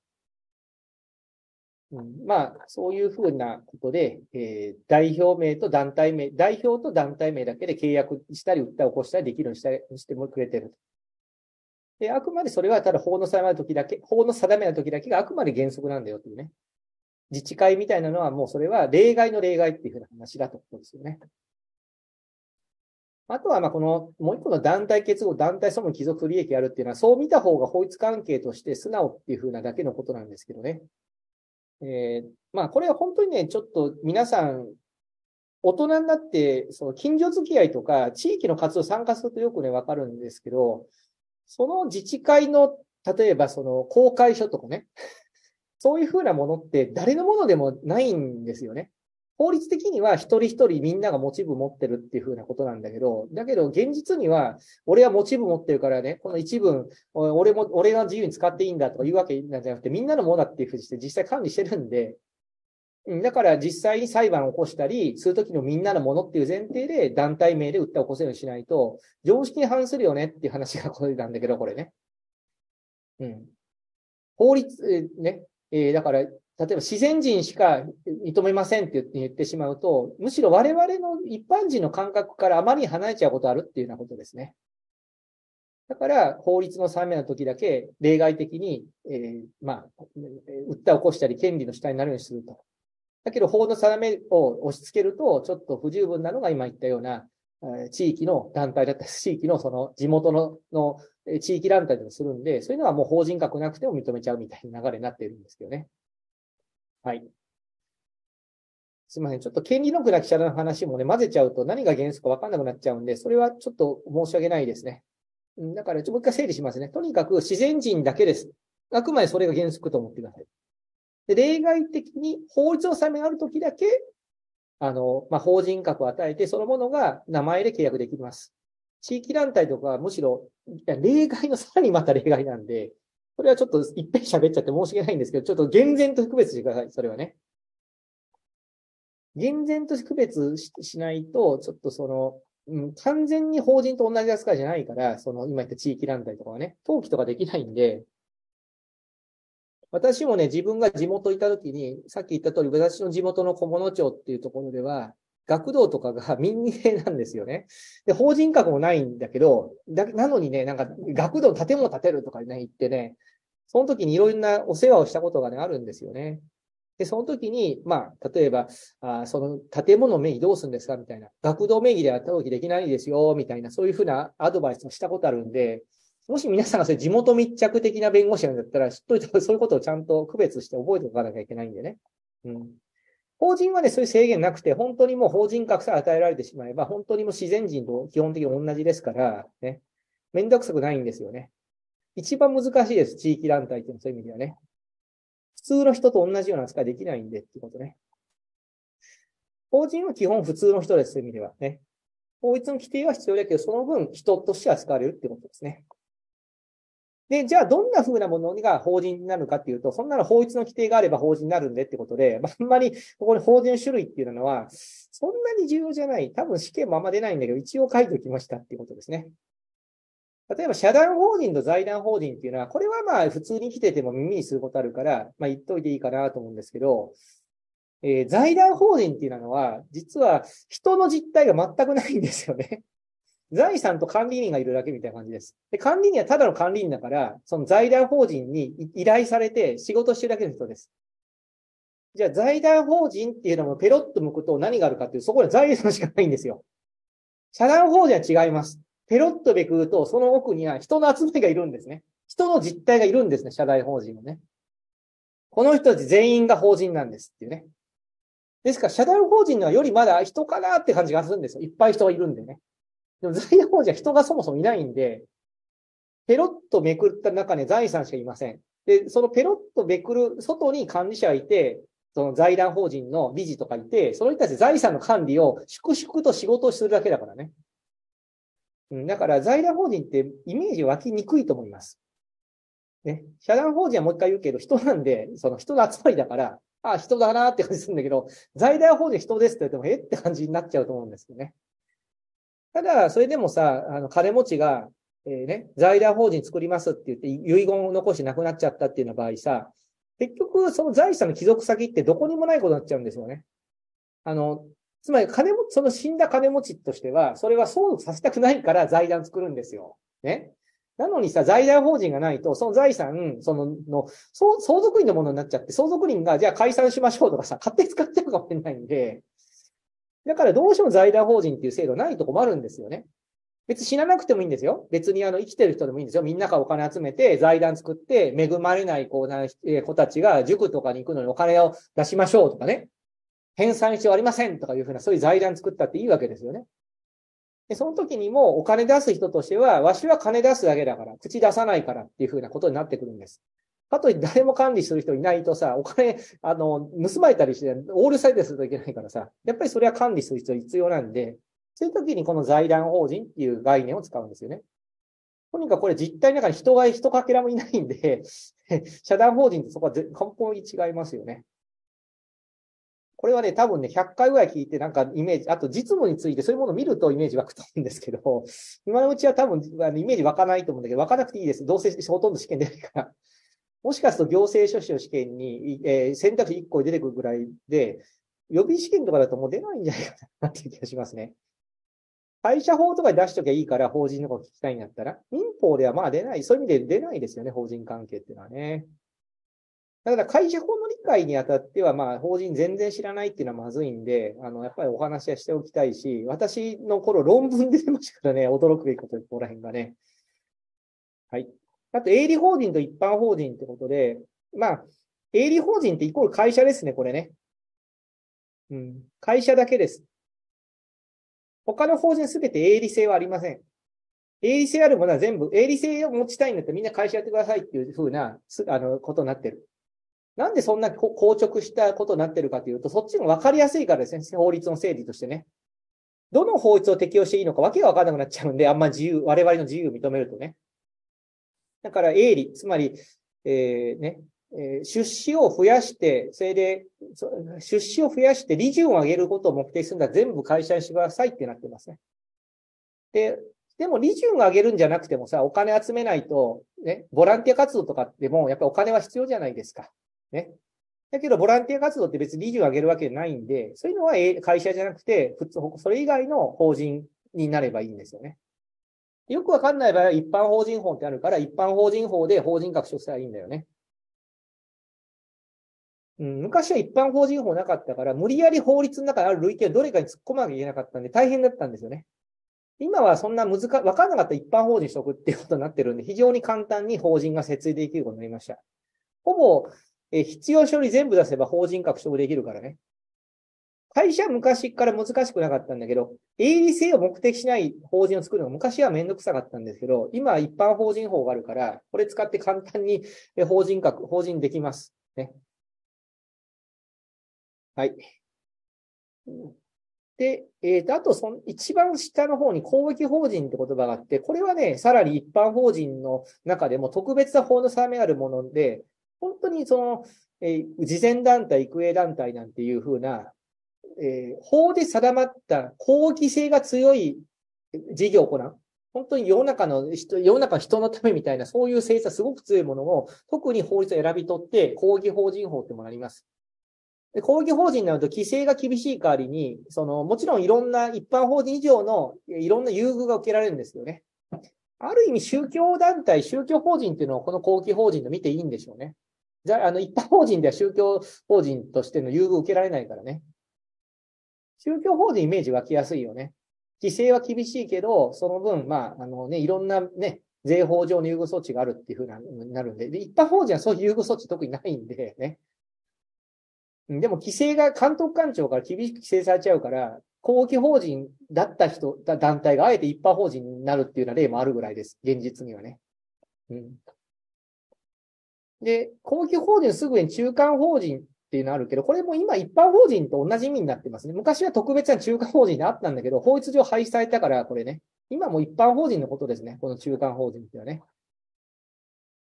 うん、まあ、そういうふうなことで、えー、代表名と団体名、代表と団体名だけで契約したり、訴え起こしたりできるようにしたりしてもくれてる。で、あくまでそれはただ法の定めの時だけ、法の定めの時だけがあくまで原則なんだよというね。自治会みたいなのはもうそれは例外の例外っていうふうな話だと思うんですよね。あとは、ま、この、もう一個の団体結合、団体その帰属利益あるっていうのは、そう見た方が法律関係として素直っていうふうなだけのことなんですけどね。えー、まあ、これは本当にね、ちょっと皆さん、大人になって、その近所付き合いとか、地域の活動参加するとよくね、わかるんですけど、その自治会の、例えばその公開書とかね、そういうふうなものって誰のものでもないんですよね。法律的には一人一人みんながモチーフ持ってるっていうふうなことなんだけど、だけど現実には、俺はモチーフ持ってるからね、この一文、俺も、俺が自由に使っていいんだとかいうわけなんじゃなくて、みんなのものだっていうふうにして実際管理してるんで、だから実際に裁判を起こしたり、するときのみんなのものっていう前提で団体名で訴え起こせるようにしないと、常識に反するよねっていう話がこれなんだけど、これね。うん。法律、ね。えー、だから、例えば自然人しか認めませんって言ってしまうと、むしろ我々の一般人の感覚からあまり離れちゃうことあるっていうようなことですね。だから、法律の3名の時だけ例外的に、えー、まあ、訴え起こしたり、権利の主体になるようにすると。だけど、法の定めを押し付けると、ちょっと不十分なのが今言ったような、え地域の団体だったり、地域のその地元のの地域団体でもするんで、そういうのはもう法人格なくても認めちゃうみたいな流れになっているんですけどね。はい。すみません。ちょっと権利のグラ記者の話もね、混ぜちゃうと何が原則かわかんなくなっちゃうんで、それはちょっと申し訳ないですね。だから、もう一回整理しますね。とにかく自然人だけです。あくまでそれが原則と思ってください。で例外的に法律の差めがあるときだけ、あの、まあ、法人格を与えて、そのものが名前で契約できます。地域団体とかはむしろ、例外のさらにまた例外なんで、これはちょっといっぺん喋っちゃって申し訳ないんですけど、ちょっと厳然と区別してください、それはね。厳然と区別しないと、ちょっとその、うん、完全に法人と同じ扱いじゃないから、その今言った地域団体とかはね、登記とかできないんで、私もね、自分が地元いた時に、さっき言った通り、私の地元の小物町っていうところでは、学童とかが民営なんですよね。で、法人格もないんだけど、だなのにね、なんか学童建物建てるとかね、言ってね、その時にいろんなお世話をしたことがね、あるんですよね。で、その時に、まあ、例えば、あその建物名義どうするんですかみたいな。学童名義では登記できないですよ、みたいな、そういうふうなアドバイスをしたことあるんで、もし皆さんがそれ地元密着的な弁護士なんだったら、知っといて、そういうことをちゃんと区別して覚えておかなきゃいけないんでね。うん。法人はね、そういう制限なくて、本当にもう法人格差与えられてしまえば、本当にもう自然人と基本的に同じですから、ね、めんどくさくないんですよね。一番難しいです、地域団体っていうのはそういう意味ではね。普通の人と同じような扱いできないんでってことね。法人は基本普通の人です、そういう意味ではね。法律の規定は必要だけど、その分人として扱われるってことですね。で、じゃあどんな風なものが法人になるかっていうと、そんなの法律の規定があれば法人になるんでってことで、あんまりここに法人種類っていうのは、そんなに重要じゃない。多分試験もあんま出ないんだけど、一応書いておきましたっていうことですね。例えば、社団法人と財団法人っていうのは、これはまあ普通に来てても耳にすることあるから、まあ言っといていいかなと思うんですけど、えー、財団法人っていうのは、実は人の実態が全くないんですよね。財産と管理人がいるだけみたいな感じです。で、管理人はただの管理人だから、その財団法人に依頼されて仕事してるだけの人です。じゃあ財団法人っていうのもペロッと向くと何があるかっていう、そこに財産しかないんですよ。社団法人は違います。ペロッとべくると、その奥には人の集めがいるんですね。人の実態がいるんですね、社団法人もね。この人たち全員が法人なんですっていうね。ですから、社団法人のはよりまだ人かなって感じがするんですよ。いっぱい人がいるんでね。でも財団法人は人がそもそもいないんで、ペロッとめくった中に財産しかいません。で、そのペロッとめくる外に管理者がいて、その財団法人の理事とかいて、その人たち財産の管理を粛々と仕事をするだけだからね。うん、だから財団法人ってイメージ湧きにくいと思います。ね。社団法人はもう一回言うけど、人なんで、その人の集まりだから、ああ、人だなって感じするんだけど、財団法人人ですって言っても、えって感じになっちゃうと思うんですけどね。ただ、それでもさ、あの、金持ちが、えー、ね、財団法人作りますって言って、遺言を残して亡くなっちゃったっていうような場合さ、結局、その財産の帰属先ってどこにもないことになっちゃうんですよね。あの、つまり金持ち、その死んだ金持ちとしては、それは相続させたくないから財団作るんですよ。ね。なのにさ、財団法人がないと、その財産、その、の、相続人のものになっちゃって、相続人が、じゃあ解散しましょうとかさ、勝手に使っちゃうかもしれないんで、だからどうしても財団法人っていう制度ないと困るんですよね。別に死ななくてもいいんですよ。別にあの生きてる人でもいいんですよ。みんながお金集めて財団作って恵まれない子な子たちが塾とかに行くのにお金を出しましょうとかね。返済必要ありませんとかいうふうなそういう財団作ったっていいわけですよね。で、その時にもお金出す人としては、わしは金出すだけだから、口出さないからっていうふうなことになってくるんです。かといって誰も管理する人いないとさ、お金、あの、盗まれたりして、オールサイドするといけないからさ、やっぱりそれは管理する人必要なんで、そういう時にこの財団法人っていう概念を使うんですよね。とにかくこれ実態の中に人が一かけらもいないんで 社団法人とそこは根本に違いますよね。これはね、多分ね、100回ぐらい聞いて、なんかイメージ、あと実務についてそういうものを見るとイメージ湧くと思うんですけど、今のうちは多分イメージ湧かないと思うんだけど、湧かなくていいです。どうせほとんど試験出ないから。もしかすると行政書士の試験に、えー、選択肢1個出てくるぐらいで、予備試験とかだともう出ないんじゃないかなっていう気がしますね。会社法とかに出しときゃいいから、法人のこと聞きたいんだったら。民法ではまあ出ない。そういう意味で出ないですよね、法人関係っていうのはね。だから会社法の理解にあたっては、まあ、法人全然知らないっていうのはまずいんで、あの、やっぱりお話はしておきたいし、私の頃論文出てましたからね、驚くべきことここら辺がね。はい。あと、営利法人と一般法人ってことで、まあ、営利法人ってイコール会社ですね、これね。うん。会社だけです。他の法人すべて営利性はありません。営利性あるものは全部、営利性を持ちたいんだったらみんな会社やってくださいっていうふうな、あの、ことになってる。なんでそんな硬直したことになってるかというと、そっちも分かりやすいからですね。法律の整理としてね。どの法律を適用していいのかわけが分からなくなっちゃうんで、あんま自由、我々の自由を認めるとね。だから営利、つまり、えー、ね、出資を増やして、それで、出資を増やして利潤を上げることを目的するんだ全部会社にしてくださいってなってますね。で、でも利潤を上げるんじゃなくてもさ、お金集めないと、ね、ボランティア活動とかでも、やっぱりお金は必要じゃないですか。ね。だけど、ボランティア活動って別に利潤を上げるわけないんで、そういうのは会社じゃなくて、普通、それ以外の法人になればいいんですよね。よくわかんない場合は一般法人法ってあるから、一般法人法で法人格取したらいいんだよね。うん、昔は一般法人法なかったから、無理やり法律の中にある類型をどれかに突っ込まなきゃいけなかったんで大変だったんですよね。今はそんな難か、わかんなかった一般法人取得っていうことになってるんで、非常に簡単に法人が設立できることになりました。ほぼ、え必要書類全部出せば法人格取得できるからね。会社は昔から難しくなかったんだけど、営利性を目的しない法人を作るのが昔はめんどくさかったんですけど、今は一般法人法があるから、これ使って簡単に法人格、法人できます。ね。はい。で、えっ、ー、と、あとその一番下の方に公益法人って言葉があって、これはね、さらに一般法人の中でも特別な法の定めあるもので、本当にその、えー、慈善団体、育英団体なんていうふうな、えー、法で定まった公義性が強い事業を行う。本当に世の中の人、世の中の人のためみたいな、そういう性質はすごく強いものを、特に法律を選び取って、抗義法人法ってものあります。で議義法人になると規制が厳しい代わりに、その、もちろんいろんな一般法人以上のいろんな優遇が受けられるんですよね。ある意味宗教団体、宗教法人っていうのをこの抗議法人と見ていいんでしょうね。じゃあ、あの、一般法人では宗教法人としての優遇を受けられないからね。宗教法人イメージ湧きやすいよね。規制は厳しいけど、その分、まあ、あのね、いろんなね、税法上の優遇措置があるっていうふうな、なるんで、で、一般法人はそういう優遇措置特にないんでね。でも規制が監督官庁から厳しく規制されちゃうから、公益法人だった人、団体があえて一般法人になるっていうような例もあるぐらいです。現実にはね。うん。で、公益法人すぐに中間法人っていうのあるけど、これも今一般法人と同じ意味になってますね。昔は特別な中間法人であったんだけど、法律上廃止されたから、これね。今も一般法人のことですね。この中間法人っていうのはね。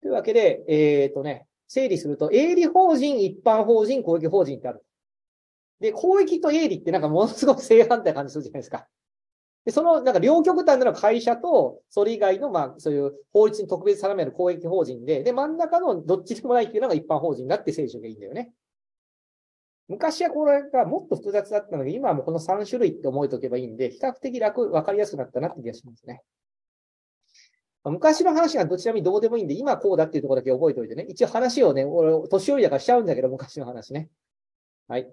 というわけで、えっ、ー、とね、整理すると、営利法人、一般法人、公益法人ってある。で、公益と営利ってなんかものすごく正反対感じするじゃないですか。で、その、なんか両極端なのは会社と、それ以外の、まあ、そういう法律に特別定める公益法人で、で、真ん中のどっちでもないっていうのが一般法人だって聖書がいいんだよね。昔はこれがもっと複雑だったので、今はもうこの3種類って思えておけばいいんで、比較的楽、わかりやすくなったなって気がしますね。昔の話がどちらにどうでもいいんで、今こうだっていうところだけ覚えておいてね。一応話をね、俺、年寄りだからしちゃうんだけど、昔の話ね。はい。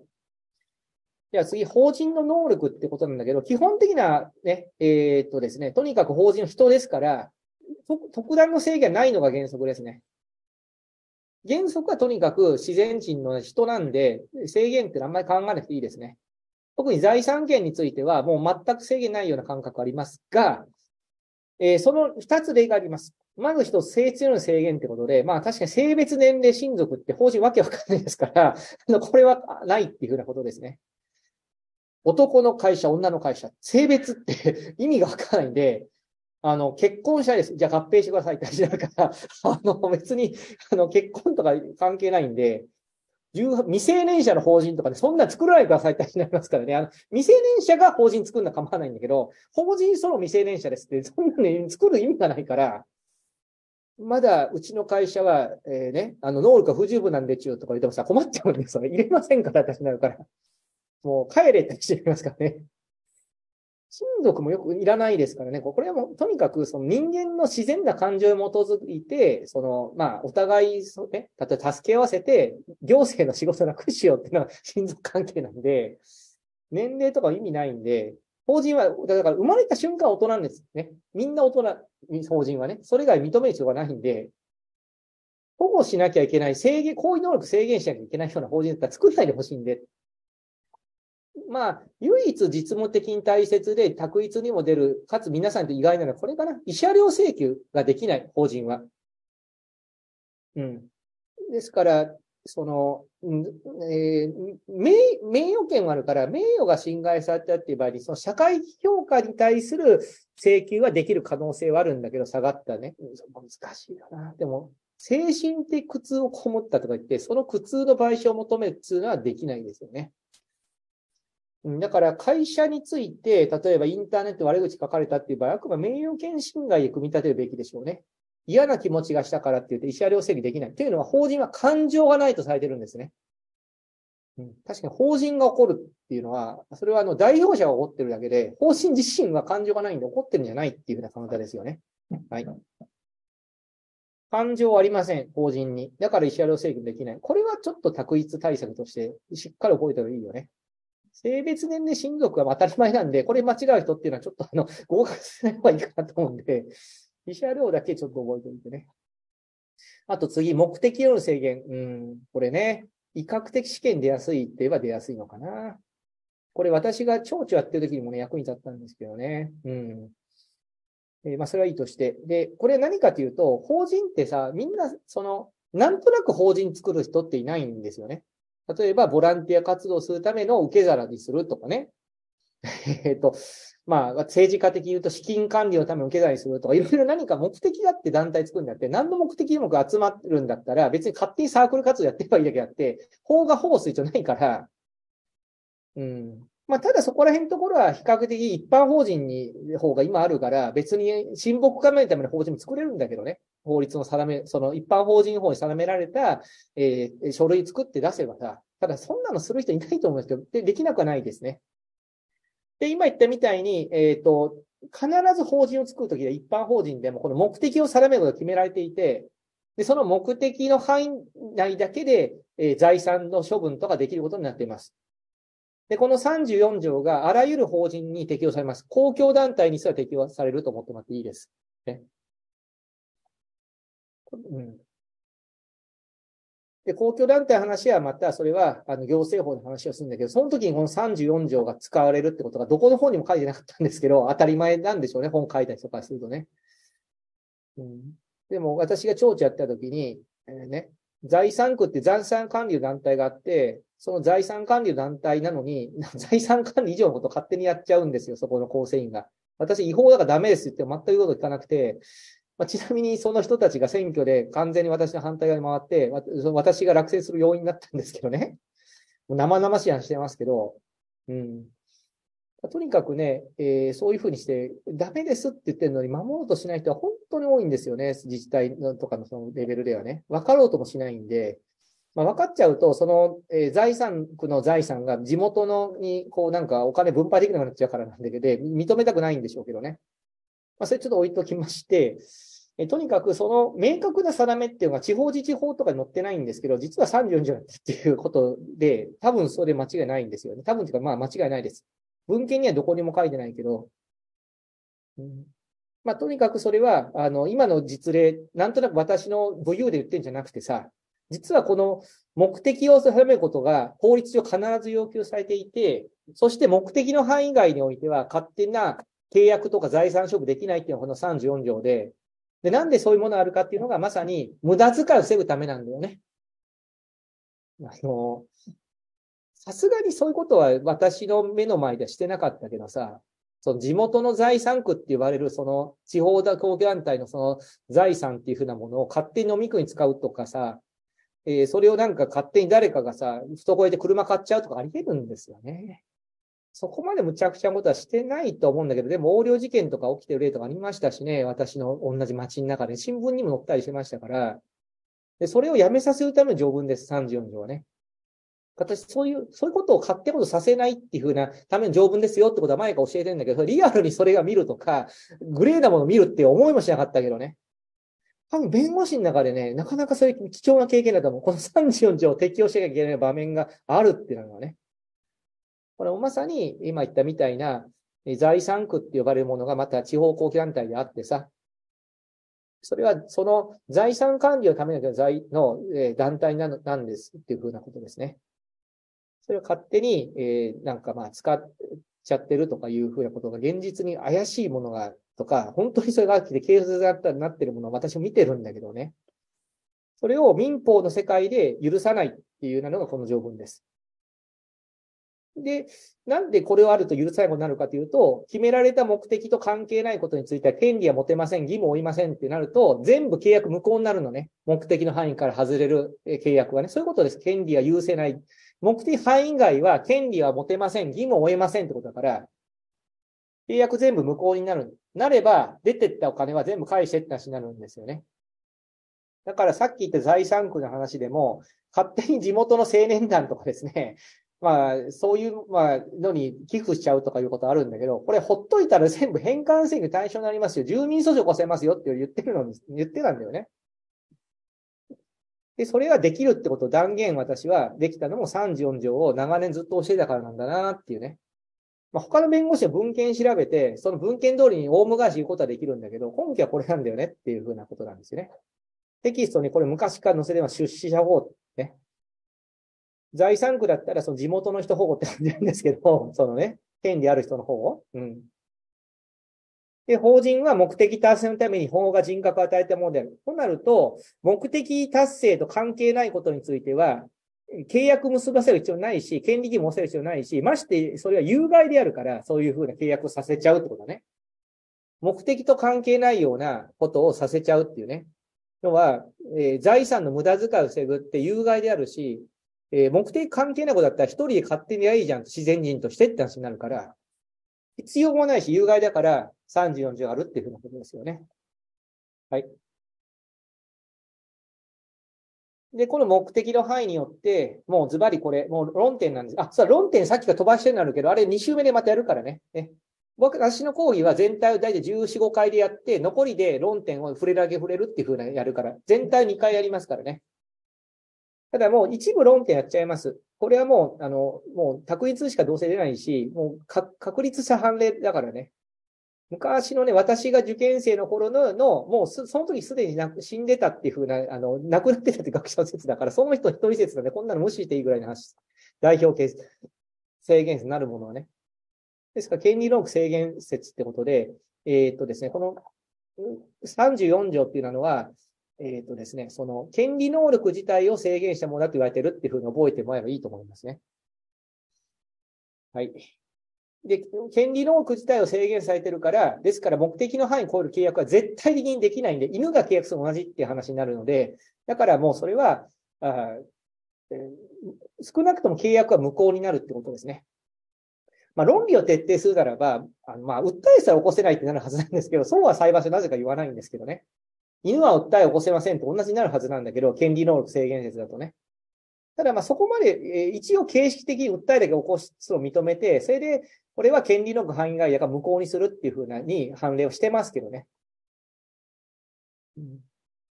では次、法人の能力ってことなんだけど、基本的なね、えー、っとですね、とにかく法人人ですから、特段の制限はないのが原則ですね。原則はとにかく自然人の人なんで、制限ってあんまり考えなくていいですね。特に財産権については、もう全く制限ないような感覚ありますが、えー、その二つ例があります。まず一つ、性質の制限ってことで、まあ確かに性別年齢親族って法人わけわかんないですから、これはないっていうふうなことですね。男の会社、女の会社、性別って意味がわからないんで、あの、結婚したいです。じゃあ合併してくださいって話だから、あの、別に、あの、結婚とか関係ないんで、未成年者の法人とかで、そんな作らないでくださいって話になりますからね。あの、未成年者が法人作るのは構わないんだけど、法人ソロ未成年者ですって、そんなの作る意味がないから、まだうちの会社は、えー、ね、あの、能力が不十分なんでちゅうとか言ってもさ、困っちゃうんですよ。入れませんから、私になるから。もう帰れってしてますからね。親族もよくいらないですからね。これはもう、とにかく、その人間の自然な感情に基づいて、その、まあ、お互い、そうね、例えば助け合わせて、行政の仕事なくしようっていうのは 親族関係なんで、年齢とか意味ないんで、法人は、だから生まれた瞬間大人なんですね。みんな大人、法人はね。それ以外認める必要がないんで、保護しなきゃいけない、制限、行為能力制限しなきゃいけないような法人だったら作らないでほしいんでまあ、唯一実務的に大切で、択一にも出る、かつ皆さんと意外なのは、これかな。慰謝料請求ができない、法人は。うん。ですから、その、えー、名、名誉権があるから、名誉が侵害されたっていう場合に、その社会評価に対する請求はできる可能性はあるんだけど、下がったね。難しいよな。でも、精神的苦痛をこもったとか言って、その苦痛の賠償を求めるっていうのはできないですよね。だから会社について、例えばインターネット悪口書かれたっていう場合、あくまで名誉権侵害で組み立てるべきでしょうね。嫌な気持ちがしたからって言って慰謝料整理できない。というのは法人は感情がないとされてるんですね。うん、確かに法人が怒るっていうのは、それはあの代表者が怒ってるだけで、法人自身は感情がないんで怒ってるんじゃないっていうふうな考え方ですよね。はい。感情はありません、法人に。だから慰謝料制求できない。これはちょっと択一対策として、しっかり覚えた方がいいよね。性別年齢親族は当たり前なんで、これ間違う人っていうのはちょっとあの、合格しない方がいいかなと思うんで、医者量だけちょっと覚えておいてね。あと次、目的よの制限。うん、これね、医学的試験出やすいって言えば出やすいのかな。これ私が蝶々やってる時にもね、役に立ったんですけどね。うん。えー、まあ、それはいいとして。で、これ何かというと、法人ってさ、みんな、その、なんとなく法人作る人っていないんですよね。例えば、ボランティア活動するための受け皿にするとかね。えっと、まあ、政治家的に言うと資金管理のための受け皿にするとか、いろいろ何か目的があって団体作るんだって、何の目的にも集まるんだったら、別に勝手にサークル活動やってればいいだけあって、法が保護する必要ないから、うん。まあ、ただそこら辺のところは比較的一般法人に方が今あるから、別に親睦加盟のための法人も作れるんだけどね。法律の定め、その一般法人法に定められた、えー、書類作って出せばさ、ただそんなのする人いないと思うんですけど、で、できなくはないですね。で、今言ったみたいに、えっ、ー、と、必ず法人を作るときは一般法人でもこの目的を定めることが決められていて、で、その目的の範囲内だけで、えー、財産の処分とかできることになっています。で、この34条があらゆる法人に適用されます。公共団体にすら適用されると思ってもらっていいです。ね。うん。で、公共団体の話はまた、それは、あの、行政法の話をするんだけど、その時にこの34条が使われるってことが、どこの本にも書いてなかったんですけど、当たり前なんでしょうね、本書いたりとかするとね。うん。でも、私が町長やった時に、えー、ね、財産区って財産管理の団体があって、その財産管理の団体なのに、財産管理以上のこと勝手にやっちゃうんですよ、そこの構成員が。私、違法だからダメですって全く言うこと聞かなくて、まあ、ちなみにその人たちが選挙で完全に私の反対側に回って、私が落選する要因になったんですけどね。生々しい話してますけど、うん。とにかくね、えー、そういうふうにして、ダメですって言ってるのに守ろうとしない人は本当に多いんですよね。自治体とかのそのレベルではね。分かろうともしないんで、まあ、分かっちゃうと、その、えー、財産区の財産が地元のに、こうなんかお金分配できなくなっちゃうからなんだけど、認めたくないんでしょうけどね。まあ、それちょっと置いときまして、えとにかくその明確な定めっていうのが地方自治法とかに載ってないんですけど、実は34条だっっていうことで、多分それ間違いないんですよね。多分っていうか、まあ間違いないです。文献にはどこにも書いてないけど、うんまあ、とにかくそれは、あの、今の実例、なんとなく私の武勇で言ってんじゃなくてさ、実はこの目的を定めることが法律上必ず要求されていて、そして目的の範囲外においては勝手な契約とか財産処分できないっていうのがこの34条で、で、なんでそういうものがあるかっていうのがまさに無駄遣いを防ぐためなんだよね。あの、さすがにそういうことは私の目の前ではしてなかったけどさ、その地元の財産区って言われる、その地方だ公共団体のその財産っていうふうなものを勝手に飲み食いに使うとかさ、えー、それをなんか勝手に誰かがさ、懐で車買っちゃうとかあり得るんですよね。そこまでむちゃくちゃなことはしてないと思うんだけど、でも横領事件とか起きてる例とかありましたしね、私の同じ町の中で新聞にも載ったりしてましたから、でそれをやめさせるための条文です、34条はね。私、そういう、そういうことを勝手なことさせないっていうふうなための条文ですよってことは前から教えてるんだけど、リアルにそれが見るとか、グレーなもの見るって思いもしなかったけどね。多分弁護士の中でね、なかなかそういう貴重な経験だと思う。この34条を適用しなきゃいけない場面があるっていうのはね。これまさに今言ったみたいな財産区って呼ばれるものがまた地方公共団体であってさ、それはその財産管理のための財の団体なんですっていうふうなことですね。それを勝手に、えなんかまあ使っちゃってるとかいうふうなことが現実に怪しいものがとか、本当にそれがあって警察だったになってるものを私も見てるんだけどね。それを民法の世界で許さないっていうなのがこの条文です。で、なんでこれをあると許さないことになるかというと、決められた目的と関係ないことについては権利は持てません、義務を負いませんってなると、全部契約無効になるのね。目的の範囲から外れる契約はね。そういうことです。権利は許せない。目的範囲外は権利は持てません、義務を負えませんってことだから、契約全部無効になる。なれば、出てったお金は全部返してって話になるんですよね。だからさっき言った財産区の話でも、勝手に地元の青年団とかですね、まあ、そういう、まあ、のに寄付しちゃうとかいうことあるんだけど、これほっといたら全部返還請求対象になりますよ。住民訴訟起こせますよって言ってるのに、言ってたんだよね。で、それができるってことを断言私はできたのも34条を長年ずっと教えたからなんだなっていうね。まあ、他の弁護士は文献調べて、その文献通りにオウム返し言うことはできるんだけど、根拠はこれなんだよねっていうふうなことなんですよね。テキストにこれ昔から載せれば出資者法ね。財産区だったらその地元の人保護って感じなんですけど、そのね、権利ある人の保護。うん。で、法人は目的達成のために法が人格を与えたものである。となると、目的達成と関係ないことについては、契約結ばせる必要ないし、権利義務をせる必要ないし、まして、それは有害であるから、そういうふうな契約をさせちゃうってことね。目的と関係ないようなことをさせちゃうっていうね。要は、えー、財産の無駄遣いを防ぐって有害であるし、えー、目的関係ないことだったら一人で勝手にやいいじゃん、自然人としてって話になるから、必要もないし有害だから34条あるっていうふうなことですよね。はい。で、この目的の範囲によって、もうズバリこれ、もう論点なんです。あ、そう、論点さっきが飛ばしてになるけど、あれ2週目でまたやるからね。ね僕、私の講義は全体を大体14、5回でやって、残りで論点を触れるだけ触れるっていう風なやるから、全体2回やりますからね。ただもう一部論点やっちゃいます。これはもう、あの、もう、択一しかどうせ出ないし、もう、確率差判例だからね。昔のね、私が受験生の頃の、のもうその時すでにな死んでたっていうふうな、あの、亡くなってたって学者説だから、その人一人説なんで、こんなの無視していいぐらいの話。代表形、制限説になるものはね。ですから、権利論制限説ってことで、えー、っとですね、この34条っていうのは、えー、っとですね、その、権利能力自体を制限したものだと言われてるっていうふうに覚えてもらえばいいと思いますね。はい。で、権利農区自体を制限されてるから、ですから目的の範囲を超える契約は絶対的にできないんで、犬が契約すると同じっていう話になるので、だからもうそれは、あえー、少なくとも契約は無効になるってことですね。まあ、論理を徹底するならば、あのまあ、訴えさえ起こせないってなるはずなんですけど、そうは裁判所なぜか言わないんですけどね。犬は訴え起こせませんと同じになるはずなんだけど、権利能力制限説だとね。ただ、まあ、そこまで、えー、一応形式的に訴えだけ起こすを認めて、それで、これは権利の範囲外やか無効にするっていうふうなに判例をしてますけどね。うん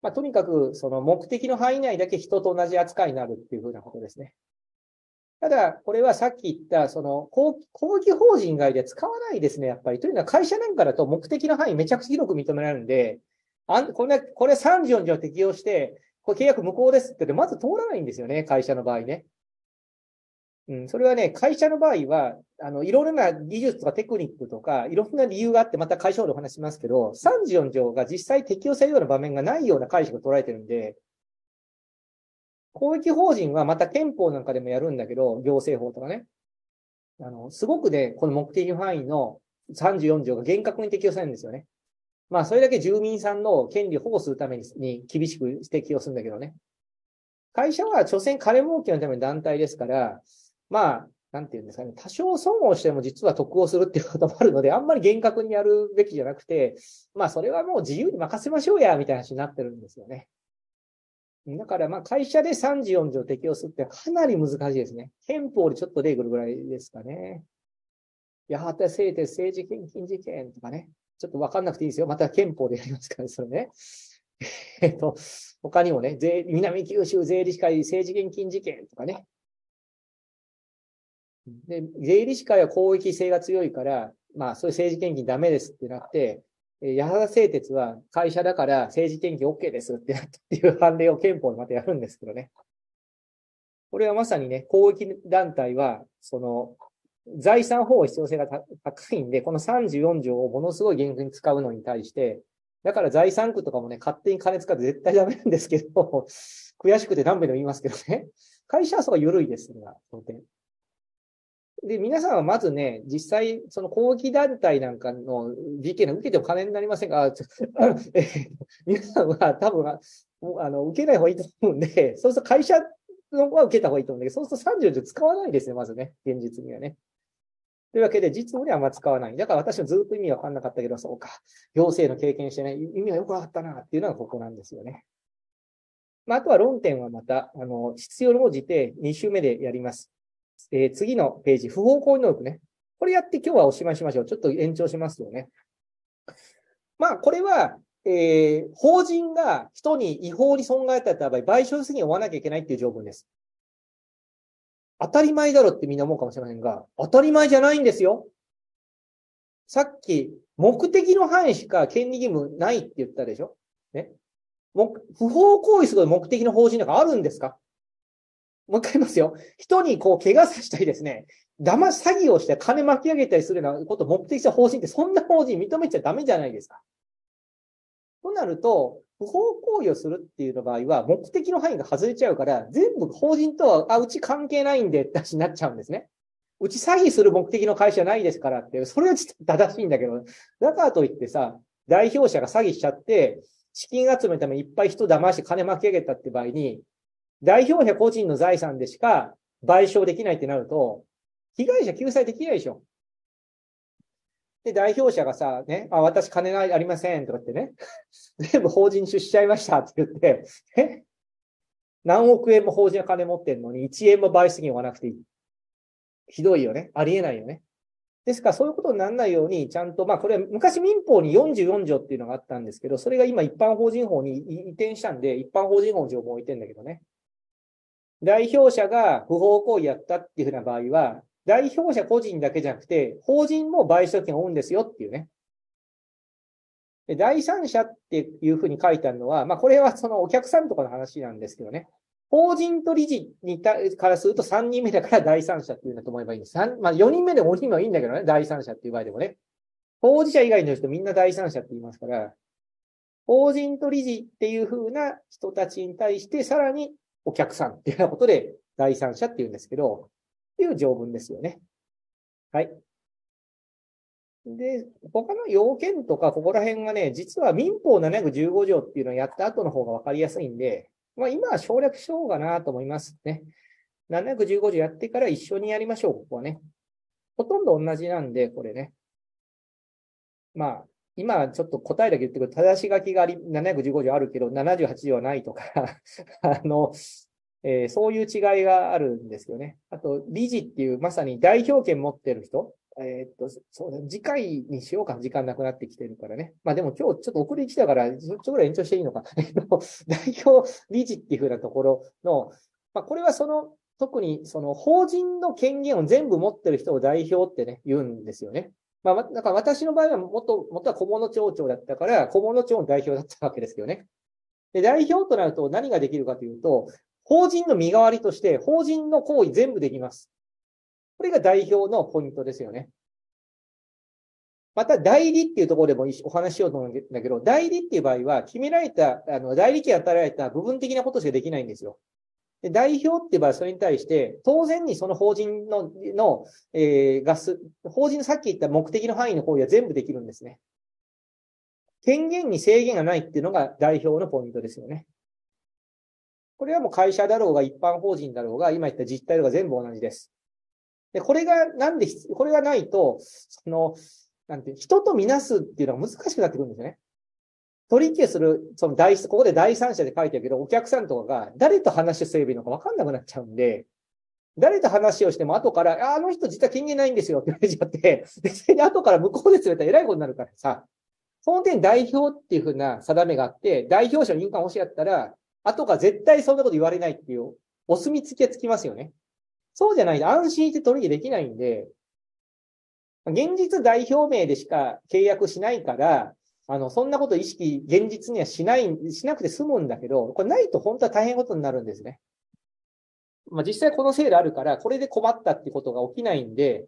まあ、とにかく、その目的の範囲内だけ人と同じ扱いになるっていうふうなことですね。ただ、これはさっき言った、その公、公益法人外で使わないですね、やっぱり。というのは会社なんかだと目的の範囲めちゃくちゃ広く認められるんで、あんこれ、これ34条適用して、これ契約無効ですって言ってまず通らないんですよね、会社の場合ね。うん、それはね、会社の場合は、あの、いろいろな技術とかテクニックとか、いろんな理由があって、また社法でお話しますけど、34条が実際適用されるような場面がないような解釈を捉えてるんで、公益法人はまた憲法なんかでもやるんだけど、行政法とかね。あの、すごくね、この目的範囲の34条が厳格に適用されるんですよね。まあ、それだけ住民さんの権利を保護するために厳しく適用するんだけどね。会社は、所詮金儲けのための団体ですから、まあ、なんていうんですかね、多少損をしても実は得をするっていうこともあるので、あんまり厳格にやるべきじゃなくて、まあそれはもう自由に任せましょうや、みたいな話になってるんですよね。だからまあ会社で3 4条適用するってかなり難しいですね。憲法でちょっと出てくるぐらいですかね。八幡製鉄政治献金事件とかね。ちょっとわかんなくていいですよ。また憲法でやりますからね、それね。えっと、他にもね、南九州税理士会政治献金事件とかね。で、税理士会は公益性が強いから、まあ、そういう政治献金ダメですってなって、矢幡製鉄は会社だから政治献金 OK ですってなったっていう判例を憲法でまたやるんですけどね。これはまさにね、公益団体は、その、財産保護必要性が高いんで、この34条をものすごい厳格に使うのに対して、だから財産区とかもね、勝手に金使って絶対ダメなんですけど、悔しくて何べんも言いますけどね。会社はそこは緩いですが、で、皆さんはまずね、実際、その抗議団体なんかの意 k の受けても金になりませんが、皆さんは多分、あの、受けない方がいいと思うんで、そうすると会社の方は受けた方がいいと思うんだけど、そうすると30条使わないですね、まずね、現実にはね。というわけで、実務にはあんま使わない。だから私もずっと意味わかんなかったけど、そうか。行政の経験してね、意味がよくわかったな、っていうのがここなんですよね。まあ、あとは論点はまた、あの、必要に応じて2週目でやります。えー、次のページ、不法行為能力ね。これやって今日はおしまいしましょう。ちょっと延長しますよね。まあ、これは、えー、法人が人に違法に損害を与えた場合、賠償責任を負わなきゃいけないっていう条文です。当たり前だろってみんな思うかもしれませんが、当たり前じゃないんですよ。さっき、目的の範囲しか権利義務ないって言ったでしょね。不法行為する目的の法人なんかあるんですかもう一回言いますよ。人にこう、怪我させたりですね、騙し詐欺をして金巻き上げたりするようなことを目的した方針って、そんな法人認めちゃダメじゃないですか。となると、不法行為をするっていうの場合は、目的の範囲が外れちゃうから、全部法人とは、あ、うち関係ないんでって話になっちゃうんですね。うち詐欺する目的の会社ないですからって、それはちょっと正しいんだけど、だからといってさ、代表者が詐欺しちゃって、資金集めのためにいっぱい人騙して金巻き上げたって場合に、代表者個人の財産でしか賠償できないってなると、被害者救済できないでしょ。で、代表者がさ、ね、あ、私金がありませんとかってね、全部法人出しちゃいましたって言って、え何億円も法人は金持ってんのに、1円も賠償金わなくていい。ひどいよね。ありえないよね。ですから、そういうことにならないように、ちゃんと、まあ、これ昔民法に44条っていうのがあったんですけど、それが今一般法人法に移転したんで、一般法人法の条文を置いてんだけどね。代表者が不法行為やったっていうふうな場合は、代表者個人だけじゃなくて、法人も賠償金を負うんですよっていうね。で第三者っていうふうに書いてあるのは、まあ、これはそのお客さんとかの話なんですけどね。法人と理事にたからすると3人目だから第三者っていうんだと思えばいいんです。まあ、4人目でも5人目はいいんだけどね、第三者っていう場合でもね。当事者以外の人みんな第三者って言いますから、法人と理事っていうふうな人たちに対して、さらにお客さんっていうようなことで、第三者って言うんですけど、っていう条文ですよね。はい。で、他の要件とか、ここら辺がね、実は民法715条っていうのをやった後の方がわかりやすいんで、まあ今は省略しようかなと思いますね。715条やってから一緒にやりましょう、ここはね。ほとんど同じなんで、これね。まあ、今ちょっと答えだけ言ってくる正し書きがあり715条あるけど、78条はないとか あの、えー、そういう違いがあるんですよね。あと、理事っていう、まさに代表権持ってる人。えー、っと、そうだ、次回にしようか。時間なくなってきてるからね。まあでも今日ちょっと遅れてきたから、ちょっとぐらい延長していいのか。代表理事っていうふうなところの、まあこれはその、特にその法人の権限を全部持ってる人を代表ってね、言うんですよね。まあ、だから私の場合はもっと、もっとは小物町長だったから、小物町の代表だったわけですけどね。で、代表となると何ができるかというと、法人の身代わりとして、法人の行為全部できます。これが代表のポイントですよね。また、代理っていうところでもお話ししようと思うんだけど、代理っていう場合は、決められた、あの、代理権与えられた部分的なことしかできないんですよ。で代表って言え場それに対して、当然にその法人の、の、えー、ガス、法人のさっき言った目的の範囲の行為は全部できるんですね。権限に制限がないっていうのが代表のポイントですよね。これはもう会社だろうが一般法人だろうが、今言った実態とか全部同じです。で、これがなんで、これがないと、その、なんて、人とみなすっていうのは難しくなってくるんですよね。取引する、その第、ここで第三者で書いてるけど、お客さんとかが誰と話すればいいのか分かんなくなっちゃうんで、誰と話をしても後から、あの人実は権限ないんですよって 言われちゃって、別に後から向こうで連れたら偉いことになるからさ、その点代表っていうふうな定めがあって、代表者の印鑑をしやったら、後から絶対そんなこと言われないっていう、お墨付きがつきますよね。そうじゃないと安心して取引できないんで、現実代表名でしか契約しないから、あの、そんなこと意識、現実にはしない、しなくて済むんだけど、これないと本当は大変ことになるんですね。まあ、実際このセールあるから、これで困ったってことが起きないんで、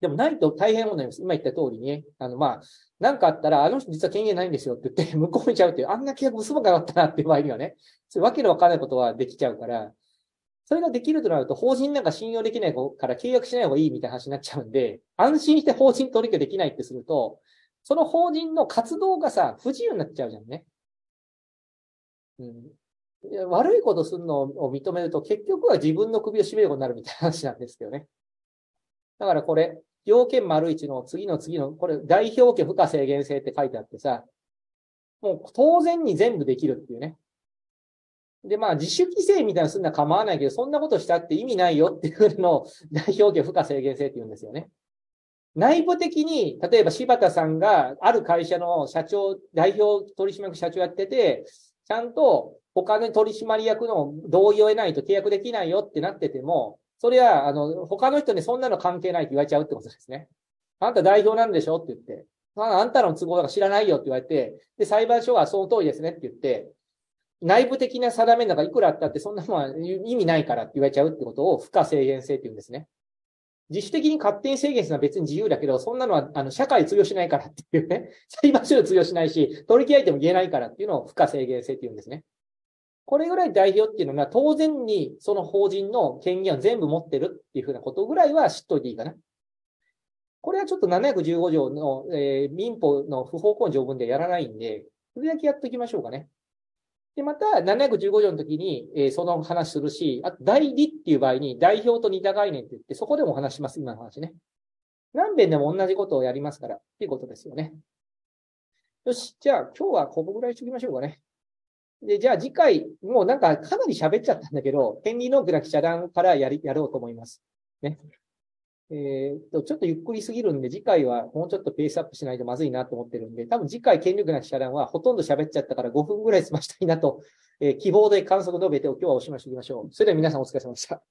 でもないと大変になります。今言った通りね。あの、まあ、なんかあったら、あの人実は権限ないんですよって言って、向こうにちゃうっていう、あんな契約結ばなかったなっていう場合にはね、そういうわけのわからないことはできちゃうから、それができるとなると、法人なんか信用できないから契約しない方がいいみたいな話になっちゃうんで、安心して法人取引できないってすると、その法人の活動がさ、不自由になっちゃうじゃんね。うん、いや悪いことするのを認めると、結局は自分の首を絞めることになるみたいな話なんですけどね。だからこれ、要件丸一の次の次の、これ、代表権不可制限性って書いてあってさ、もう当然に全部できるっていうね。で、まあ、自主規制みたいなのするのは構わないけど、そんなことしたって意味ないよっていうのを代表権不可制限性って言うんですよね。内部的に、例えば柴田さんがある会社の社長、代表取締役社長やってて、ちゃんと他の取締役の同意を得ないと契約できないよってなってても、それは、あの、他の人にそんなの関係ないって言われちゃうってことですね。あんた代表なんでしょって言って。あんたの都合だから知らないよって言われて、で、裁判所はその通りですねって言って、内部的な定めの中いくらあったってそんなもんは意味ないからって言われちゃうってことを、不可制限性って言うんですね。自主的に勝手に制限するのは別に自由だけど、そんなのは、あの、社会通用しないからっていうね、裁判所で通用しないし、取り合いても言えないからっていうのを不可制限性っていうんですね。これぐらい代表っていうのは、当然にその法人の権限を全部持ってるっていうふうなことぐらいは知っといていいかな。これはちょっと715条の、えー、民法の不法行為条文でやらないんで、それだけやっときましょうかね。で、また、715条の時に、えー、その話するし、あと、代理っていう場合に、代表と似た概念って言って、そこでも話します、今の話ね。何遍でも同じことをやりますから、っていうことですよね。よし、じゃあ、今日はここぐらいしときましょうかね。で、じゃあ次回、もうなんかかなり喋っちゃったんだけど、権利のグラ記遮断からやり、やろうと思います。ね。えー、と、ちょっとゆっくりすぎるんで、次回はもうちょっとペースアップしないとまずいなと思ってるんで、多分次回権力なき社団はほとんど喋っちゃったから5分ぐらい済ましたいなと、えー、希望で観測述べて今日はおしまいしておきましょう。それでは皆さんお疲れ様でした。